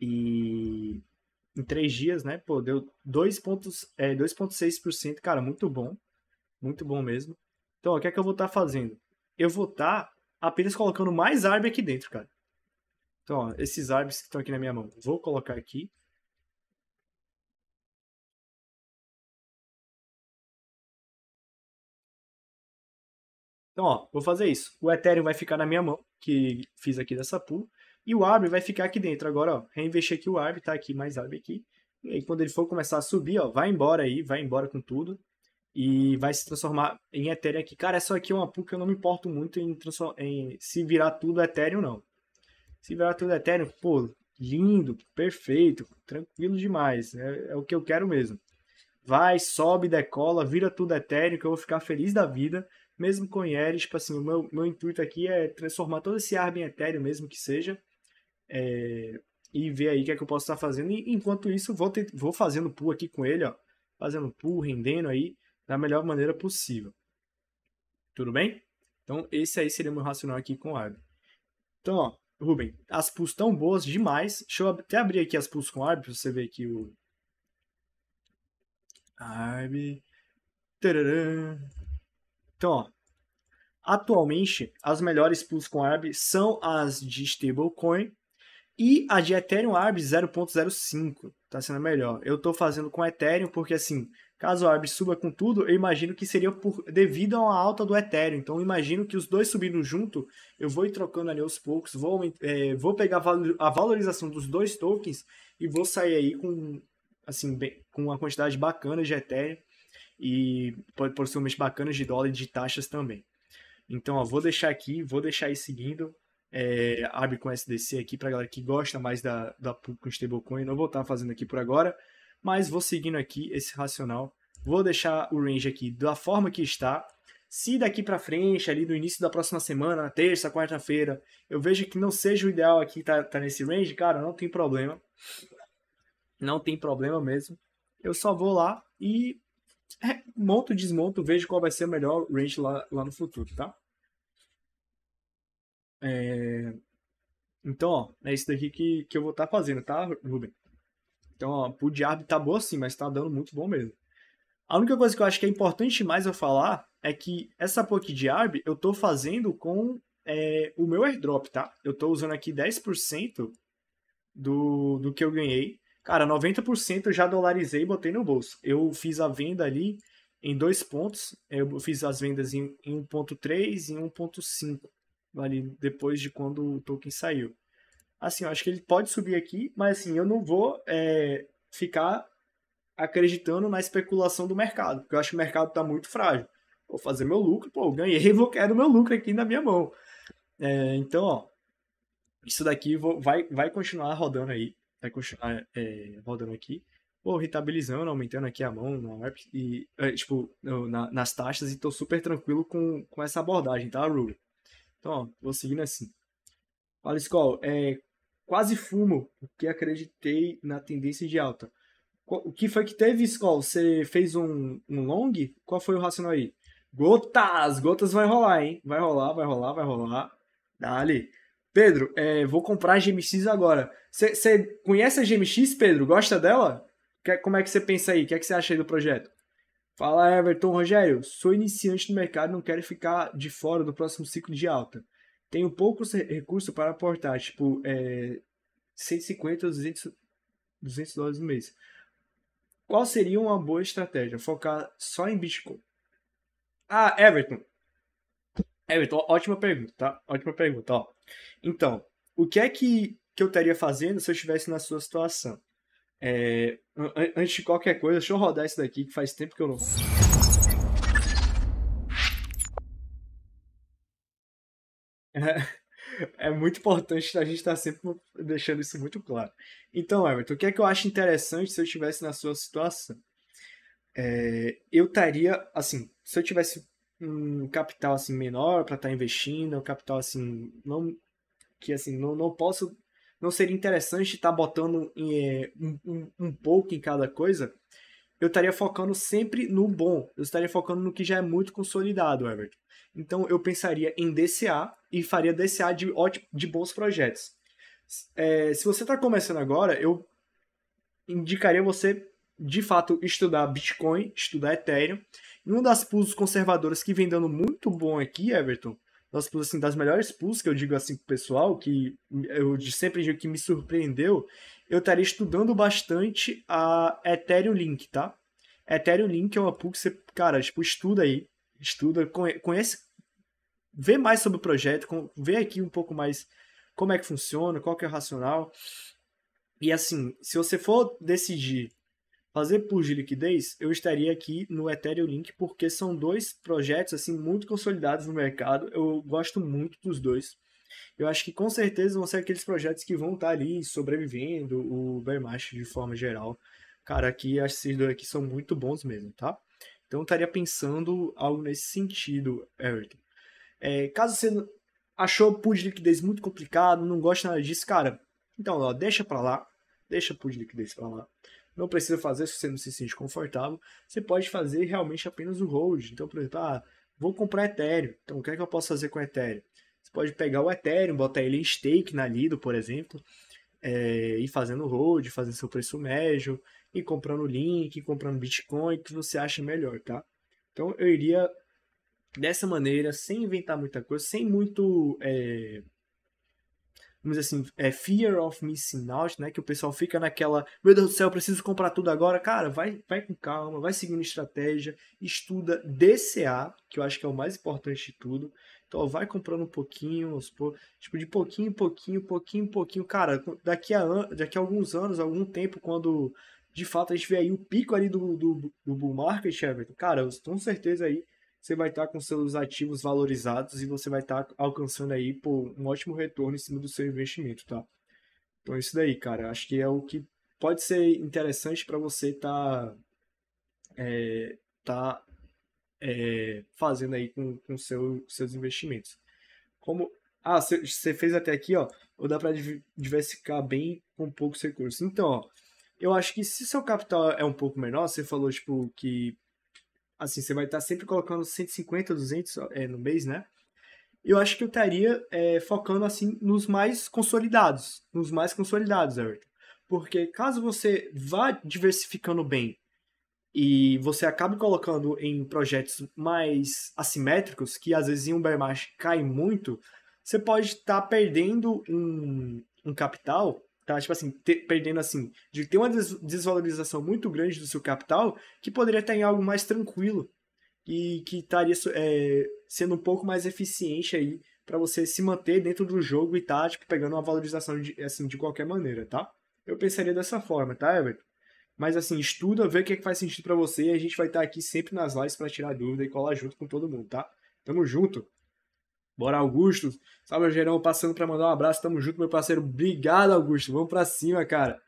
e em três dias, né? Pô, deu 2,6%, é, cara, muito bom. Muito bom mesmo. Então, ó, o que é que eu vou estar tá fazendo? Eu vou estar tá apenas colocando mais ARB aqui dentro, cara. Então, ó, esses árbitros que estão aqui na minha mão, vou colocar aqui. Então, ó, vou fazer isso. O Ethereum vai ficar na minha mão, que fiz aqui dessa pool. E o arbre vai ficar aqui dentro. Agora, ó, reinvestir aqui o arbre, tá aqui, mais arbre aqui. E aí, quando ele for começar a subir, ó, vai embora aí, vai embora com tudo. E vai se transformar em Ethereum aqui. Cara, essa é aqui é uma pool que eu não me importo muito em, em se virar tudo Ethereum, não. Se virar tudo Ethereum, pô, lindo, perfeito, tranquilo demais. É, é, o que eu quero mesmo. Vai, sobe, decola, vira tudo etéreo, que eu vou ficar feliz da vida. Mesmo com Ethereum, tipo assim, o meu, meu intuito aqui é transformar todo esse arma em etéreo mesmo que seja. É, e ver aí o que é que eu posso estar fazendo. E enquanto isso, vou, ter, vou fazendo pull aqui com ele, ó. Fazendo pull, rendendo aí da melhor maneira possível. Tudo bem? Então, esse aí seria meu racional aqui com o Arb. Então, ó, Ruben, as pulls estão boas demais. Deixa eu até abrir aqui as pulls com Arb, pra você ver aqui o... Arb... Então, ó, atualmente, as melhores pulls com ARB são as de stablecoin e a de Ethereum ARB 0.05 está sendo melhor. Eu estou fazendo com Ethereum porque, assim, caso a ARB suba com tudo, eu imagino que seria por, devido a uma alta do Ethereum. Então, eu imagino que os dois subindo junto, eu vou ir trocando ali aos poucos, vou, é, vou pegar a valorização dos dois tokens e vou sair aí com, assim, bem, com uma quantidade bacana de Ethereum e possivelmente bacanas de dólar e de taxas também. Então, ó, vou deixar aqui, vou deixar aí seguindo é, abre com SDC aqui para galera que gosta mais da, da pub com stablecoin. Não vou estar tá fazendo aqui por agora, mas vou seguindo aqui esse racional. Vou deixar o range aqui da forma que está. Se daqui para frente, ali no início da próxima semana, terça, quarta-feira, eu vejo que não seja o ideal aqui tá, tá nesse range, cara, não tem problema. Não tem problema mesmo. Eu só vou lá e é, monto, desmonto, vejo qual vai ser o melhor range lá, lá no futuro, tá? É... Então, ó, é isso daqui que, que eu vou estar tá fazendo, tá, Ruben? Então, ó, pro Diab tá bom sim, mas tá dando muito bom mesmo. A única coisa que eu acho que é importante mais eu falar é que essa POC Diab eu tô fazendo com é, o meu airdrop, tá? Eu tô usando aqui 10% do, do que eu ganhei. Cara, 90% eu já dolarizei e botei no bolso. Eu fiz a venda ali em dois pontos. Eu fiz as vendas em, em 1.3 e 1.5 ali depois de quando o Tolkien saiu. Assim, eu acho que ele pode subir aqui, mas assim, eu não vou é, ficar acreditando na especulação do mercado, porque eu acho que o mercado está muito frágil. Vou fazer meu lucro, pô, eu ganhei, *laughs* vou quero meu lucro aqui na minha mão. É, então, ó, isso daqui vou, vai, vai continuar rodando aí, vai continuar é, rodando aqui. Vou rentabilizando, aumentando aqui a mão app é e, é, tipo, na, nas taxas e tô super tranquilo com, com essa abordagem, tá, Rui? Então, ó, vou seguindo assim. Fala, Skol, é, quase fumo, porque acreditei na tendência de alta. O que foi que teve, Skol? Você fez um, um long? Qual foi o racional aí? Gotas! Gotas vai rolar, hein? Vai rolar, vai rolar, vai rolar. Dali. Pedro, é, vou comprar a GMX agora. Você conhece a GMX, Pedro? Gosta dela? Que, como é que você pensa aí? O que, é que você acha aí do projeto? Fala Everton, Rogério, sou iniciante no mercado e não quero ficar de fora do próximo ciclo de alta. Tenho poucos recursos para aportar, tipo é, 150 ou 200, 200 dólares no mês. Qual seria uma boa estratégia? Focar só em Bitcoin? Ah, Everton. Everton, ótima pergunta, tá? Ótima pergunta, ó. Então, o que é que, que eu estaria fazendo se eu estivesse na sua situação? É, antes de qualquer coisa, deixa eu rodar isso daqui que faz tempo que eu não. *laughs* É, muito importante a gente estar tá sempre deixando isso muito claro. Então, Everton, o que é que eu acho interessante se eu estivesse na sua situação? É, eu estaria, assim, se eu tivesse um capital assim menor para estar tá investindo, um capital assim não que assim não, não posso não seria interessante estar tá botando é, um, um, um, pouco em cada coisa, eu estaria focando sempre no bom. Eu estaria focando no que já é muito consolidado, Everton. Então eu pensaria em DCA e faria DCA de, de bons projetos. É, se você está começando agora, eu indicaria você de fato estudar Bitcoin, estudar Ethereum. E uma das pulsos conservadoras que vem dando muito bom aqui, Everton, nossa, assim, das melhores pulls que eu digo assim pro pessoal, que eu sempre digo que me surpreendeu, eu estaria estudando bastante a Ethereum Link, tá? Ethereum Link é uma pool que você, cara, tipo, estuda aí, estuda, conhece, vê mais sobre o projeto, vê aqui um pouco mais como é que funciona, qual que é o racional. E assim, se você for decidir fazer pool de liquidez, eu estaria aqui no Ethereum Link, porque são dois projetos assim muito consolidados no mercado. Eu gosto muito dos dois. Eu acho que com certeza vão ser aqueles projetos que vão estar ali sobrevivendo o bear market de forma geral. Cara, aqui esses dois aqui são muito bons mesmo, tá? Então eu estaria pensando algo nesse sentido, Everton. É, caso você achou pool de liquidez muito complicado, não gosta nada disso, cara, então ó, deixa para lá, deixa pool de liquidez para lá não precisa fazer se você não se sente confortável. Você pode fazer realmente apenas o hold. Então, por exemplo, ah, vou comprar Ethereum. Então, o que é que eu posso fazer com Ethereum? Você pode pegar o Ethereum, botar ele em stake na Lido, por exemplo, é, e fazendo hold, fazendo seu preço médio, e comprando Link, e comprando Bitcoin, que você acha melhor, tá? Então, eu iria dessa maneira, sem inventar muita coisa, sem muito. É, vamos dizer assim, é fear of missing out, né? Que o pessoal fica naquela, meu Deus do céu, preciso comprar tudo agora. Cara, vai, vai com calma, vai seguindo estratégia, estuda DCA, que eu acho que é o mais importante de tudo. Então, vai comprando um pouquinho, tipo, de pouquinho em pouquinho, pouquinho em pouquinho. Cara, daqui a, daqui a alguns anos, algum tempo, quando de fato a gente vê aí o pico ali do, do, do bull market, Everton, cara, eu tenho certeza aí você vai estar tá com seus ativos valorizados e você vai estar tá alcançando aí um ótimo retorno em cima do seu investimento, tá? Então isso daí, cara, acho que é o que pode ser interessante para você estar tá, é, tá é, fazendo aí com, com seu, seus investimentos. Como ah, você fez até aqui, ó, ou dá para diversificar bem com poucos recursos. Então, ó, eu acho que se seu capital é um pouco menor, você falou tipo que Assim, você vai estar tá sempre colocando 150, 200 é, no mês, né? Eu acho que eu estaria é, focando, assim, nos mais consolidados. Nos mais consolidados, Everton. Porque caso você vá diversificando bem e você acabe colocando em projetos mais assimétricos, que às vezes em um bear market cai muito, você pode estar tá perdendo um, um capital tá? Tipo assim, ter, perdendo assim, de ter uma desvalorização muito grande do seu capital, que poderia estar em algo mais tranquilo e que estaria é, sendo um pouco mais eficiente aí para você se manter dentro do jogo e tá, tipo, pegando uma valorização de, assim, de qualquer maneira, tá? Eu pensaria dessa forma, tá, Everton? Mas assim, estuda, vê o que, é que faz sentido para você e a gente vai estar aqui sempre nas lives para tirar dúvida e colar junto com todo mundo, tá? Tamo junto! Bora, Augusto. Salve, Rogerão. passando para mandar um abraço. Tamo junto, meu parceiro. Obrigado, Augusto. Vamos para cima, cara.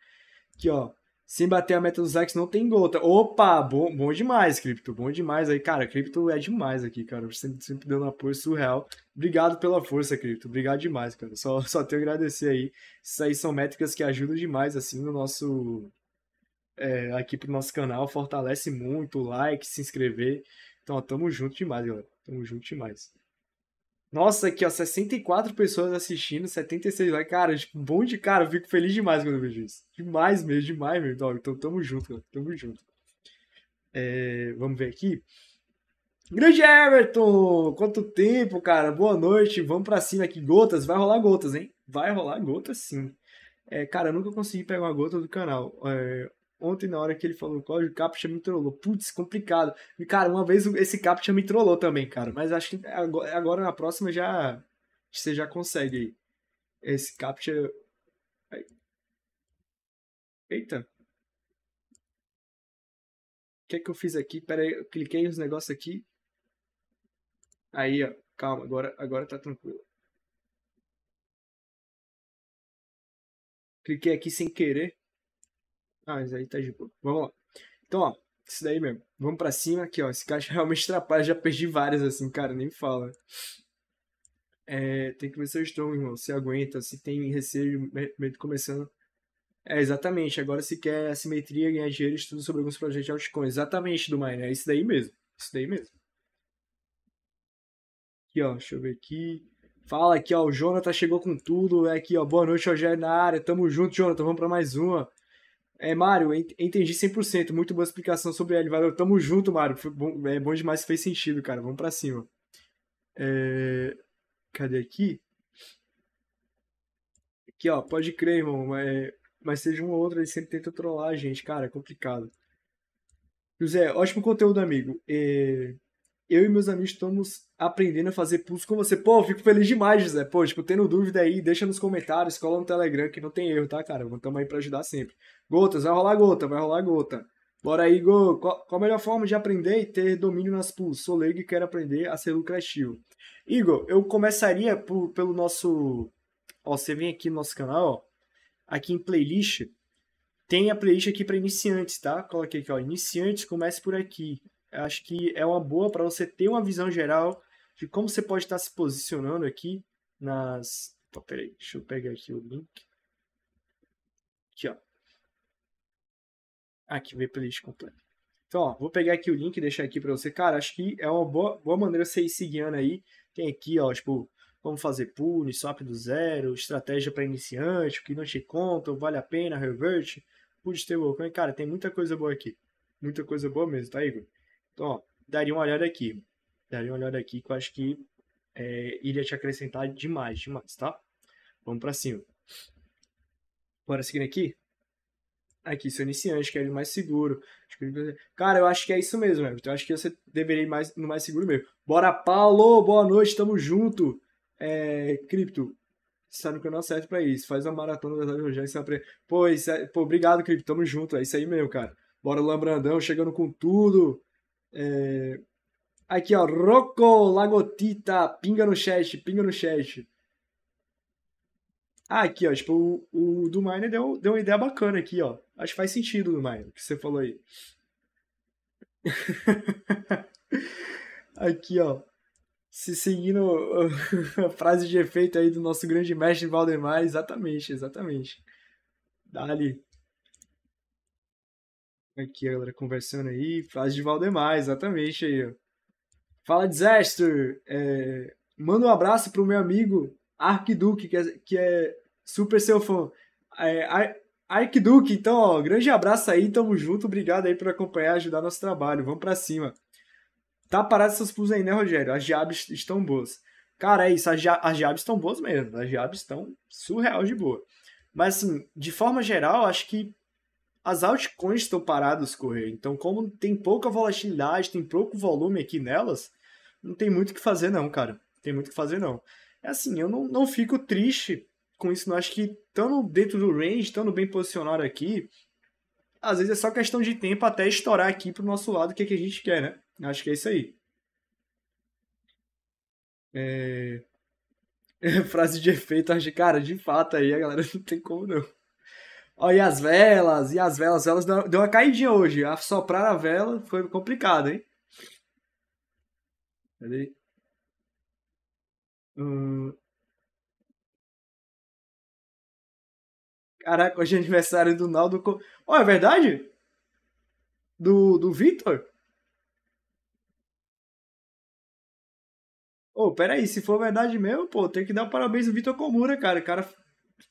Aqui, ó. Sem bater a meta dos likes, não tem gota. Tá- Opa, bom, bom demais, Cripto. Bom demais aí, cara. Cripto é demais aqui, cara. Sempre, sempre dando apoio surreal. Obrigado pela força, Cripto. Obrigado demais, cara. Só, só tenho a agradecer aí. Isso aí são métricas que ajudam demais, assim, no nosso. É, aqui pro nosso canal. Fortalece muito. Like, se inscrever. Então, ó, tamo junto demais, galera. Tamo junto demais. Nossa, aqui, ó, 64 pessoas assistindo, 76 likes. Cara, tipo, um bom de cara, eu fico feliz demais quando eu vejo isso. Demais mesmo, demais mesmo, dog. Então, então tamo junto, cara. tamo junto. É, vamos ver aqui. Grande Everton! Quanto tempo, cara? Boa noite, vamos pra cima aqui. Gotas, vai rolar gotas, hein? Vai rolar gotas sim. É, cara, eu nunca consegui pegar uma gota do canal. É, ontem na hora que ele falou o código, o captcha me trollou. Putz, complicado. cara, uma vez esse captcha me trollou também, cara. Mas acho que agora, na próxima já você já consegue aí. Esse captcha... Eita. O que é que eu fiz aqui? Pera aí, eu cliquei nos negócios aqui. Aí, ó. Calma, agora, agora tá tranquilo. Cliquei aqui sem querer. Ah, mas aí tá de boa. Vamos lá. Então, ó, isso daí mesmo. Vamos pra cima aqui, ó. Esse caixa *laughs* realmente atrapalha. Já perdi várias, assim, cara, nem fala. É, tem que ver o estômago, irmão. Se aguenta, se tem receio, medo começando. É, exatamente. Agora, se quer assimetria, ganhar dinheiro, estudo sobre alguns projetos de altcoin. Exatamente, do Mine. É isso daí mesmo. Isso daí mesmo. Aqui, ó. Deixa eu ver aqui. Fala aqui, ó. O Jonathan chegou com tudo. É aqui, ó. Boa noite, Rogério, na área. Tamo junto, Jonathan. Vamos pra mais uma. É, Mário, entendi 100%. Muito boa explicação sobre ele. Valeu, tamo junto, Mário. Foi bom, é bom demais, fez sentido, cara. Vamos pra cima. É... Cadê aqui? Aqui, ó. Pode crer, irmão. É... Mas seja uma ou outra, ele sempre tenta trollar a gente, cara. É complicado. José, ótimo conteúdo, amigo. É eu e meus amigos estamos aprendendo a fazer pulso com você. Pô, eu fico feliz demais, José. Pô, tipo, tendo dúvida aí, deixa nos comentários, cola no Telegram, que não tem erro, tá, cara? Estamos aí para ajudar sempre. Gotas, vai rolar gota, vai rolar gota. Bora aí, Igor. Qual, qual a melhor forma de aprender e ter domínio nas pools? Sou leigo e quero aprender a ser lucrativo. Igor, eu começaria por, pelo nosso... Ó, você vem aqui no nosso canal, ó. Aqui em playlist, tem a playlist aqui para iniciantes, tá? Coloquei aqui, ó, iniciantes, comece por aqui acho que é uma boa para você ter uma visão geral de como você pode estar tá se posicionando aqui nas. peraí, deixa eu pegar aqui o link. Aqui, ó. Ah, aqui, ver playlist completa. Então, ó, vou pegar aqui o link e deixar aqui para você. Cara, acho que é uma boa, boa maneira você ir seguindo aí. Tem aqui, ó, tipo, como fazer pull, swap do zero, estratégia para iniciante, o que não te conta, vale a pena, revert, pull stablecoin. Cara, tem muita coisa boa aqui. Muita coisa boa mesmo, tá, Igor? Então, ó, daria uma olhada aqui. Daria uma olhada aqui que eu acho que é, iria te acrescentar demais, demais, tá? Vamos para cima. Bora seguir aqui? Aqui, seu iniciante, quer ir é mais seguro. Cara, eu acho que é isso mesmo, Everton. Eu acho que você deveria ir mais, no mais seguro mesmo. Bora, Paulo! Boa noite, tamo junto! É, cripto, sabe que eu não certo pra isso. Faz uma maratona das Rádio Rogério e aprende. Pô, é... Pô, obrigado, Cripto. Tamo junto. É isso aí mesmo, cara. Bora, Lambrandão, chegando com tudo. É... Aqui, ó. Rocco Lagotita. Pinga no chat, pinga no chat. Ah, aqui, ó. Tipo, o, o do Miner deu, deu uma ideia bacana aqui, ó. Acho que faz sentido do Miner, o que você falou aí. *laughs* aqui, ó. Se seguindo *laughs* a frase de efeito aí do nosso grande mestre Valdemar, exatamente, exatamente. Dali. Aqui a galera conversando aí. Frase de Valdemar, exatamente aí, Fala, Disaster! É, manda um abraço pro meu amigo Arquiduque, que é, que é super seu fã. É, Arquiduque, então, ó, grande abraço aí, tamo junto, obrigado aí por acompanhar, ajudar nosso trabalho, vamos para cima. Tá parado essas pulsas aí, né, Rogério? As jabs estão boas. Cara, é isso, as, ja estão boas mesmo, as jabs estão surreal de boa. Mas, assim, de forma geral, acho que as altcoins estão paradas correr. Então, como tem pouca volatilidade, tem pouco volume aqui nelas, não tem muito o que fazer, não, cara. tem muito o que fazer, não. É assim, eu não, não fico triste com isso, não. Acho que estando dentro do range, estando bem posicionado aqui, às vezes é só questão de tempo até estourar aqui pro nosso lado o que, é que a gente quer, né? Acho que é isso aí. É... *laughs* Frase de efeito, acho que, cara, de fato aí a galera *laughs* não tem como não. Olha, e as velas, e as velas, elas deu uma caidinha hoje. a soprar a vela foi complicado, hein? Cadê? Hum... Caraca, hoje é aniversário do Naldo. Co... Oh, é verdade? Do, do Victor? Ô, oh, peraí, se for verdade mesmo, pô, tem que dar um parabéns ao Vitor Comura, cara. O cara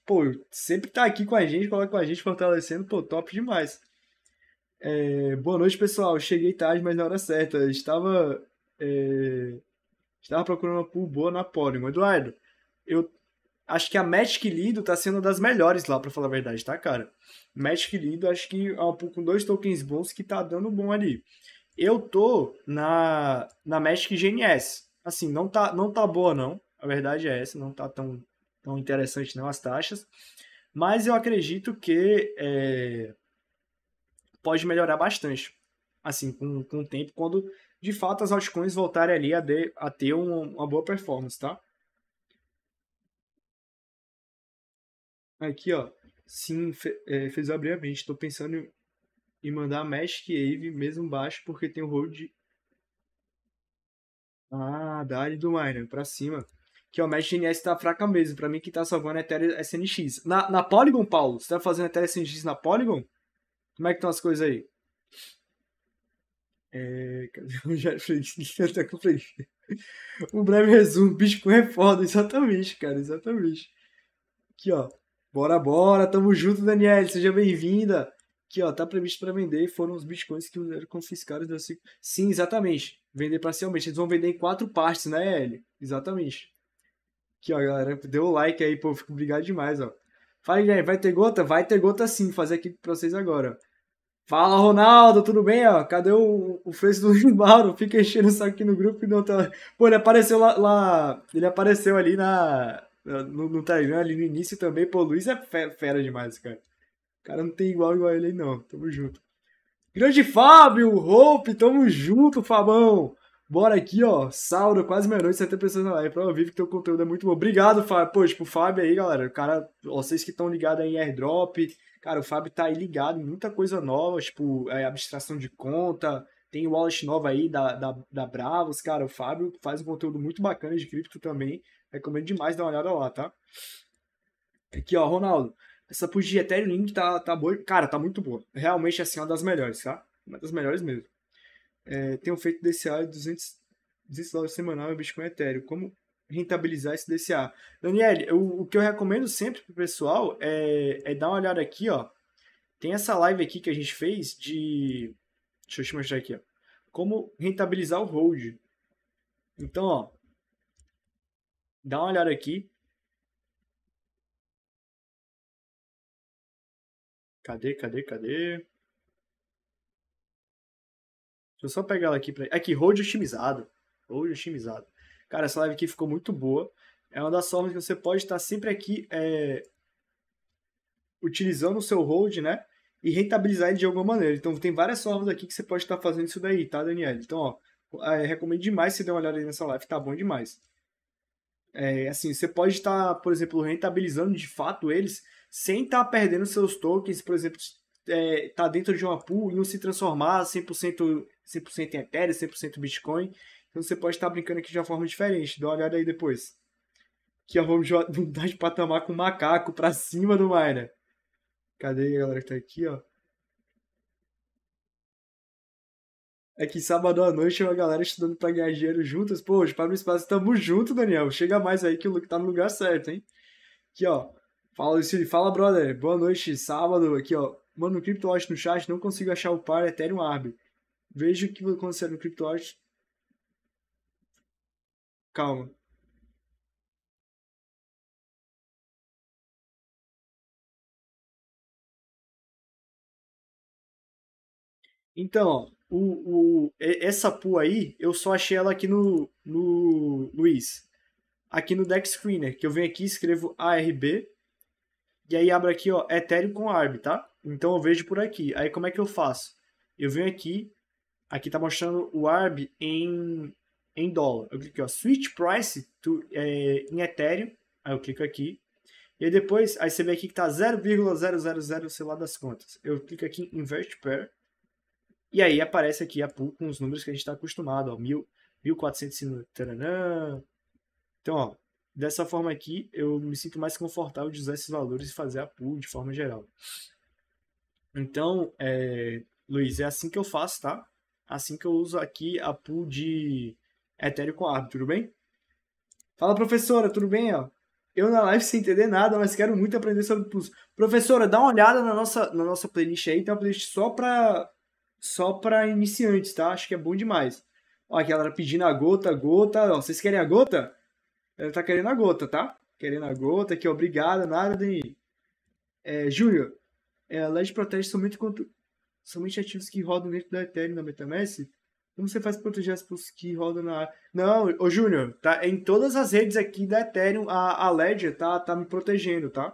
pô, sempre tá aqui com a gente, coloca com a gente, fortalecendo, pô, top demais. É, boa noite, pessoal. Cheguei tarde, mas na hora certa. estava, é, estava procurando uma pool boa na podium Eduardo, eu acho que a Magic Lido tá sendo uma das melhores lá, para falar a verdade, tá, cara? Magic Lido, acho que é uma pool com dois tokens bons que tá dando bom ali. Eu tô na, na Magic GNS. Assim, não tá, não tá boa, não. A verdade é essa, não tá tão tão interessante não as taxas, mas eu acredito que é, pode melhorar bastante, assim, com, com o tempo, quando de fato as altcoins voltarem ali a, de, a ter uma, uma boa performance, tá? Aqui, ó, sim, fe, é, fez eu abrir a mente, tô pensando em, em mandar Magic e Eve mesmo baixo, porque tem o hold... Ah, dá do Miner, pra cima que o Magic NS tá fraca mesmo. Pra mim, que tá salvando é a Ethereum SNX. Na, na Polygon, Paulo, você tá fazendo a Ethereum SNX na Polygon? Como é que estão as coisas aí? É, cadê o Rogério Até Um breve resumo. Bitcoin é foda, exatamente, cara, exatamente. Aqui, ó. Bora, bora, tamo junto, Daniel, seja bem-vinda. Aqui, ó, tá previsto para vender foram os bitcoins que eram confiscados. Sim, exatamente. Vender parcialmente. Eles vão vender em quatro partes, né, L? Exatamente. Aqui, ó, galera, deu o like aí, pô, fico obrigado demais, ó. Fala, Guilherme, vai ter gota? Vai ter gota sim, fazer aqui pra vocês agora. Fala, Ronaldo, tudo bem, ó? Cadê o, o Freio do Limbauro? *laughs* Fica enchendo isso aqui no grupo e não tá... Pô, ele apareceu lá, lá... ele apareceu ali na... No, no Telegram, ali no início também, pô, o Luiz é fera demais, cara. O cara não tem igual igual ele aí, não. Tamo junto. Grande Fábio, Hope, tamo junto, Fabão. Bora aqui, ó. Sauro, quase meia-noite, 70 pessoas na live. Prova vivo que teu conteúdo é muito bom. Obrigado, Fábio. Pô, tipo, o Fábio aí, galera. O cara, vocês que estão ligados aí em airdrop. Cara, o Fábio tá aí ligado em muita coisa nova, tipo, é, abstração de conta. Tem wallet nova aí da, da, da Bravos, cara. O Fábio faz um conteúdo muito bacana de cripto também. Recomendo demais dar uma olhada lá, tá? Aqui, ó, Ronaldo. Essa push de Ethereum Link tá, tá boa. Cara, tá muito boa. Realmente, assim, é uma das melhores, tá? Uma das melhores mesmo é, tenham feito DCA de 200, 200 dólares semanal em Bitcoin Ethereum. Como rentabilizar esse DCA? Daniel, eu, o que eu recomendo sempre para o pessoal é, é dar uma olhada aqui, ó. Tem essa live aqui que a gente fez de. Deixa eu te mostrar aqui, ó. Como rentabilizar o hold. Então, ó. Dá uma olhada aqui. Cadê, cadê, cadê? Deixa eu só pegar ela aqui pra. Aqui, é hold otimizado. hold otimizado. Cara, essa live aqui ficou muito boa. É uma das formas que você pode estar tá sempre aqui é... utilizando o seu hold, né? E rentabilizar ele de alguma maneira. Então, tem várias formas aqui que você pode estar tá fazendo isso daí, tá, Daniel? Então, ó, é, recomendo demais você dar uma olhada aí nessa live, tá bom demais. É, assim, você pode estar, tá, por exemplo, rentabilizando de fato eles sem estar perdendo seus tokens, por exemplo, é, tá dentro de uma pool e não se transformar 100%, 100 em Ethereum, 100% Bitcoin. Então você pode estar tá brincando aqui de uma forma diferente. Dá uma olhada aí depois. Que eu vou mudar de *laughs* patamar com o macaco pra cima do miner. Cadê a galera que tá aqui, ó? É que sábado à noite é a galera estudando pra ganhar dinheiro juntas. Pô, hoje para o espaço tamo junto, Daniel. Chega mais aí que o Luke tá no lugar certo, hein? Aqui, ó. Fala, Lucille. Fala, brother. Boa noite, sábado. Aqui, ó. Mano, CryptoWatch no chat, não consigo achar o par Ethereum Arb. Veja o que vai acontecer no CryptoWatch. Calma. Então, ó, o, o, essa pool aí, eu só achei ela aqui no, no Luiz. Aqui no Deck Screener, que eu venho aqui, escrevo ARB, e aí abro aqui, ó, Ethereum com ARB, tá? Então eu vejo por aqui. Aí como é que eu faço? Eu venho aqui, aqui está mostrando o ARB em, em dólar. Eu clico ó, Switch Price to, é, em Ethereum. Aí eu clico aqui. E aí depois, aí você vê aqui que está 0,000, sei lá das contas. Eu clico aqui em Invert Pair. E aí aparece aqui a pool com os números que a gente está acostumado, ó, 1400, Então, ó, dessa forma aqui, eu me sinto mais confortável de usar esses valores e fazer a pool de forma geral. Então, é, Luiz, é assim que eu faço, tá? Assim que eu uso aqui a pool de Ethereum Coab, tudo bem? Fala, professora, tudo bem? Ó? Eu na live sem entender nada, mas quero muito aprender sobre pools. Professora, dá uma olhada na nossa, na nossa playlist aí, tem uma playlist só para só iniciantes, tá? Acho que é bom demais. Ó, aqui ela pedindo a gota, gota. Ó, vocês querem a gota? Ela tá querendo a gota, tá? Querendo a gota aqui, obrigada, nada, Dani. É, Júlio é, elas protege somente contra somente ativos que rodam dentro da Ethereum na Metamask. Como você faz proteger as pessoas que rodam na. Não, ô Júnior, tá em todas as redes aqui da Ethereum, a, a Ledger tá, tá me protegendo, tá?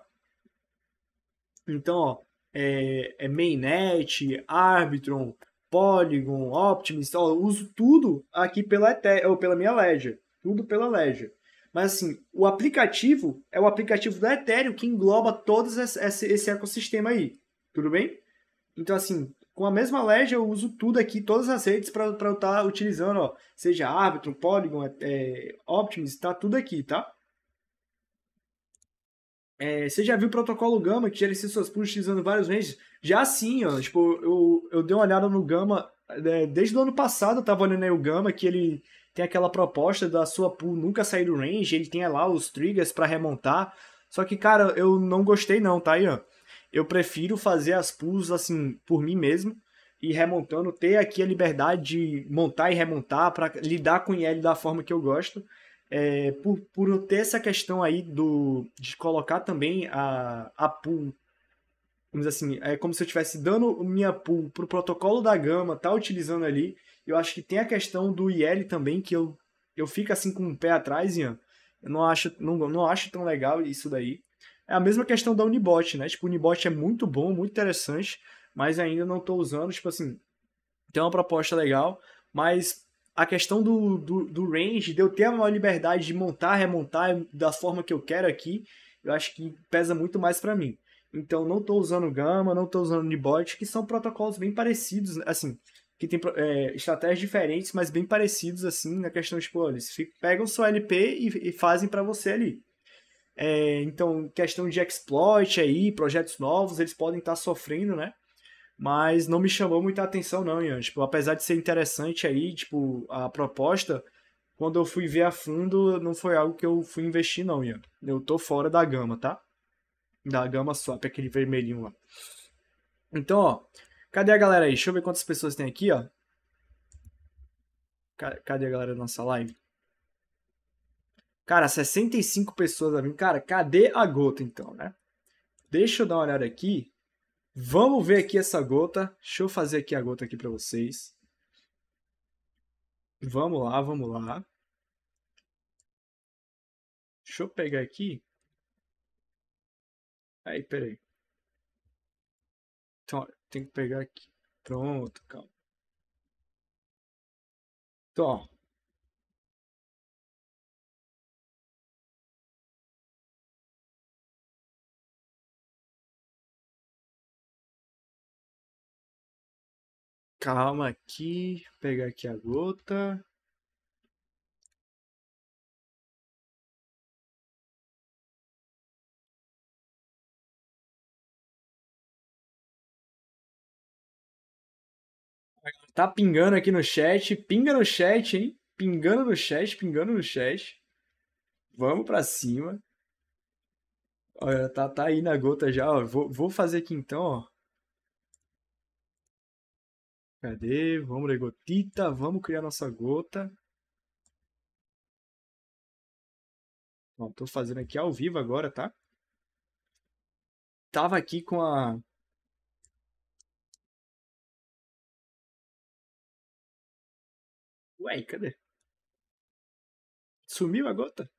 Então, ó, é, é Mainnet, Arbitron, Polygon, Optimist, ó, uso tudo aqui pela Ethereum, ou pela minha Ledger. Tudo pela Ledger. Mas assim, o aplicativo é o aplicativo da Ethereum que engloba todo esse, esse ecossistema aí. Tudo bem? Então, assim, com a mesma ledge eu uso tudo aqui, todas as redes para eu estar tá utilizando, ó, seja árbitro Polygon, é, é, Optimus, tá tudo aqui, tá? É, você já viu o protocolo Gama que gerencia suas pools utilizando vários ranges? Já sim, ó, tipo, eu, eu dei uma olhada no Gama é, desde o ano passado, eu tava olhando aí o Gama que ele tem aquela proposta da sua pool nunca sair do range, ele tem lá os triggers para remontar. Só que, cara, eu não gostei não, tá, Ian? eu prefiro fazer as pools assim por mim mesmo e remontando, ter aqui a liberdade de montar e remontar para lidar com o IL da forma que eu gosto. É, por, por ter essa questão aí do, de colocar também a, a pool, vamos assim, é como se eu estivesse dando minha pool para o protocolo da gama, tá utilizando ali. Eu acho que tem a questão do IL também, que eu, eu fico assim com o um pé atrás, Ian. Eu não acho, não, não acho tão legal isso daí. É a mesma questão da Unibot, né? Tipo, o Unibot é muito bom, muito interessante, mas ainda não estou usando. Tipo assim, tem uma proposta legal, mas a questão do, do, do range, de eu ter a maior liberdade de montar, remontar da forma que eu quero aqui, eu acho que pesa muito mais para mim. Então, não estou usando Gama, não estou usando Unibot, que são protocolos bem parecidos, assim, que tem é, estratégias diferentes, mas bem parecidos, assim, na questão de, tipo, eles pegam seu LP e, e fazem para você ali. É, então, questão de exploit aí, projetos novos, eles podem estar tá sofrendo, né? Mas não me chamou muita atenção, não, Ian. Tipo, apesar de ser interessante aí, tipo, a proposta, quando eu fui ver a fundo, não foi algo que eu fui investir, não, Ian. Eu tô fora da gama, tá? Da gama swap, aquele vermelhinho lá. Então, ó, cadê a galera aí? Deixa eu ver quantas pessoas tem aqui, ó. Cadê a galera da nossa live? Cara, 65 pessoas a mim. Cara, cadê a gota então, né? Deixa eu dar uma olhada aqui. Vamos ver aqui essa gota. Deixa eu fazer aqui a gota aqui para vocês. Vamos lá, vamos lá. Deixa eu pegar aqui. Aí, peraí. Então, tem que pegar aqui. Pronto, calma. Então, ó, Calma aqui, pegar aqui a gota. Tá pingando aqui no chat, pinga no chat, hein? Pingando no chat, pingando no chat. Vamos pra cima. Olha, tá, tá aí na gota já, ó. Vou, vou fazer aqui então, ó. Cadê? Vamos negotita? gotita, vamos criar nossa gota. Bom, tô fazendo aqui ao vivo agora, tá? Tava aqui com a... Ué, cadê? Sumiu a gota?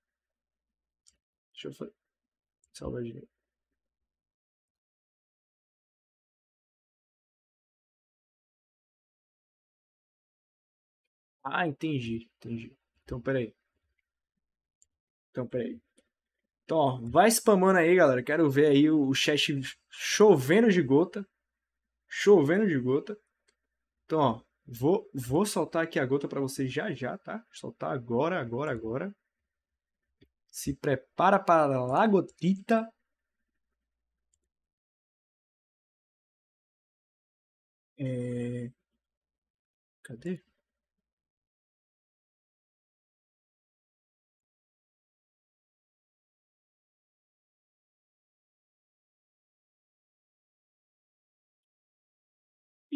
Deixa eu Salvar de Ah, entendi, entendi. Então, peraí. Então, peraí. Então, ó, vai spamando aí, galera. Quero ver aí o chat chovendo de gota. Chovendo de gota. Então, ó, vou, vou soltar aqui a gota para vocês já já, tá? Soltar agora, agora, agora. Se prepara para a gotita. É... Cadê?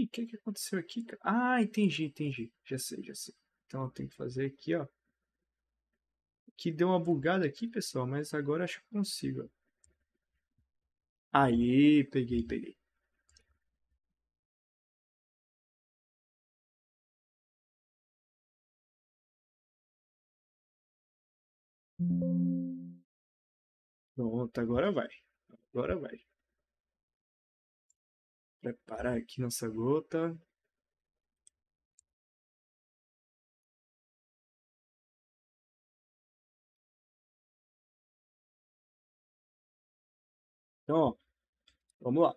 Ih, o que, que aconteceu aqui? Ah, entendi, entendi. Já sei, já sei. Então eu tenho que fazer aqui, ó. Que deu uma bugada aqui, pessoal, mas agora acho que consigo. Aí, peguei, peguei. Pronto, agora vai. Agora vai. Preparar aqui nossa gota. Então, ó, vamos lá.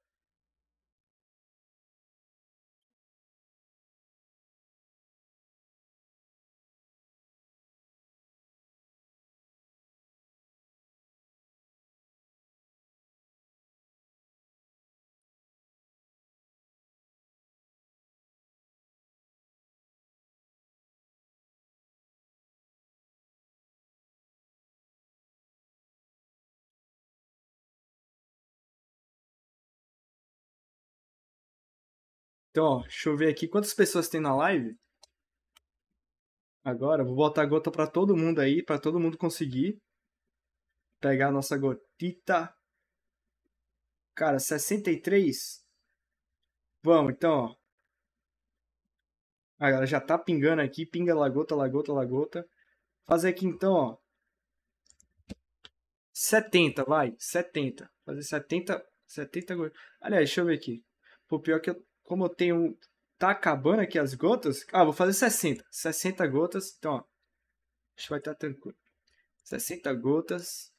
Então, ó, deixa eu ver aqui quantas pessoas tem na live. Agora, vou botar a gota para todo mundo aí, para todo mundo conseguir pegar a nossa gotita. Cara, 63. Vamos, então, ó. Agora já tá pingando aqui, pinga lagota, lagota, lagota. Fazer aqui então, ó. 70, vai, 70. Fazer 70, 70 gotas. Aliás, deixa eu ver aqui. Pô, pior que eu como eu tenho. Tá acabando aqui as gotas. Ah, vou fazer 60. 60 gotas. Então, ó. Acho que vai estar tranquilo. 60 gotas.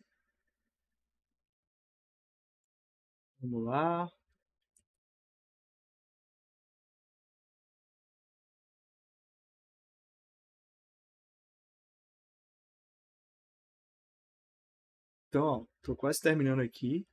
Vamos lá. Então, ó, tô quase terminando aqui.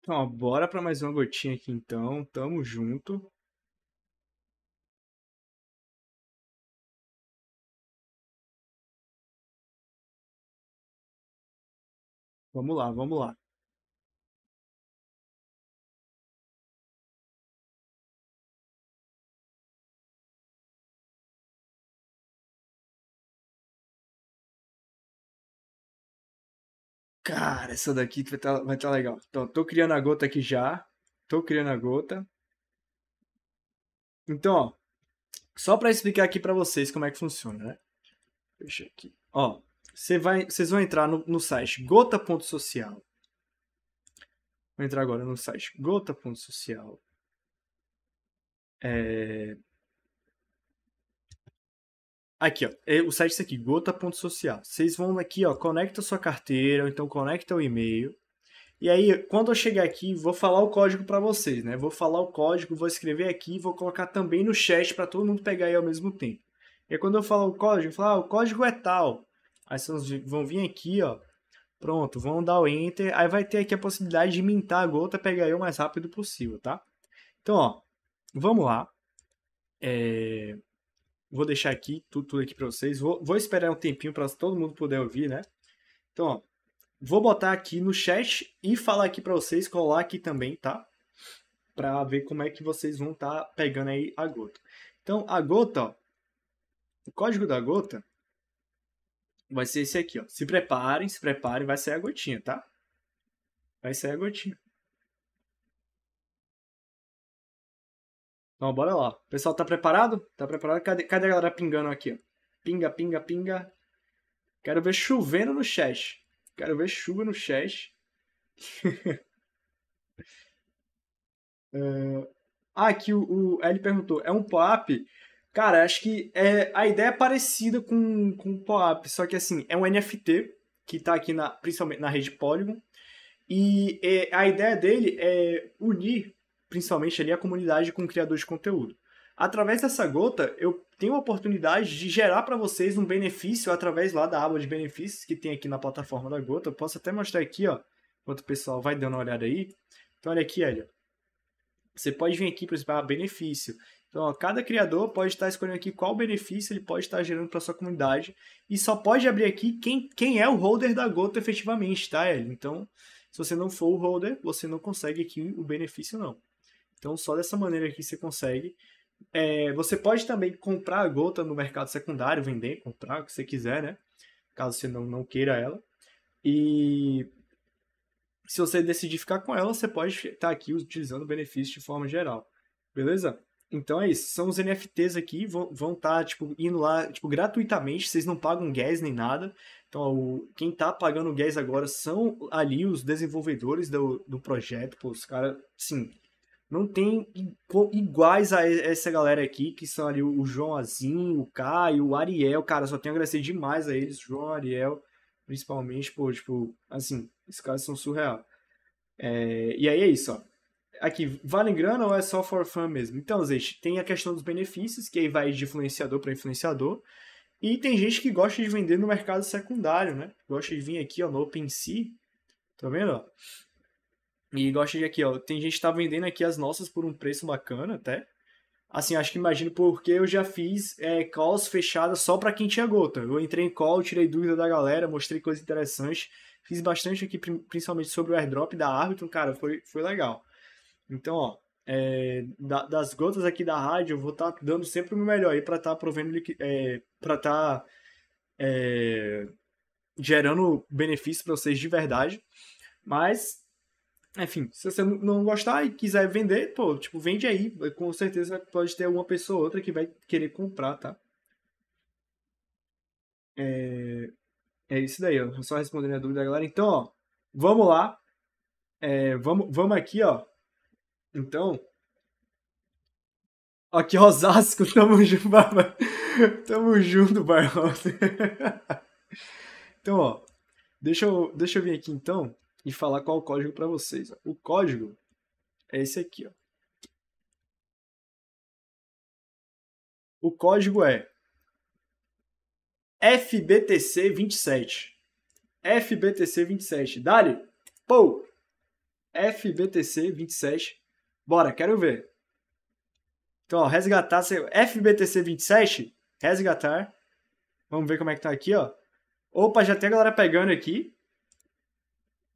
Então, ó, bora para mais uma gotinha aqui então. Tamo junto. Vamos lá, vamos lá. cara, essa daqui vai estar tá, vai tá legal. Então, tô criando a gota aqui já. Tô criando a gota. Então, ó, só para explicar aqui para vocês como é que funciona, né? Deixa aqui. Ó, você vai, vocês vão entrar no, no site gota.social. Vou entrar agora no site gota.social. É, Aqui, ó. É, o site é aqui, gota.social. Vocês vão aqui, ó, conecta sua carteira, ou então conecta o e-mail. E aí, quando eu chegar aqui, vou falar o código para vocês, né? Vou falar o código, vou escrever aqui, vou colocar também no chat para todo mundo pegar aí ao mesmo tempo. E aí, quando eu falar o código, eu falo, ah, o código é tal. Aí vocês vão vir aqui, ó. Pronto, vão dar o enter. Aí vai ter aqui a possibilidade de mintar a gota, pegar eu o mais rápido possível, tá? Então, ó, vamos lá. É... Vou deixar aqui tudo, tudo aqui para vocês. Vou, vou, esperar um tempinho para todo mundo poder ouvir, né? Então, ó, vou botar aqui no chat e falar aqui para vocês, colar aqui também, tá? Para ver como é que vocês vão estar tá pegando aí a gota. Então, a gota, ó, o código da gota vai ser esse aqui, ó. Se preparem, se preparem, vai ser a gotinha, tá? Vai ser a gotinha. Então, bora lá. O pessoal tá preparado? Tá preparado? Cadê, cadê a galera pingando aqui? Pinga, pinga, pinga. Quero ver chovendo no chat. Quero ver chuva no chat. *laughs* É, ah, aqui o, o L perguntou. É um POAP? Cara, acho que é, a ideia é parecida com, com o POAP, só que assim, é um NFT que está aqui na, principalmente na rede Polygon. E é, a ideia dele é unir principalmente ali a comunidade com criadores de conteúdo. Através dessa gota, eu tenho a oportunidade de gerar para vocês um benefício através lá da aba de benefícios que tem aqui na plataforma da Gota. Eu posso até mostrar aqui, ó, enquanto o pessoal vai dando uma olhada aí. Então, olha aqui, olha. Você pode vir aqui para benefício. Então, ó, cada criador pode estar escolhendo aqui qual benefício ele pode estar gerando para sua comunidade e só pode abrir aqui quem, quem é o holder da gota efetivamente, tá, Eli? Então, se você não for o holder, você não consegue aqui o benefício não. Então, só dessa maneira aqui você consegue. É, você pode também comprar a gota no mercado secundário, vender, comprar, o que você quiser, né? Caso você não, não queira ela. E se você decidir ficar com ela, você pode estar tá aqui utilizando o benefício de forma geral. Beleza? Então é isso. São os NFTs aqui, vão, vão estar, tá, tipo, indo lá, tipo, gratuitamente, vocês não pagam gas nem nada. Então, o, quem está pagando gas agora são ali os desenvolvedores do, do projeto, pô, os caras, sim, não tem iguais a essa galera aqui, que são ali o Joãozinho, o Caio, o Ariel, cara, só tenho a agradecer demais a eles, João, Ariel, principalmente, pô, tipo, assim, esses caras são surreal. É, e aí é isso, ó. Aqui, vale grana ou é só for fun mesmo? Então, gente, tem a questão dos benefícios, que aí vai de influenciador para influenciador, e tem gente que gosta de vender no mercado secundário, né? Gosta de vir aqui, ó, no OpenSea, tá vendo, ó? E gosta de aqui, ó. Tem gente que tá vendendo aqui as nossas por um preço bacana até. Assim, acho que imagino porque eu já fiz é, calls fechadas só para quem tinha gota. Eu entrei em call, tirei dúvida da galera, mostrei coisas interessantes. Fiz bastante aqui, principalmente sobre o airdrop da árbitro, cara, foi, foi legal. Então, ó, é, da, das gotas aqui da rádio, eu vou estar tá dando sempre o meu melhor aí para estar tá provendo, é, para estar tá, é, gerando benefício para vocês de verdade. Mas enfim, se você não gostar e quiser vender, pô, tipo, vende aí. Com certeza pode ter uma pessoa ou outra que vai querer comprar, tá? É, é isso daí, ó. Só respondendo a dúvida da galera. Então, ó, vamos lá. É, vamos, vamos aqui, ó. Então. Aqui, Rosasco, *laughs* tamo junto, barba. Tamo junto, barba. *laughs* então, ó. Deixa eu, deixa eu vir aqui, então e falar qual o código para vocês. O código é esse aqui. Ó. O código é FBTC27. FBTC27. Dali? Pou! FBTC27. Bora, quero ver. Então, ó, resgatar FBTC27, resgatar. Vamos ver como é que tá aqui, ó. Opa, já tem a galera pegando aqui.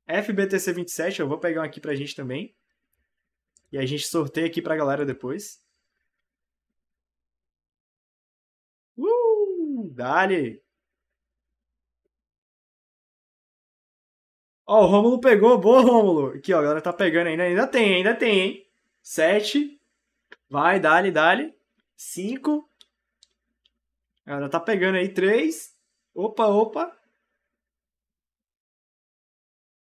FBTC27, eu vou pegar um aqui pra gente também. E a gente sorteia aqui pra galera depois. Uh, dale! Ó, oh, o Rômulo pegou, boa, Rômulo! Aqui, ó, a galera tá pegando ainda, ainda tem, ainda tem, hein? 7, vai, dale, dale. 5, a galera tá pegando aí, 3, opa, opa,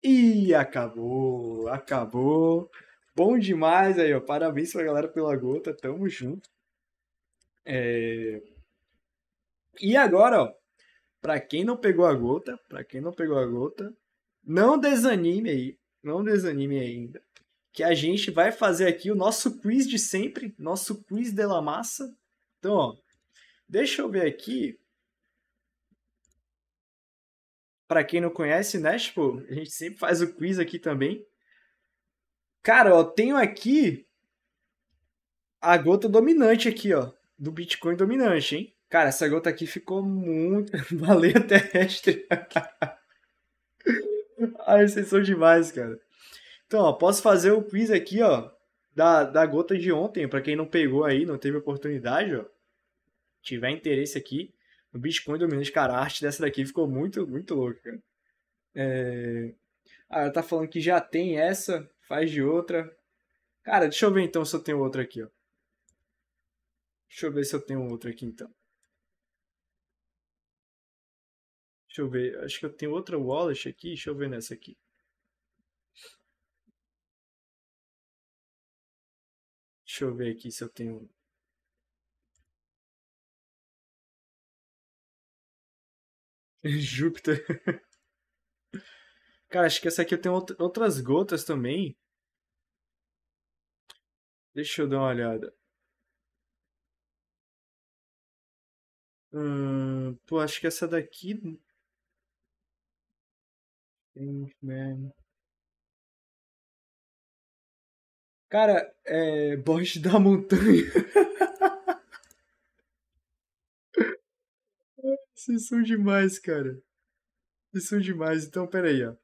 e acabou, acabou. Bom demais aí, ó. Parabéns pra galera pela gota, tamo junto. É... E agora, ó, pra quem não pegou a gota, pra quem não pegou a gota, não desanime aí, não desanime ainda, que a gente vai fazer aqui o nosso quiz de sempre, nosso quiz de la massa. Então, ó, deixa eu ver aqui para quem não conhece, né? Tipo, a gente sempre faz o quiz aqui também. Cara, eu tenho aqui a gota dominante aqui, ó, do Bitcoin dominante, hein? Cara, essa gota aqui ficou muito *laughs* baleia terrestre. *laughs* Ai, vocês são demais, cara. Então, ó, posso fazer o quiz aqui, ó, da, da gota de ontem, para quem não pegou aí, não teve oportunidade, ó. Tiver interesse aqui, o Bitcoin dominante. Cara, a arte dessa daqui ficou muito, muito louca, cara. É... Ah, ela tá falando que já tem essa, faz de outra. Cara, deixa eu ver então se eu tenho outra aqui, ó. Deixa eu ver se eu tenho outra aqui então. Deixa eu ver, acho que eu tenho outra wallet aqui, deixa eu ver nessa aqui. Deixa eu ver aqui se eu tenho *laughs* Júpiter. Cara, acho que essa aqui tem outras gotas também. Deixa eu dar uma olhada. Hum, pô, acho que essa daqui. Né? Cara, é. Borges da Montanha. *laughs* Vocês são demais, cara. Vocês são demais. Então, peraí, ó.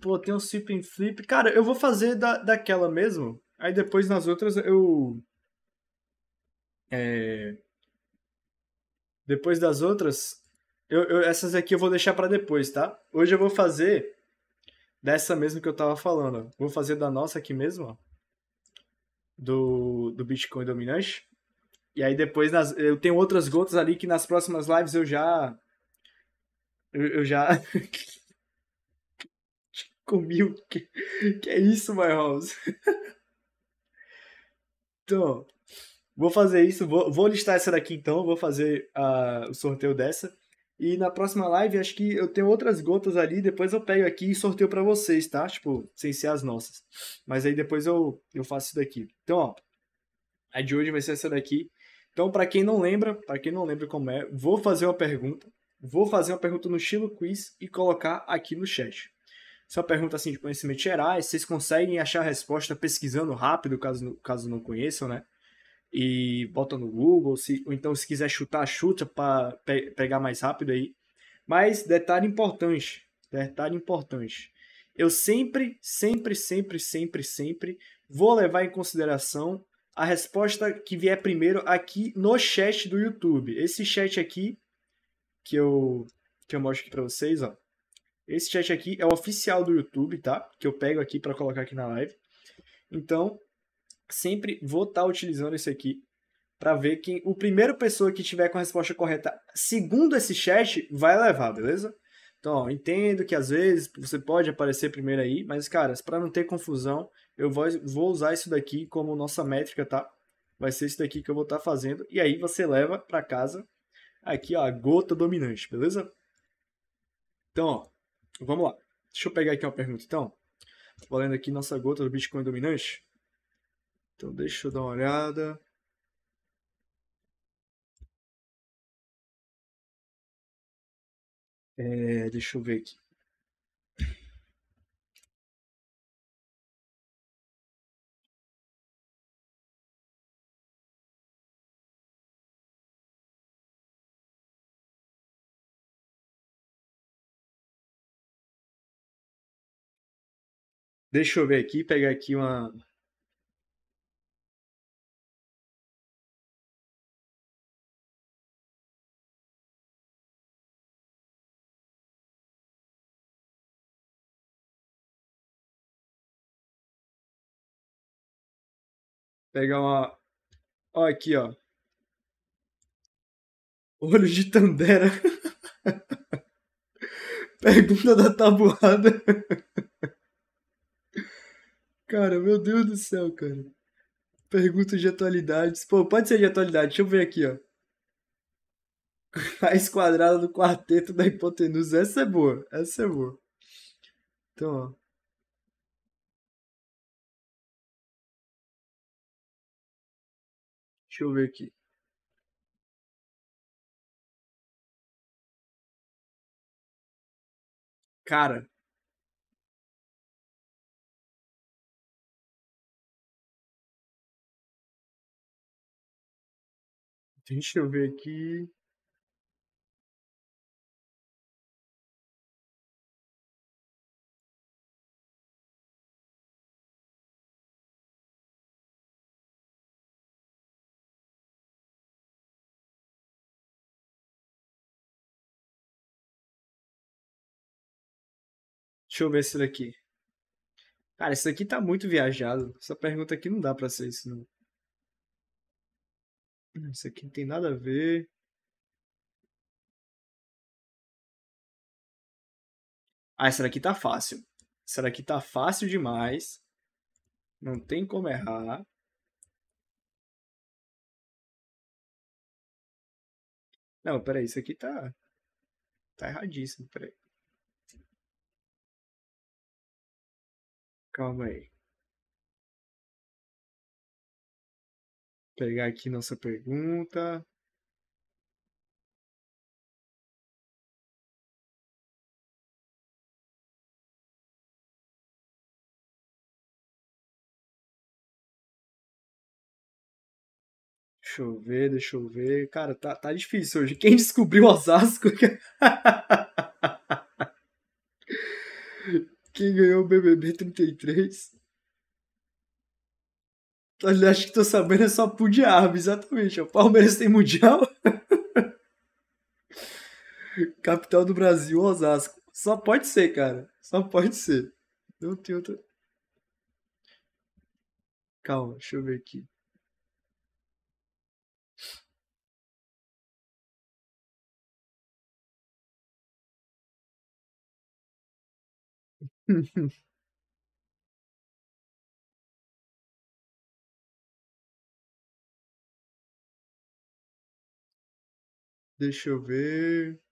Pô, tem um sip and flip. Cara, eu vou fazer da, daquela mesmo. Aí depois nas outras eu. É... Depois das outras. Eu, eu, essas aqui eu vou deixar para depois, tá? Hoje eu vou fazer dessa mesmo que eu tava falando. Vou fazer da nossa aqui mesmo, ó. Do, do Bitcoin dominante. E aí depois nas, eu tenho outras gotas ali que nas próximas lives eu já. Eu, eu já. *laughs* Comi o que, que é isso, My House? *laughs* então, vou fazer isso. Vou, vou listar essa daqui então. Vou fazer uh, o sorteio dessa. E na próxima live, acho que eu tenho outras gotas ali. Depois eu pego aqui e sorteio para vocês, tá? Tipo, sem ser as nossas. Mas aí depois eu, eu faço isso daqui. Então, ó. A de hoje vai ser essa daqui. Então, para quem não lembra, para quem não lembra como é, vou fazer uma pergunta, vou fazer uma pergunta no estilo quiz e colocar aqui no chat. Essa é uma pergunta assim de conhecimento gerais, vocês conseguem achar a resposta pesquisando rápido, caso, caso não conheçam, né? E bota no Google, se, ou então se quiser chutar, chuta para pe pegar mais rápido aí. Mas detalhe importante, detalhe importante. Eu sempre, sempre, sempre, sempre, sempre vou levar em consideração a resposta que vier primeiro aqui no chat do YouTube. Esse chat aqui que eu que eu mostro aqui para vocês, ó. Esse chat aqui é o oficial do YouTube, tá? Que eu pego aqui para colocar aqui na live. Então, sempre vou estar tá utilizando esse aqui para ver quem o primeiro pessoa que tiver com a resposta correta, segundo esse chat, vai levar, beleza? Então, ó, entendo que às vezes você pode aparecer primeiro aí, mas cara, para não ter confusão, eu vou, vou usar isso daqui como nossa métrica, tá? Vai ser isso daqui que eu vou estar tá fazendo. E aí você leva para casa aqui ó, a gota dominante, beleza? Então, ó, vamos lá. Deixa eu pegar aqui uma pergunta, então. Valendo aqui nossa gota do Bitcoin dominante. Então, deixa eu dar uma olhada. É, deixa eu ver aqui. Deixa eu ver aqui, pegar aqui uma. Pegar uma. Ó, aqui, ó. Olho de Tandera. *laughs* Pergunta da tabuada. *laughs* Cara, meu Deus do céu, cara. Pergunta de atualidades. Pô, pode ser de atualidade. Deixa eu ver aqui, ó. Raiz *laughs* quadrada do quarteto da hipotenusa. Essa é boa. Essa é boa. Então, ó. Deixa eu ver aqui. Cara, Deixa eu ver aqui. Deixa eu ver esse daqui. Cara, isso aqui tá muito viajado. Essa pergunta aqui não dá pra ser isso, não. Hum, isso aqui não tem nada a ver. Ah, essa daqui tá fácil. Essa daqui tá fácil demais. Não tem como errar. Não, peraí, isso aqui tá. Tá erradíssimo, peraí. Calma aí. pegar aqui nossa pergunta. Deixa eu ver, deixa eu ver. Cara, tá, tá difícil hoje. Quem descobriu Osasco? *laughs* Quem ganhou o BBB 33? Acho que tô sabendo é só pro diabo, exatamente. O Palmeiras tem Mundial. *laughs* Capital do Brasil, Osasco. Só pode ser, cara. Só pode ser. Não tem outra. Calma, deixa eu ver aqui. *laughs* Deixa eu ver.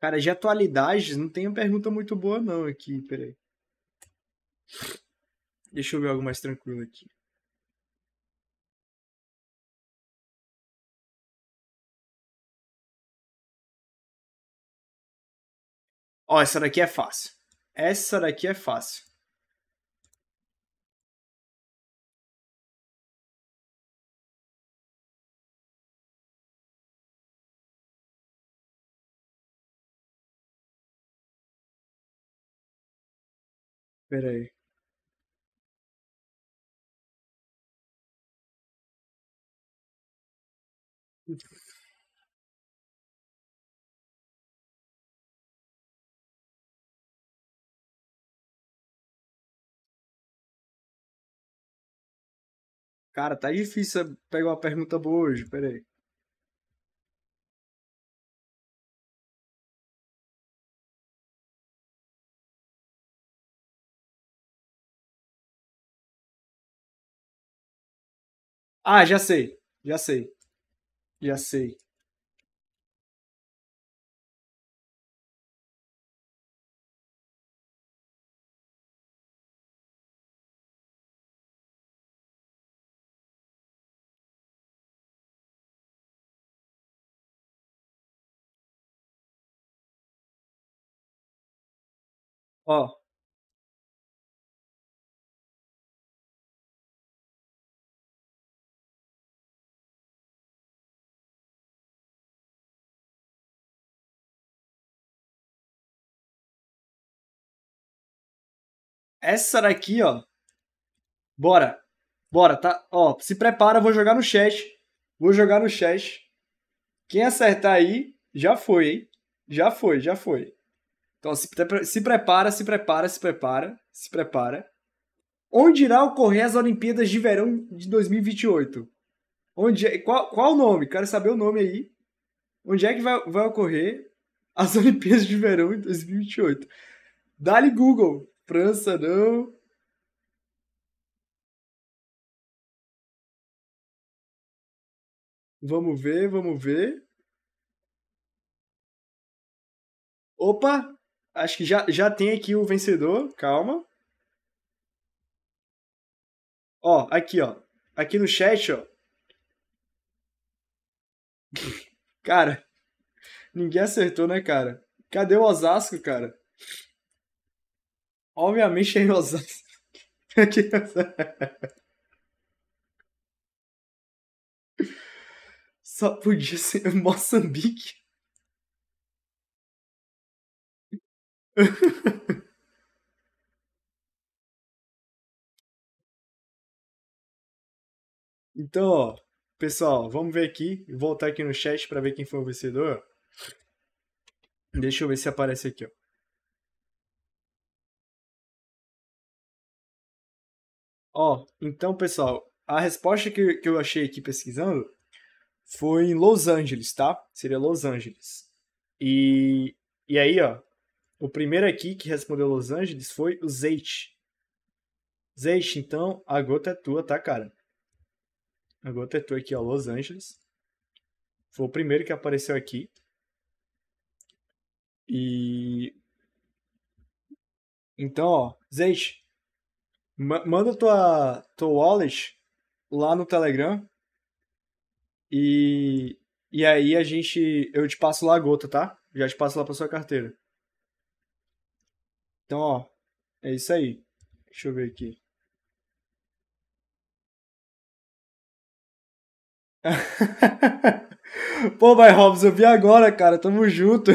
Cara, de atualidades, não tem uma pergunta muito boa não aqui, peraí. Deixa eu ver algo mais tranquilo aqui. Ó, essa daqui é fácil. Essa daqui é fácil. Pera aí. Cara, tá difícil pegar uma pergunta boa hoje, peraí. Ah, já sei, já sei, já sei. Ó, Essa daqui, ó. Bora. Bora, tá? Ó, se prepara, vou jogar no chat. Vou jogar no chat. Quem acertar aí, já foi, hein? Já foi, já foi. Então se, se prepara, se prepara, se prepara, se prepara. Onde irá ocorrer as Olimpíadas de Verão de 2028? Onde é, qual, qual o nome? Quero saber o nome aí. Onde é que vai, vai ocorrer as *laughs* Olimpíadas de Verão de 2028? Dá-lhe Google. França não. Vamos ver, vamos ver. Opa! Acho que já, já tem aqui o vencedor, calma. Ó, aqui, ó. Aqui no chat, ó. *laughs* cara, ninguém acertou, né, cara? Cadê o Osasco, cara? Obviamente é em Osasco. *laughs* Só podia ser Moçambique. *laughs* Então, ó, pessoal, vamos ver aqui, voltar aqui no chat para ver quem foi o vencedor. Deixa eu ver se aparece aqui, ó. Ó, então, pessoal, a resposta que, que eu achei aqui pesquisando foi em Los Angeles, tá? Seria Los Angeles. E, e aí, ó, o primeiro aqui que respondeu Los Angeles foi o Zeite. Zeite, então, a gota é tua, tá, cara? A gota é tua aqui, ó, Los Angeles. Foi o primeiro que apareceu aqui. E. Então, ó, Zeite, ma manda tua, tua wallet lá no Telegram. E. E aí a gente. Eu te passo lá a gota, tá? Já te passo lá pra sua carteira. Então, ó, é isso aí. Deixa eu ver aqui. *laughs* Pô, vai Robs, eu vi agora, cara. Tamo junto.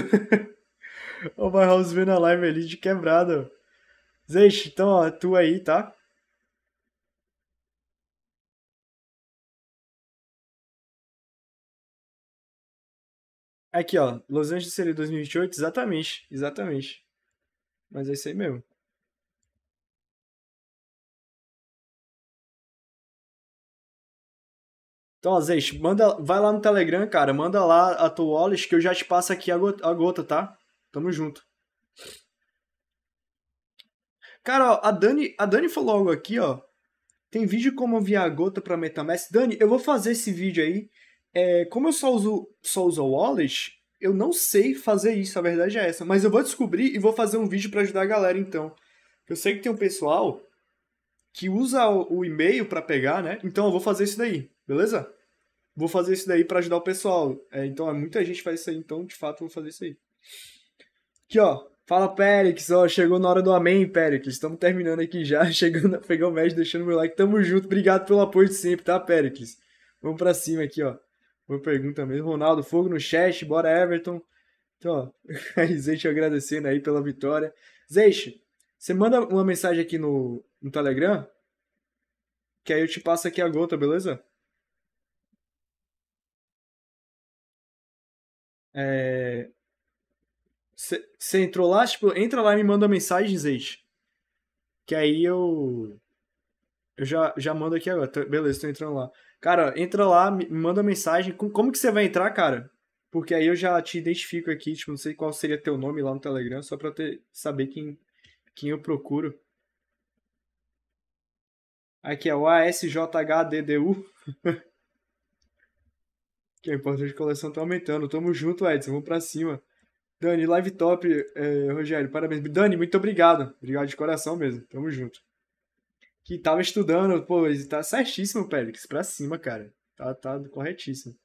o vai Robs vendo a live ali de quebrada. Zeite, então, ó, é tu aí, tá? Aqui, ó, Los Angeles seria 2028, exatamente, exatamente. Mas é isso aí mesmo. Então, Azeis, manda, vai lá no Telegram, cara, manda lá a tua wallet que eu já te passo aqui a gota, a gota tá? Tamo junto. Cara, ó, a Dani, a Dani falou algo aqui, ó. Tem vídeo como enviar a gota para MetaMask. Dani, eu vou fazer esse vídeo aí. É, como eu só uso só uso wallet, eu não sei fazer isso, a verdade é essa. Mas eu vou descobrir e vou fazer um vídeo para ajudar a galera, então. Eu sei que tem um pessoal que usa o, e-mail para pegar, né? Então eu vou fazer isso daí, beleza? Vou fazer isso daí para ajudar o pessoal. É, então, é, muita gente faz isso aí, então de fato eu vou fazer isso aí. Aqui, ó. Fala, Périx, ó, chegou na hora do amém, Périx. Estamos terminando aqui já, *laughs* chegando, pegou o médio, deixando meu like. Tamo junto, obrigado pelo apoio de sempre, tá, Périx? Vamos pra cima aqui, ó. Boa pergunta mesmo. Ronaldo Fogo no chat, bora Everton. Então, ó, *laughs* Zeixe agradecendo aí pela vitória. Zeixe, você manda uma mensagem aqui no, no Telegram, que aí eu te passo aqui a gota, beleza? É... Você entrou lá, tipo, entra lá e me manda uma mensagem, Zeixe. Que aí eu. Eu já, já mando aqui agora. Beleza, tô entrando lá. Cara, entra lá, me manda mensagem. Como que você vai entrar, cara? Porque aí eu já te identifico aqui, tipo, não sei qual seria teu nome lá no Telegram, só pra ter, saber quem, quem eu procuro. Aqui é o ASJHDDU. *laughs* que é importante a coleção tá aumentando. Tamo junto, Edson. Vamos pra cima. Dani, live top, eh, Rogério, parabéns. Dani, muito obrigado. Obrigado de coração mesmo. Tamo junto que tava estudando, pô, tá certíssimo, Pelix, pra cima, cara. Tá, tá corretíssimo.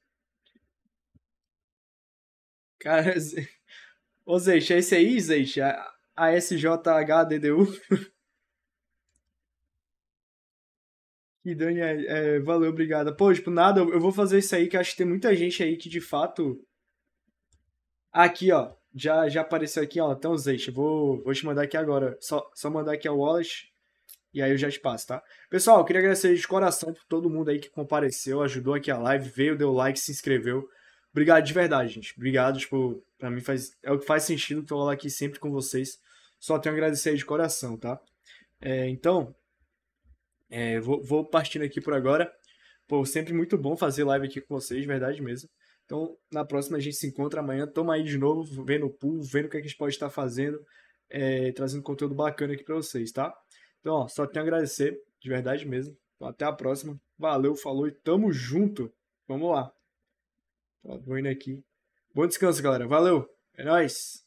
Cara, *laughs* ô Zeix, é esse aí, Zeix? A, SJHDDU? *laughs* que Dani, é, é valeu, obrigada. Pô, tipo, nada, eu, vou fazer isso aí, que acho que tem muita gente aí que de fato. Aqui, ó. Já, já apareceu aqui, ó. Então, Zeix, vou, vou te mandar aqui agora. Só, só mandar aqui a wallet. E aí eu já te passo, tá? Pessoal, eu queria agradecer de coração por todo mundo aí que compareceu, ajudou aqui a live, veio, deu like, se inscreveu. Obrigado de verdade, gente. Obrigado, tipo, pra mim faz, é o que faz sentido falar aqui sempre com vocês. Só tenho a agradecer aí de coração, tá? É, então, é, vou, vou partindo aqui por agora. Pô, sempre muito bom fazer live aqui com vocês, verdade mesmo. Então, na próxima a gente se encontra amanhã. Toma aí de novo, vendo o pool, vendo o que é a gente pode estar fazendo, é, trazendo conteúdo bacana aqui para vocês, tá? Então, ó, só tenho a agradecer, de verdade mesmo. Então, até a próxima. Valeu, falou e tamo junto. Vamos lá. Tô indo aqui. Bom descanso, galera. Valeu. É nóis.